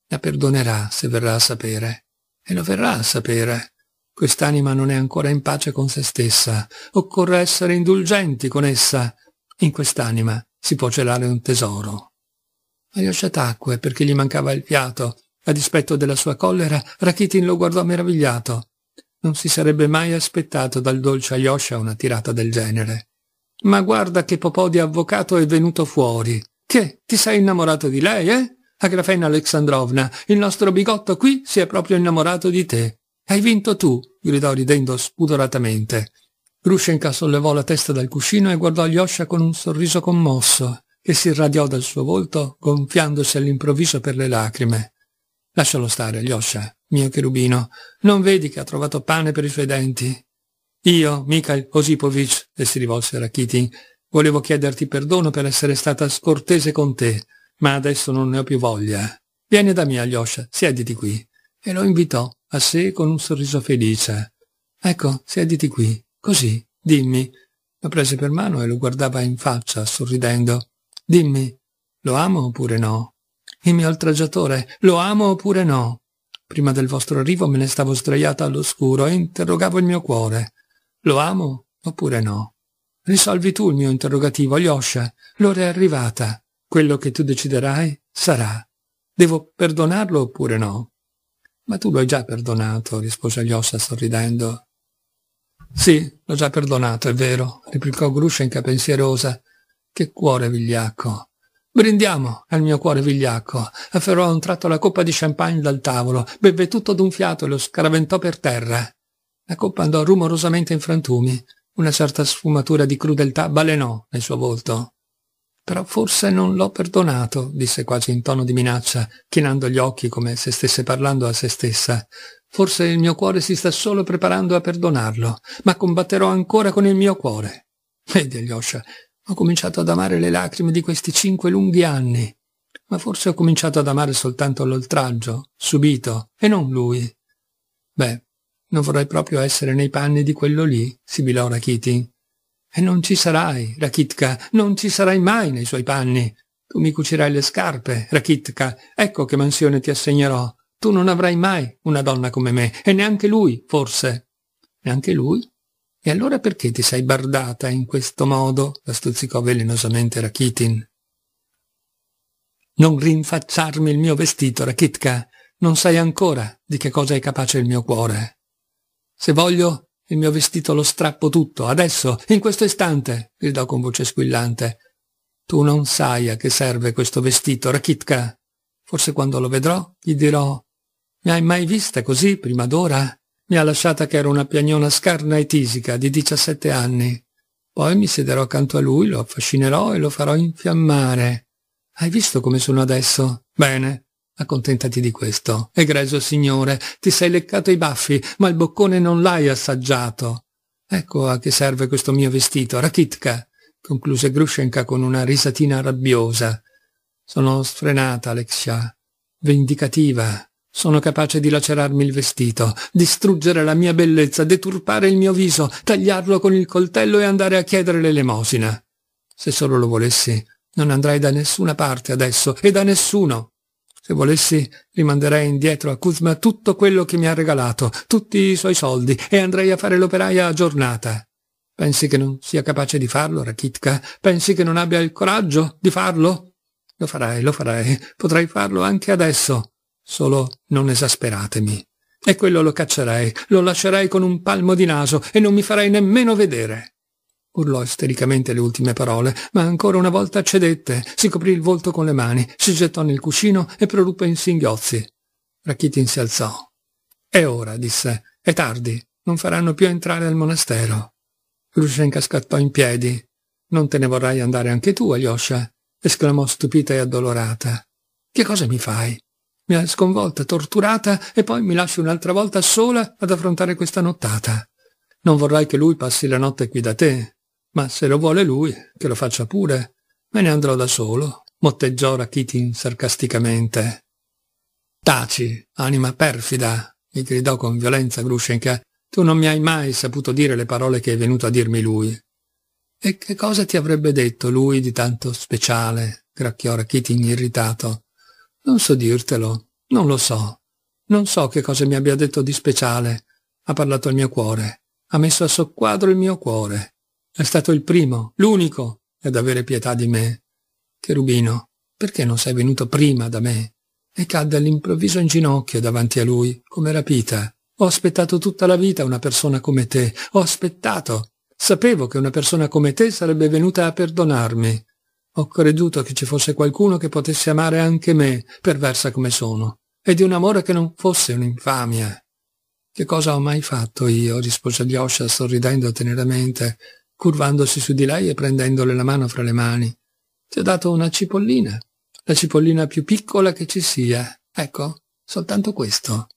La perdonerà se verrà a sapere. E lo verrà a sapere. Quest'anima non è ancora in pace con se stessa. Occorre essere indulgenti con essa. In quest'anima si può celare un tesoro. Ayosha tacque perché gli mancava il fiato. A dispetto della sua collera, Rakitin lo guardò meravigliato. Non si sarebbe mai aspettato dal dolce Ayosha una tirata del genere. Ma guarda che popò di avvocato è venuto fuori. Che, ti sei innamorato di lei, eh? Agrafena Alexandrovna, il nostro bigotto qui si è proprio innamorato di te. Hai vinto tu, gridò ridendo spudoratamente. Grushenka sollevò la testa dal cuscino e guardò Alyosha con un sorriso commosso, che si irradiò dal suo volto, gonfiandosi all'improvviso per le lacrime. Lascialo stare, Alyosha, mio cherubino. Non vedi che ha trovato pane per i suoi denti? Io, Mikhail Osipovich, e si rivolse a Rakitin, volevo chiederti perdono per essere stata scortese con te, ma adesso non ne ho più voglia. Vieni da me, Alyosha, siediti qui. E lo invitò a sé con un sorriso felice. Ecco, siediti qui. Così, dimmi. Lo prese per mano e lo guardava in faccia, sorridendo. Dimmi, lo amo oppure no? Il mio oltraggiatore, lo amo oppure no? Prima del vostro arrivo me ne stavo sdraiata all'oscuro e interrogavo il mio cuore. Lo amo oppure no? Risolvi tu il mio interrogativo, Yosha. L'ora è arrivata. Quello che tu deciderai sarà. Devo perdonarlo oppure no? Ma tu lo hai già perdonato, rispose Yosha sorridendo. Sì, l'ho già perdonato, è vero, replicò Grushenka pensierosa. Che cuore vigliacco. Brindiamo al mio cuore vigliacco. Afferrò a un tratto la coppa di champagne dal tavolo, beve tutto d'un fiato e lo scaraventò per terra. La coppa andò rumorosamente in frantumi. Una certa sfumatura di crudeltà balenò nel suo volto. Però forse non l'ho perdonato, disse quasi in tono di minaccia, chinando gli occhi come se stesse parlando a se stessa. Forse il mio cuore si sta solo preparando a perdonarlo, ma combatterò ancora con il mio cuore. Vedi, Alyosha, ho cominciato ad amare le lacrime di questi cinque lunghi anni, ma forse ho cominciato ad amare soltanto l'oltraggio, subito, e non lui. Beh, non vorrei proprio essere nei panni di quello lì, sibilò Rakiti. E non ci sarai, Rakitka, non ci sarai mai nei suoi panni. Tu mi cucirai le scarpe, Rakitka, ecco che mansione ti assegnerò. Tu non avrai mai una donna come me, e neanche lui, forse. Neanche lui? E allora perché ti sei bardata in questo modo? la stuzzicò velenosamente Rakitin. Non rinfacciarmi il mio vestito, Rakitka. Non sai ancora di che cosa è capace il mio cuore. Se voglio, il mio vestito lo strappo tutto, adesso, in questo istante, gridò con voce squillante. Tu non sai a che serve questo vestito, Rakitka. Forse quando lo vedrò gli dirò mi hai mai vista così prima d'ora? Mi ha lasciata che era una piagnona scarna e tisica di 17 anni. Poi mi siederò accanto a lui, lo affascinerò e lo farò infiammare. Hai visto come sono adesso? Bene, accontentati di questo. Egregio signore, ti sei leccato i baffi, ma il boccone non l'hai assaggiato. Ecco a che serve questo mio vestito, Rakitka, concluse Grushenka con una risatina rabbiosa. Sono sfrenata, Alexia, vendicativa, sono capace di lacerarmi il vestito, distruggere la mia bellezza, deturpare il mio viso, tagliarlo con il coltello e andare a chiedere l'elemosina. Se solo lo volessi, non andrei da nessuna parte adesso e da nessuno. Se volessi, rimanderei indietro a Kuzma tutto quello che mi ha regalato, tutti i suoi soldi, e andrei a fare l'operaia a giornata. Pensi che non sia capace di farlo, Rakitka? Pensi che non abbia il coraggio di farlo? Lo farei, lo farei. Potrei farlo anche adesso. Solo non esasperatemi. E quello lo caccerei, lo lascerei con un palmo di naso e non mi farei nemmeno vedere. Urlò istericamente le ultime parole, ma ancora una volta cedette, si coprì il volto con le mani, si gettò nel cuscino e proruppe in singhiozzi. Rakitin si alzò. È ora, disse. È tardi. Non faranno più entrare al monastero. Rushenka scattò in piedi. Non te ne vorrai andare anche tu, Alyosha? esclamò stupita e addolorata. Che cosa mi fai? mi ha sconvolta, torturata e poi mi lasci un'altra volta sola ad affrontare questa nottata. Non vorrai che lui passi la notte qui da te, ma se lo vuole lui, che lo faccia pure. Me ne andrò da solo, motteggiò Rakitin sarcasticamente. Taci, anima perfida, gli gridò con violenza Grushenka. Tu non mi hai mai saputo dire le parole che è venuto a dirmi lui. E che cosa ti avrebbe detto lui di tanto speciale? gracchiò Rakitin irritato. Non so dirtelo, non lo so. Non so che cosa mi abbia detto di speciale. Ha parlato al mio cuore, ha messo a soqquadro il mio cuore. È stato il primo, l'unico, ad avere pietà di me. Cherubino, perché non sei venuto prima da me? E cadde all'improvviso in ginocchio davanti a lui, come rapita. Ho aspettato tutta la vita una persona come te. Ho aspettato. Sapevo che una persona come te sarebbe venuta a perdonarmi. Ho creduto che ci fosse qualcuno che potesse amare anche me, perversa come sono, e di un amore che non fosse un'infamia. Che cosa ho mai fatto io? rispose Lyosha sorridendo teneramente, curvandosi su di lei e prendendole la mano fra le mani. Ti ho dato una cipollina, la cipollina più piccola che ci sia. Ecco, soltanto questo.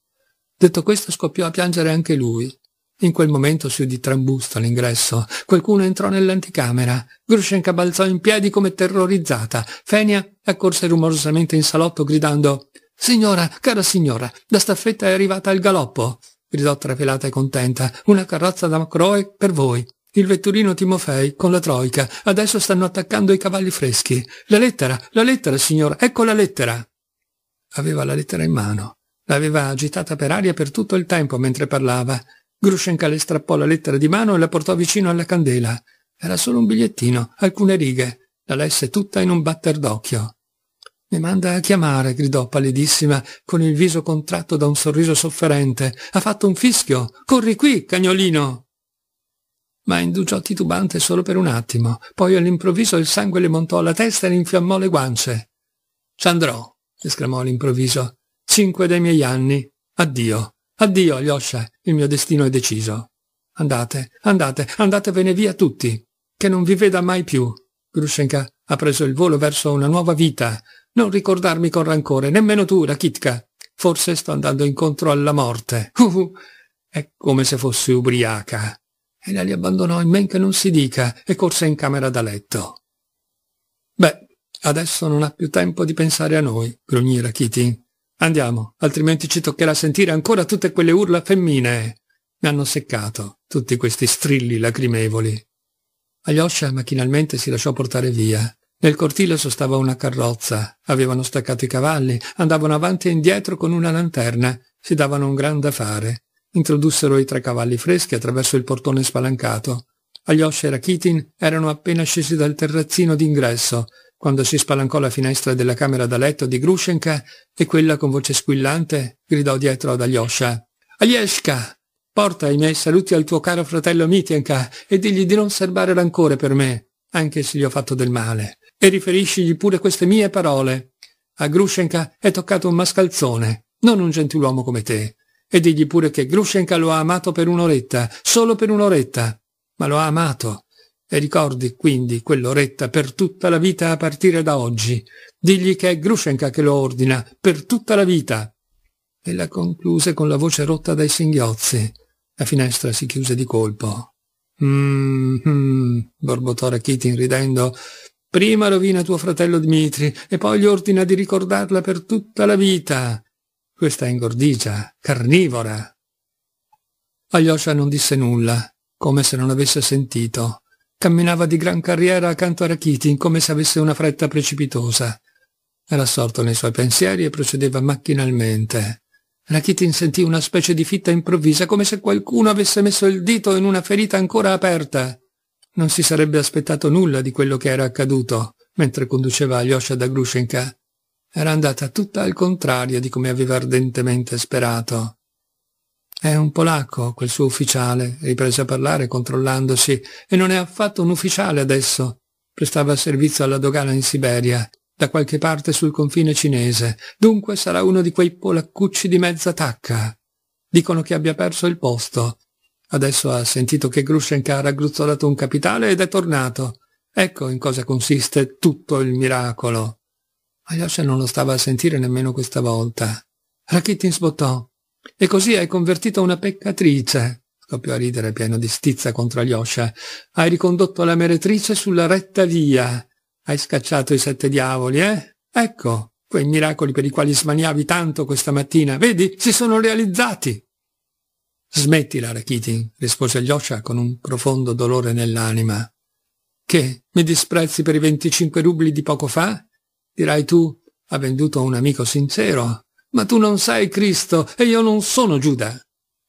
Detto questo scoppiò a piangere anche lui, in quel momento si udì trambusto all'ingresso. Qualcuno entrò nell'anticamera. Grushenka balzò in piedi come terrorizzata. Fenia accorse rumorosamente in salotto gridando «Signora, cara signora, la staffetta è arrivata al galoppo!» gridò trafelata e contenta. «Una carrozza da Macroe per voi!» Il vetturino Timofei con la troica. Adesso stanno attaccando i cavalli freschi. La lettera, la lettera, signora, ecco la lettera. Aveva la lettera in mano. L'aveva agitata per aria per tutto il tempo mentre parlava. Grushenka le strappò la lettera di mano e la portò vicino alla candela. Era solo un bigliettino, alcune righe. La lesse tutta in un batter d'occhio. «Mi manda a chiamare», gridò pallidissima, con il viso contratto da un sorriso sofferente. «Ha fatto un fischio! Corri qui, cagnolino!» Ma indugiò titubante solo per un attimo. Poi all'improvviso il sangue le montò alla testa e le infiammò le guance. «C'andrò!» esclamò all'improvviso. «Cinque dei miei anni. Addio!» Addio, Alyosha, il mio destino è deciso. Andate, andate, andatevene via tutti. Che non vi veda mai più. Grushenka ha preso il volo verso una nuova vita. Non ricordarmi con rancore, nemmeno tu, Rakitka. Forse sto andando incontro alla morte. Uh, uh. È come se fossi ubriaca. E la li abbandonò in men che non si dica e corse in camera da letto. Beh, adesso non ha più tempo di pensare a noi, grugnì Rakiti. Andiamo, altrimenti ci toccherà sentire ancora tutte quelle urla femminee. Mi hanno seccato tutti questi strilli lacrimevoli. Alyosha macchinalmente si lasciò portare via. Nel cortile sostava una carrozza, avevano staccato i cavalli, andavano avanti e indietro con una lanterna, si davano un gran da fare. Introdussero i tre cavalli freschi attraverso il portone spalancato. Alyosha e Rakitin erano appena scesi dal terrazzino d'ingresso, quando si spalancò la finestra della camera da letto di Grushenka e quella con voce squillante gridò dietro ad Alyosha. «Alieshka, porta i miei saluti al tuo caro fratello Mitienka e digli di non serbare rancore per me, anche se gli ho fatto del male, e riferiscigli pure queste mie parole. A Grushenka è toccato un mascalzone, non un gentiluomo come te, e digli pure che Grushenka lo ha amato per un'oretta, solo per un'oretta, ma lo ha amato e ricordi quindi quell'oretta per tutta la vita a partire da oggi. Digli che è Grushenka che lo ordina, per tutta la vita. E la concluse con la voce rotta dai singhiozzi. La finestra si chiuse di colpo. Mmm, borbottò Rakitin ridendo. Prima rovina tuo fratello Dmitri e poi gli ordina di ricordarla per tutta la vita. Questa ingordigia, carnivora. Alyosha non disse nulla, come se non avesse sentito. Camminava di gran carriera accanto a Rakitin come se avesse una fretta precipitosa. Era assorto nei suoi pensieri e procedeva macchinalmente. Rakitin sentì una specie di fitta improvvisa, come se qualcuno avesse messo il dito in una ferita ancora aperta. Non si sarebbe aspettato nulla di quello che era accaduto mentre conduceva Alyosha da Grushenka. Era andata tutta al contrario di come aveva ardentemente sperato. È un polacco, quel suo ufficiale, riprese a parlare controllandosi, e non è affatto un ufficiale adesso. Prestava servizio alla dogana in Siberia, da qualche parte sul confine cinese. Dunque sarà uno di quei polaccucci di mezza tacca. Dicono che abbia perso il posto. Adesso ha sentito che Grushenka ha raggruzzolato un capitale ed è tornato. Ecco in cosa consiste tutto il miracolo. Ayosha non lo stava a sentire nemmeno questa volta. Rakitin sbottò e così hai convertito una peccatrice, scoppiò a ridere pieno di stizza contro Alyosha. Hai ricondotto la meretrice sulla retta via. Hai scacciato i sette diavoli, eh? Ecco, quei miracoli per i quali smaniavi tanto questa mattina, vedi, si sono realizzati. Smettila, Rakitin, rispose Alyosha con un profondo dolore nell'anima. Che, mi disprezzi per i 25 rubli di poco fa? Dirai tu, ha venduto un amico sincero. Ma tu non sei Cristo e io non sono Giuda.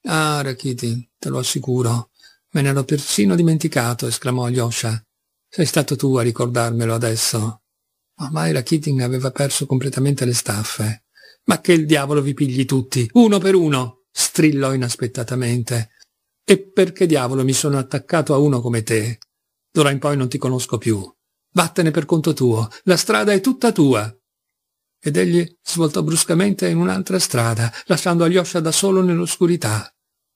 Ah, Rachiti, te lo assicuro. Me ne ero persino dimenticato, esclamò Yosha. Sei stato tu a ricordarmelo adesso. Ormai Rakitin aveva perso completamente le staffe. Ma che il diavolo vi pigli tutti, uno per uno, strillò inaspettatamente. E perché diavolo mi sono attaccato a uno come te? D'ora in poi non ti conosco più. Vattene per conto tuo, la strada è tutta tua ed egli svoltò bruscamente in un'altra strada, lasciando Alyosha da solo nell'oscurità.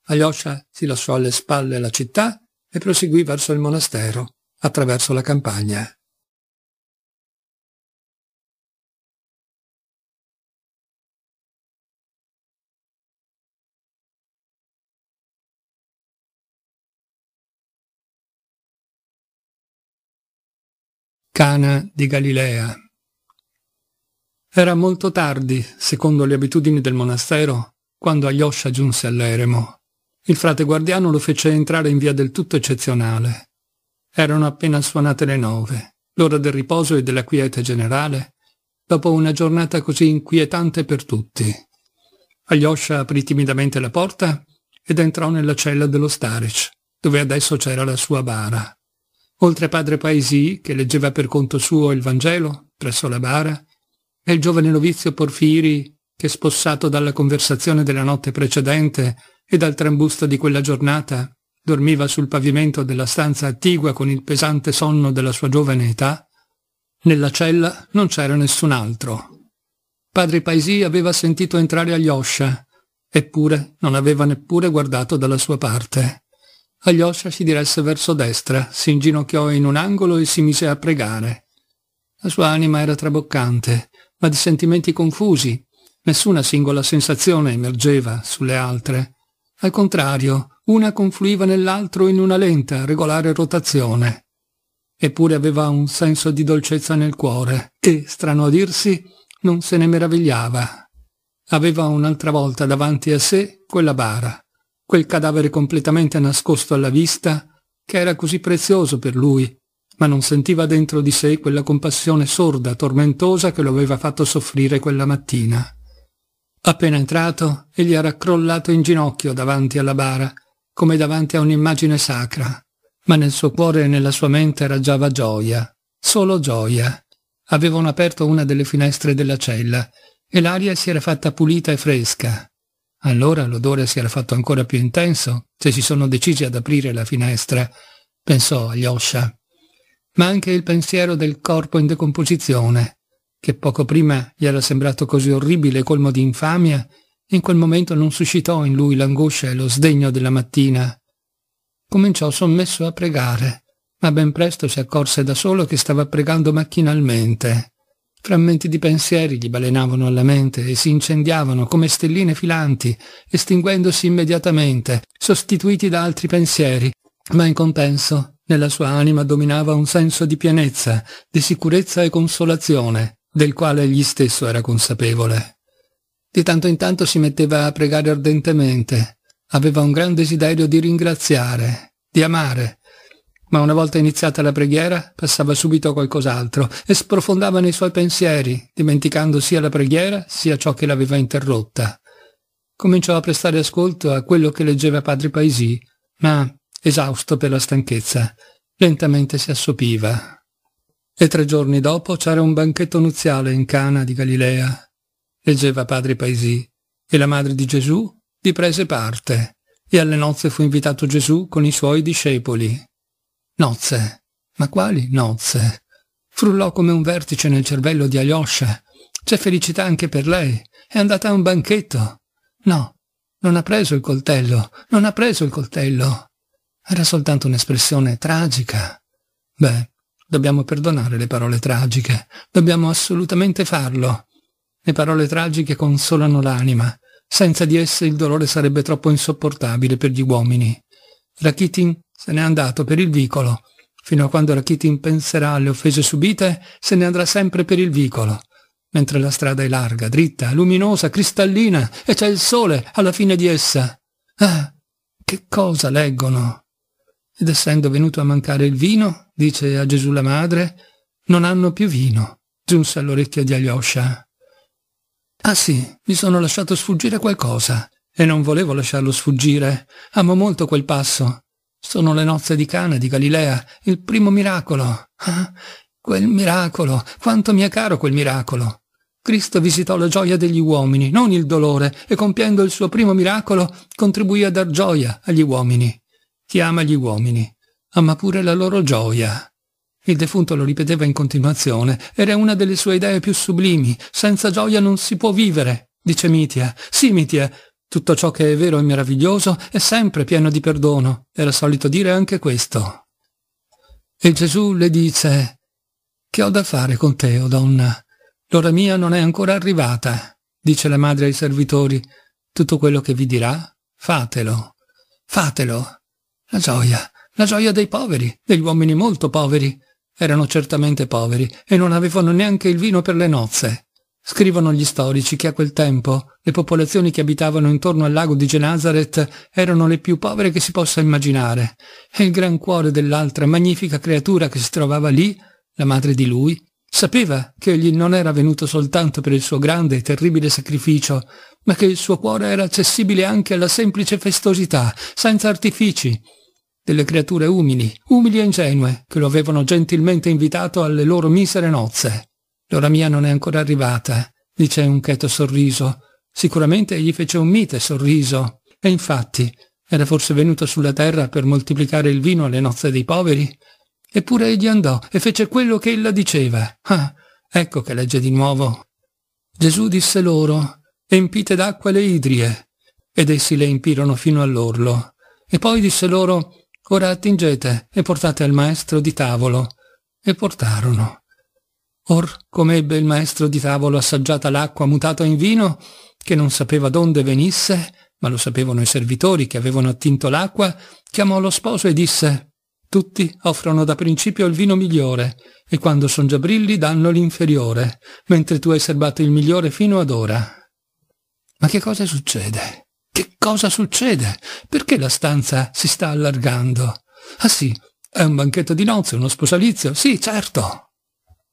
Alyosha si lasciò alle spalle la città e proseguì verso il monastero, attraverso la campagna. Cana di Galilea era molto tardi, secondo le abitudini del monastero, quando Alyosha giunse all'eremo. Il frate guardiano lo fece entrare in via del tutto eccezionale. Erano appena suonate le nove, l'ora del riposo e della quiete generale, dopo una giornata così inquietante per tutti. Alyosha aprì timidamente la porta ed entrò nella cella dello Starich, dove adesso c'era la sua bara. Oltre a padre Paisì, che leggeva per conto suo il Vangelo, presso la bara, e il giovane novizio Porfiri, che spossato dalla conversazione della notte precedente e dal trambusto di quella giornata, dormiva sul pavimento della stanza attigua con il pesante sonno della sua giovane età, nella cella non c'era nessun altro. Padre Paisì aveva sentito entrare Alyosha, eppure non aveva neppure guardato dalla sua parte. Alyosha si diresse verso destra, si inginocchiò in un angolo e si mise a pregare. La sua anima era traboccante, ma di sentimenti confusi. Nessuna singola sensazione emergeva sulle altre. Al contrario, una confluiva nell'altro in una lenta, regolare rotazione. Eppure aveva un senso di dolcezza nel cuore e, strano a dirsi, non se ne meravigliava. Aveva un'altra volta davanti a sé quella bara, quel cadavere completamente nascosto alla vista, che era così prezioso per lui ma non sentiva dentro di sé quella compassione sorda, tormentosa che lo aveva fatto soffrire quella mattina. Appena entrato, egli era crollato in ginocchio davanti alla bara, come davanti a un'immagine sacra, ma nel suo cuore e nella sua mente raggiava gioia, solo gioia. Avevano aperto una delle finestre della cella e l'aria si era fatta pulita e fresca. Allora l'odore si era fatto ancora più intenso se si sono decisi ad aprire la finestra, pensò agli Osha ma anche il pensiero del corpo in decomposizione, che poco prima gli era sembrato così orribile e colmo di infamia, in quel momento non suscitò in lui l'angoscia e lo sdegno della mattina. Cominciò sommesso a pregare, ma ben presto si accorse da solo che stava pregando macchinalmente. Frammenti di pensieri gli balenavano alla mente e si incendiavano come stelline filanti, estinguendosi immediatamente, sostituiti da altri pensieri, ma in compenso nella sua anima dominava un senso di pienezza, di sicurezza e consolazione, del quale egli stesso era consapevole. Di tanto in tanto si metteva a pregare ardentemente. Aveva un gran desiderio di ringraziare, di amare. Ma una volta iniziata la preghiera, passava subito a qualcos'altro e sprofondava nei suoi pensieri, dimenticando sia la preghiera sia ciò che l'aveva interrotta. Cominciò a prestare ascolto a quello che leggeva Padre Paisì, ma esausto per la stanchezza, lentamente si assopiva. E tre giorni dopo c'era un banchetto nuziale in Cana di Galilea. Leggeva padre Paisì, e la madre di Gesù vi prese parte, e alle nozze fu invitato Gesù con i suoi discepoli. Nozze, ma quali nozze? Frullò come un vertice nel cervello di Alyosha. C'è felicità anche per lei. È andata a un banchetto. No, non ha preso il coltello, non ha preso il coltello. Era soltanto un'espressione tragica. Beh, dobbiamo perdonare le parole tragiche, dobbiamo assolutamente farlo. Le parole tragiche consolano l'anima, senza di esse il dolore sarebbe troppo insopportabile per gli uomini. Rakitin se n'è andato per il vicolo. Fino a quando Rakitin penserà alle offese subite, se ne andrà sempre per il vicolo. Mentre la strada è larga, dritta, luminosa, cristallina, e c'è il sole alla fine di essa. Ah, che cosa leggono? ed essendo venuto a mancare il vino, dice a Gesù la madre, non hanno più vino, giunse all'orecchia di Alyosha. Ah sì, mi sono lasciato sfuggire qualcosa, e non volevo lasciarlo sfuggire, amo molto quel passo. Sono le nozze di Cana di Galilea, il primo miracolo. Ah, quel miracolo, quanto mi è caro quel miracolo. Cristo visitò la gioia degli uomini, non il dolore, e compiendo il suo primo miracolo contribuì a dar gioia agli uomini. Ti ama gli uomini, ama pure la loro gioia. Il defunto lo ripeteva in continuazione, era una delle sue idee più sublimi. Senza gioia non si può vivere, dice Mitia. Sì, Mitia, tutto ciò che è vero e meraviglioso è sempre pieno di perdono. Era solito dire anche questo. E Gesù le dice, che ho da fare con te, o oh donna? L'ora mia non è ancora arrivata, dice la madre ai servitori. Tutto quello che vi dirà, fatelo. Fatelo. La gioia, la gioia dei poveri, degli uomini molto poveri. Erano certamente poveri e non avevano neanche il vino per le nozze. Scrivono gli storici che a quel tempo le popolazioni che abitavano intorno al lago di Genazareth erano le più povere che si possa immaginare e il gran cuore dell'altra magnifica creatura che si trovava lì, la madre di lui, Sapeva che egli non era venuto soltanto per il suo grande e terribile sacrificio, ma che il suo cuore era accessibile anche alla semplice festosità, senza artifici, delle creature umili, umili e ingenue, che lo avevano gentilmente invitato alle loro misere nozze. L'ora mia non è ancora arrivata, dice un cheto sorriso. Sicuramente gli fece un mite sorriso. E infatti, era forse venuto sulla terra per moltiplicare il vino alle nozze dei poveri? Eppure egli andò e fece quello che ella diceva. Ah, ecco che legge di nuovo. Gesù disse loro, empite d'acqua le idrie. Ed essi le empirono fino all'orlo. E poi disse loro, Ora attingete e portate al maestro di tavolo. E portarono. Or, come ebbe il maestro di tavolo assaggiata l'acqua mutata in vino, che non sapeva d'onde venisse, ma lo sapevano i servitori che avevano attinto l'acqua, chiamò lo sposo e disse «Tutti offrono da principio il vino migliore, e quando son giabrilli danno l'inferiore, mentre tu hai serbato il migliore fino ad ora». Ma che cosa succede? Che cosa succede? Perché la stanza si sta allargando? Ah sì, è un banchetto di nozze, uno sposalizio, sì, certo.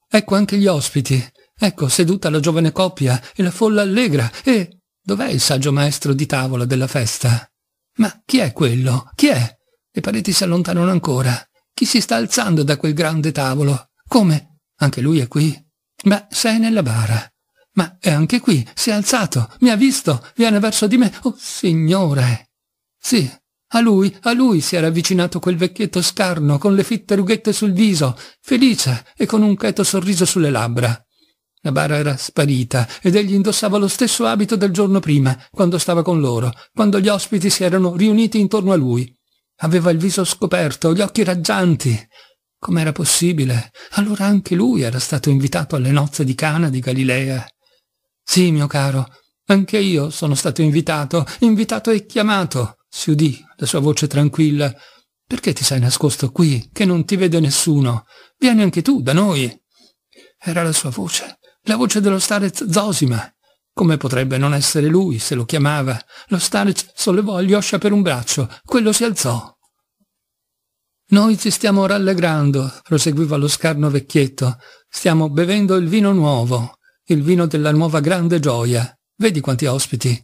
Ecco anche gli ospiti. Ecco, seduta la giovane coppia e la folla allegra. E dov'è il saggio maestro di tavola della festa? Ma chi è quello? Chi è? Le pareti si allontanano ancora. Chi si sta alzando da quel grande tavolo? Come? Anche lui è qui? Ma sei nella bara ma è anche qui, si è alzato, mi ha visto, viene verso di me. Oh, signore! Sì, a lui, a lui si era avvicinato quel vecchietto scarno, con le fitte rughette sul viso, felice e con un cheto sorriso sulle labbra. La bara era sparita ed egli indossava lo stesso abito del giorno prima, quando stava con loro, quando gli ospiti si erano riuniti intorno a lui. Aveva il viso scoperto, gli occhi raggianti. Com'era possibile? Allora anche lui era stato invitato alle nozze di Cana di Galilea. Sì, mio caro, anche io sono stato invitato, invitato e chiamato. Si udì la sua voce tranquilla. Perché ti sei nascosto qui, che non ti vede nessuno? Vieni anche tu da noi. Era la sua voce, la voce dello starez Zosima. Come potrebbe non essere lui se lo chiamava? Lo starez sollevò Alyosha per un braccio, quello si alzò. Noi ci stiamo rallegrando, proseguiva lo scarno vecchietto. Stiamo bevendo il vino nuovo il vino della nuova grande gioia. Vedi quanti ospiti.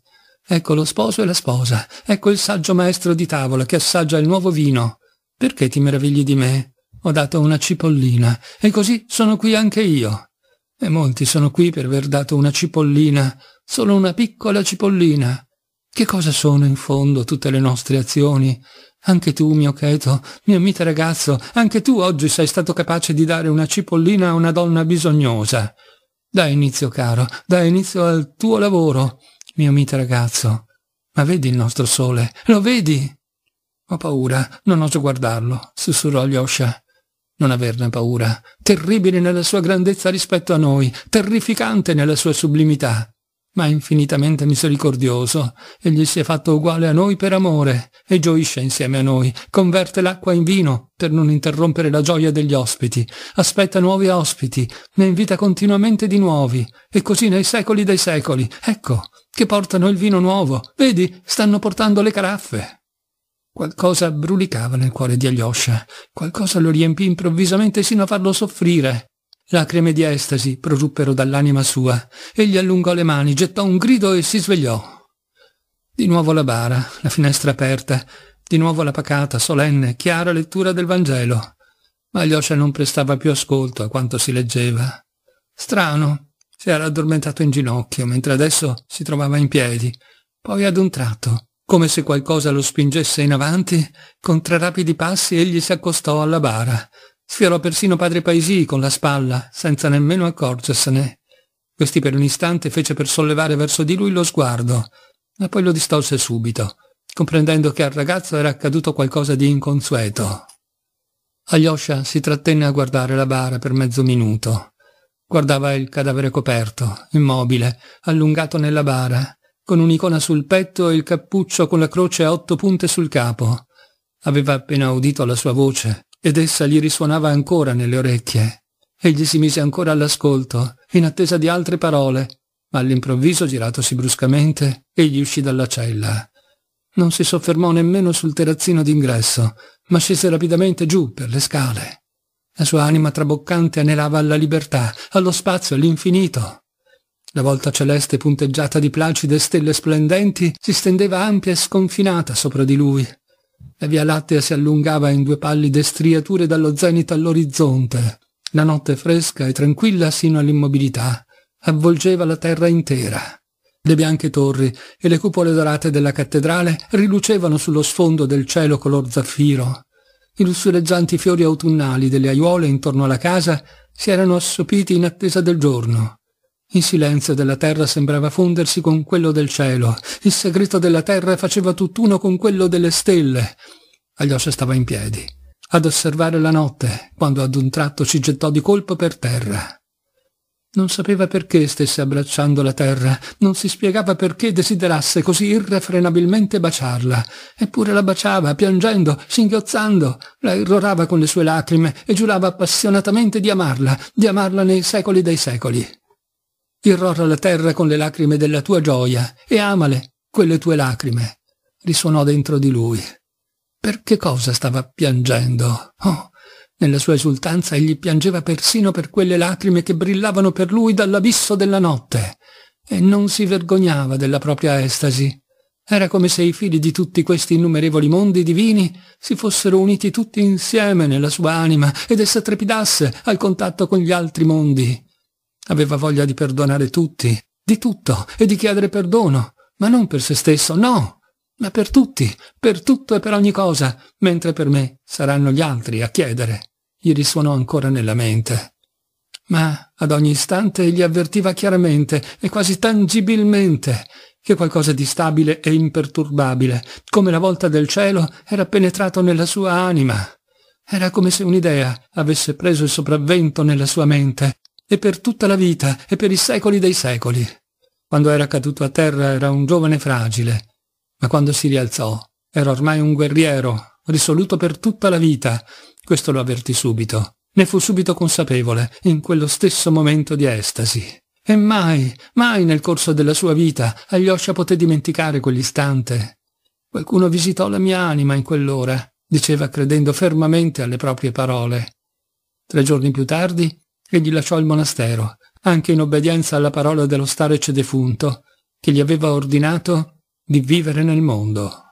Ecco lo sposo e la sposa, ecco il saggio maestro di tavola che assaggia il nuovo vino. Perché ti meravigli di me? Ho dato una cipollina, e così sono qui anche io. E molti sono qui per aver dato una cipollina, solo una piccola cipollina. Che cosa sono in fondo tutte le nostre azioni? Anche tu, mio Cheto, mio mite ragazzo, anche tu oggi sei stato capace di dare una cipollina a una donna bisognosa. Dai inizio, caro, dà inizio al tuo lavoro, mio mite ragazzo. Ma vedi il nostro sole? Lo vedi? Ho paura, non oso guardarlo, sussurrò Lyosha. Non averne paura. Terribile nella sua grandezza rispetto a noi, terrificante nella sua sublimità ma infinitamente misericordioso, egli si è fatto uguale a noi per amore e gioisce insieme a noi, converte l'acqua in vino per non interrompere la gioia degli ospiti, aspetta nuovi ospiti, ne invita continuamente di nuovi, e così nei secoli dei secoli, ecco, che portano il vino nuovo, vedi, stanno portando le caraffe. Qualcosa brulicava nel cuore di Alyosha, qualcosa lo riempì improvvisamente sino a farlo soffrire, Lacrime di estasi proruppero dall'anima sua. Egli allungò le mani, gettò un grido e si svegliò. Di nuovo la bara, la finestra aperta, di nuovo la pacata, solenne, chiara lettura del Vangelo. Ma Alyosha non prestava più ascolto a quanto si leggeva. Strano, si era addormentato in ginocchio, mentre adesso si trovava in piedi. Poi ad un tratto, come se qualcosa lo spingesse in avanti, con tre rapidi passi egli si accostò alla bara. Sfiorò persino padre Paisì con la spalla, senza nemmeno accorgersene. Questi per un istante fece per sollevare verso di lui lo sguardo, ma poi lo distolse subito, comprendendo che al ragazzo era accaduto qualcosa di inconsueto. Alyosha si trattenne a guardare la bara per mezzo minuto. Guardava il cadavere coperto, immobile, allungato nella bara, con un'icona sul petto e il cappuccio con la croce a otto punte sul capo. Aveva appena udito la sua voce, ed essa gli risuonava ancora nelle orecchie. Egli si mise ancora all'ascolto, in attesa di altre parole, ma all'improvviso, giratosi bruscamente, egli uscì dalla cella. Non si soffermò nemmeno sul terrazzino d'ingresso, ma scese rapidamente giù per le scale. La sua anima traboccante anelava alla libertà, allo spazio, all'infinito. La volta celeste punteggiata di placide stelle splendenti si stendeva ampia e sconfinata sopra di lui, la via lattea si allungava in due pallide striature dallo zenito all'orizzonte. La notte fresca e tranquilla sino all'immobilità avvolgeva la terra intera. Le bianche torri e le cupole dorate della cattedrale rilucevano sullo sfondo del cielo color zaffiro. I lussureggianti fiori autunnali delle aiuole intorno alla casa si erano assopiti in attesa del giorno. Il silenzio della terra sembrava fondersi con quello del cielo, il segreto della terra faceva tutt'uno con quello delle stelle. Aglioscia stava in piedi, ad osservare la notte, quando ad un tratto si gettò di colpo per terra. Non sapeva perché stesse abbracciando la terra, non si spiegava perché desiderasse così irrefrenabilmente baciarla. Eppure la baciava, piangendo, singhiozzando, la irrorava con le sue lacrime e giurava appassionatamente di amarla, di amarla nei secoli dei secoli. Irrora la terra con le lacrime della tua gioia e amale quelle tue lacrime. Risuonò dentro di lui. Per che cosa stava piangendo? Oh, nella sua esultanza egli piangeva persino per quelle lacrime che brillavano per lui dall'abisso della notte e non si vergognava della propria estasi. Era come se i fili di tutti questi innumerevoli mondi divini si fossero uniti tutti insieme nella sua anima ed essa trepidasse al contatto con gli altri mondi. Aveva voglia di perdonare tutti, di tutto, e di chiedere perdono, ma non per se stesso, no, ma per tutti, per tutto e per ogni cosa, mentre per me saranno gli altri a chiedere. Gli risuonò ancora nella mente. Ma ad ogni istante egli avvertiva chiaramente e quasi tangibilmente che qualcosa di stabile e imperturbabile, come la volta del cielo, era penetrato nella sua anima. Era come se un'idea avesse preso il sopravvento nella sua mente e per tutta la vita e per i secoli dei secoli. Quando era caduto a terra era un giovane fragile, ma quando si rialzò era ormai un guerriero, risoluto per tutta la vita. Questo lo avvertì subito. Ne fu subito consapevole, in quello stesso momento di estasi. E mai, mai nel corso della sua vita Alyosha poté dimenticare quell'istante. Qualcuno visitò la mia anima in quell'ora, diceva credendo fermamente alle proprie parole. Tre giorni più tardi egli lasciò il monastero, anche in obbedienza alla parola dello starec defunto, che gli aveva ordinato di vivere nel mondo.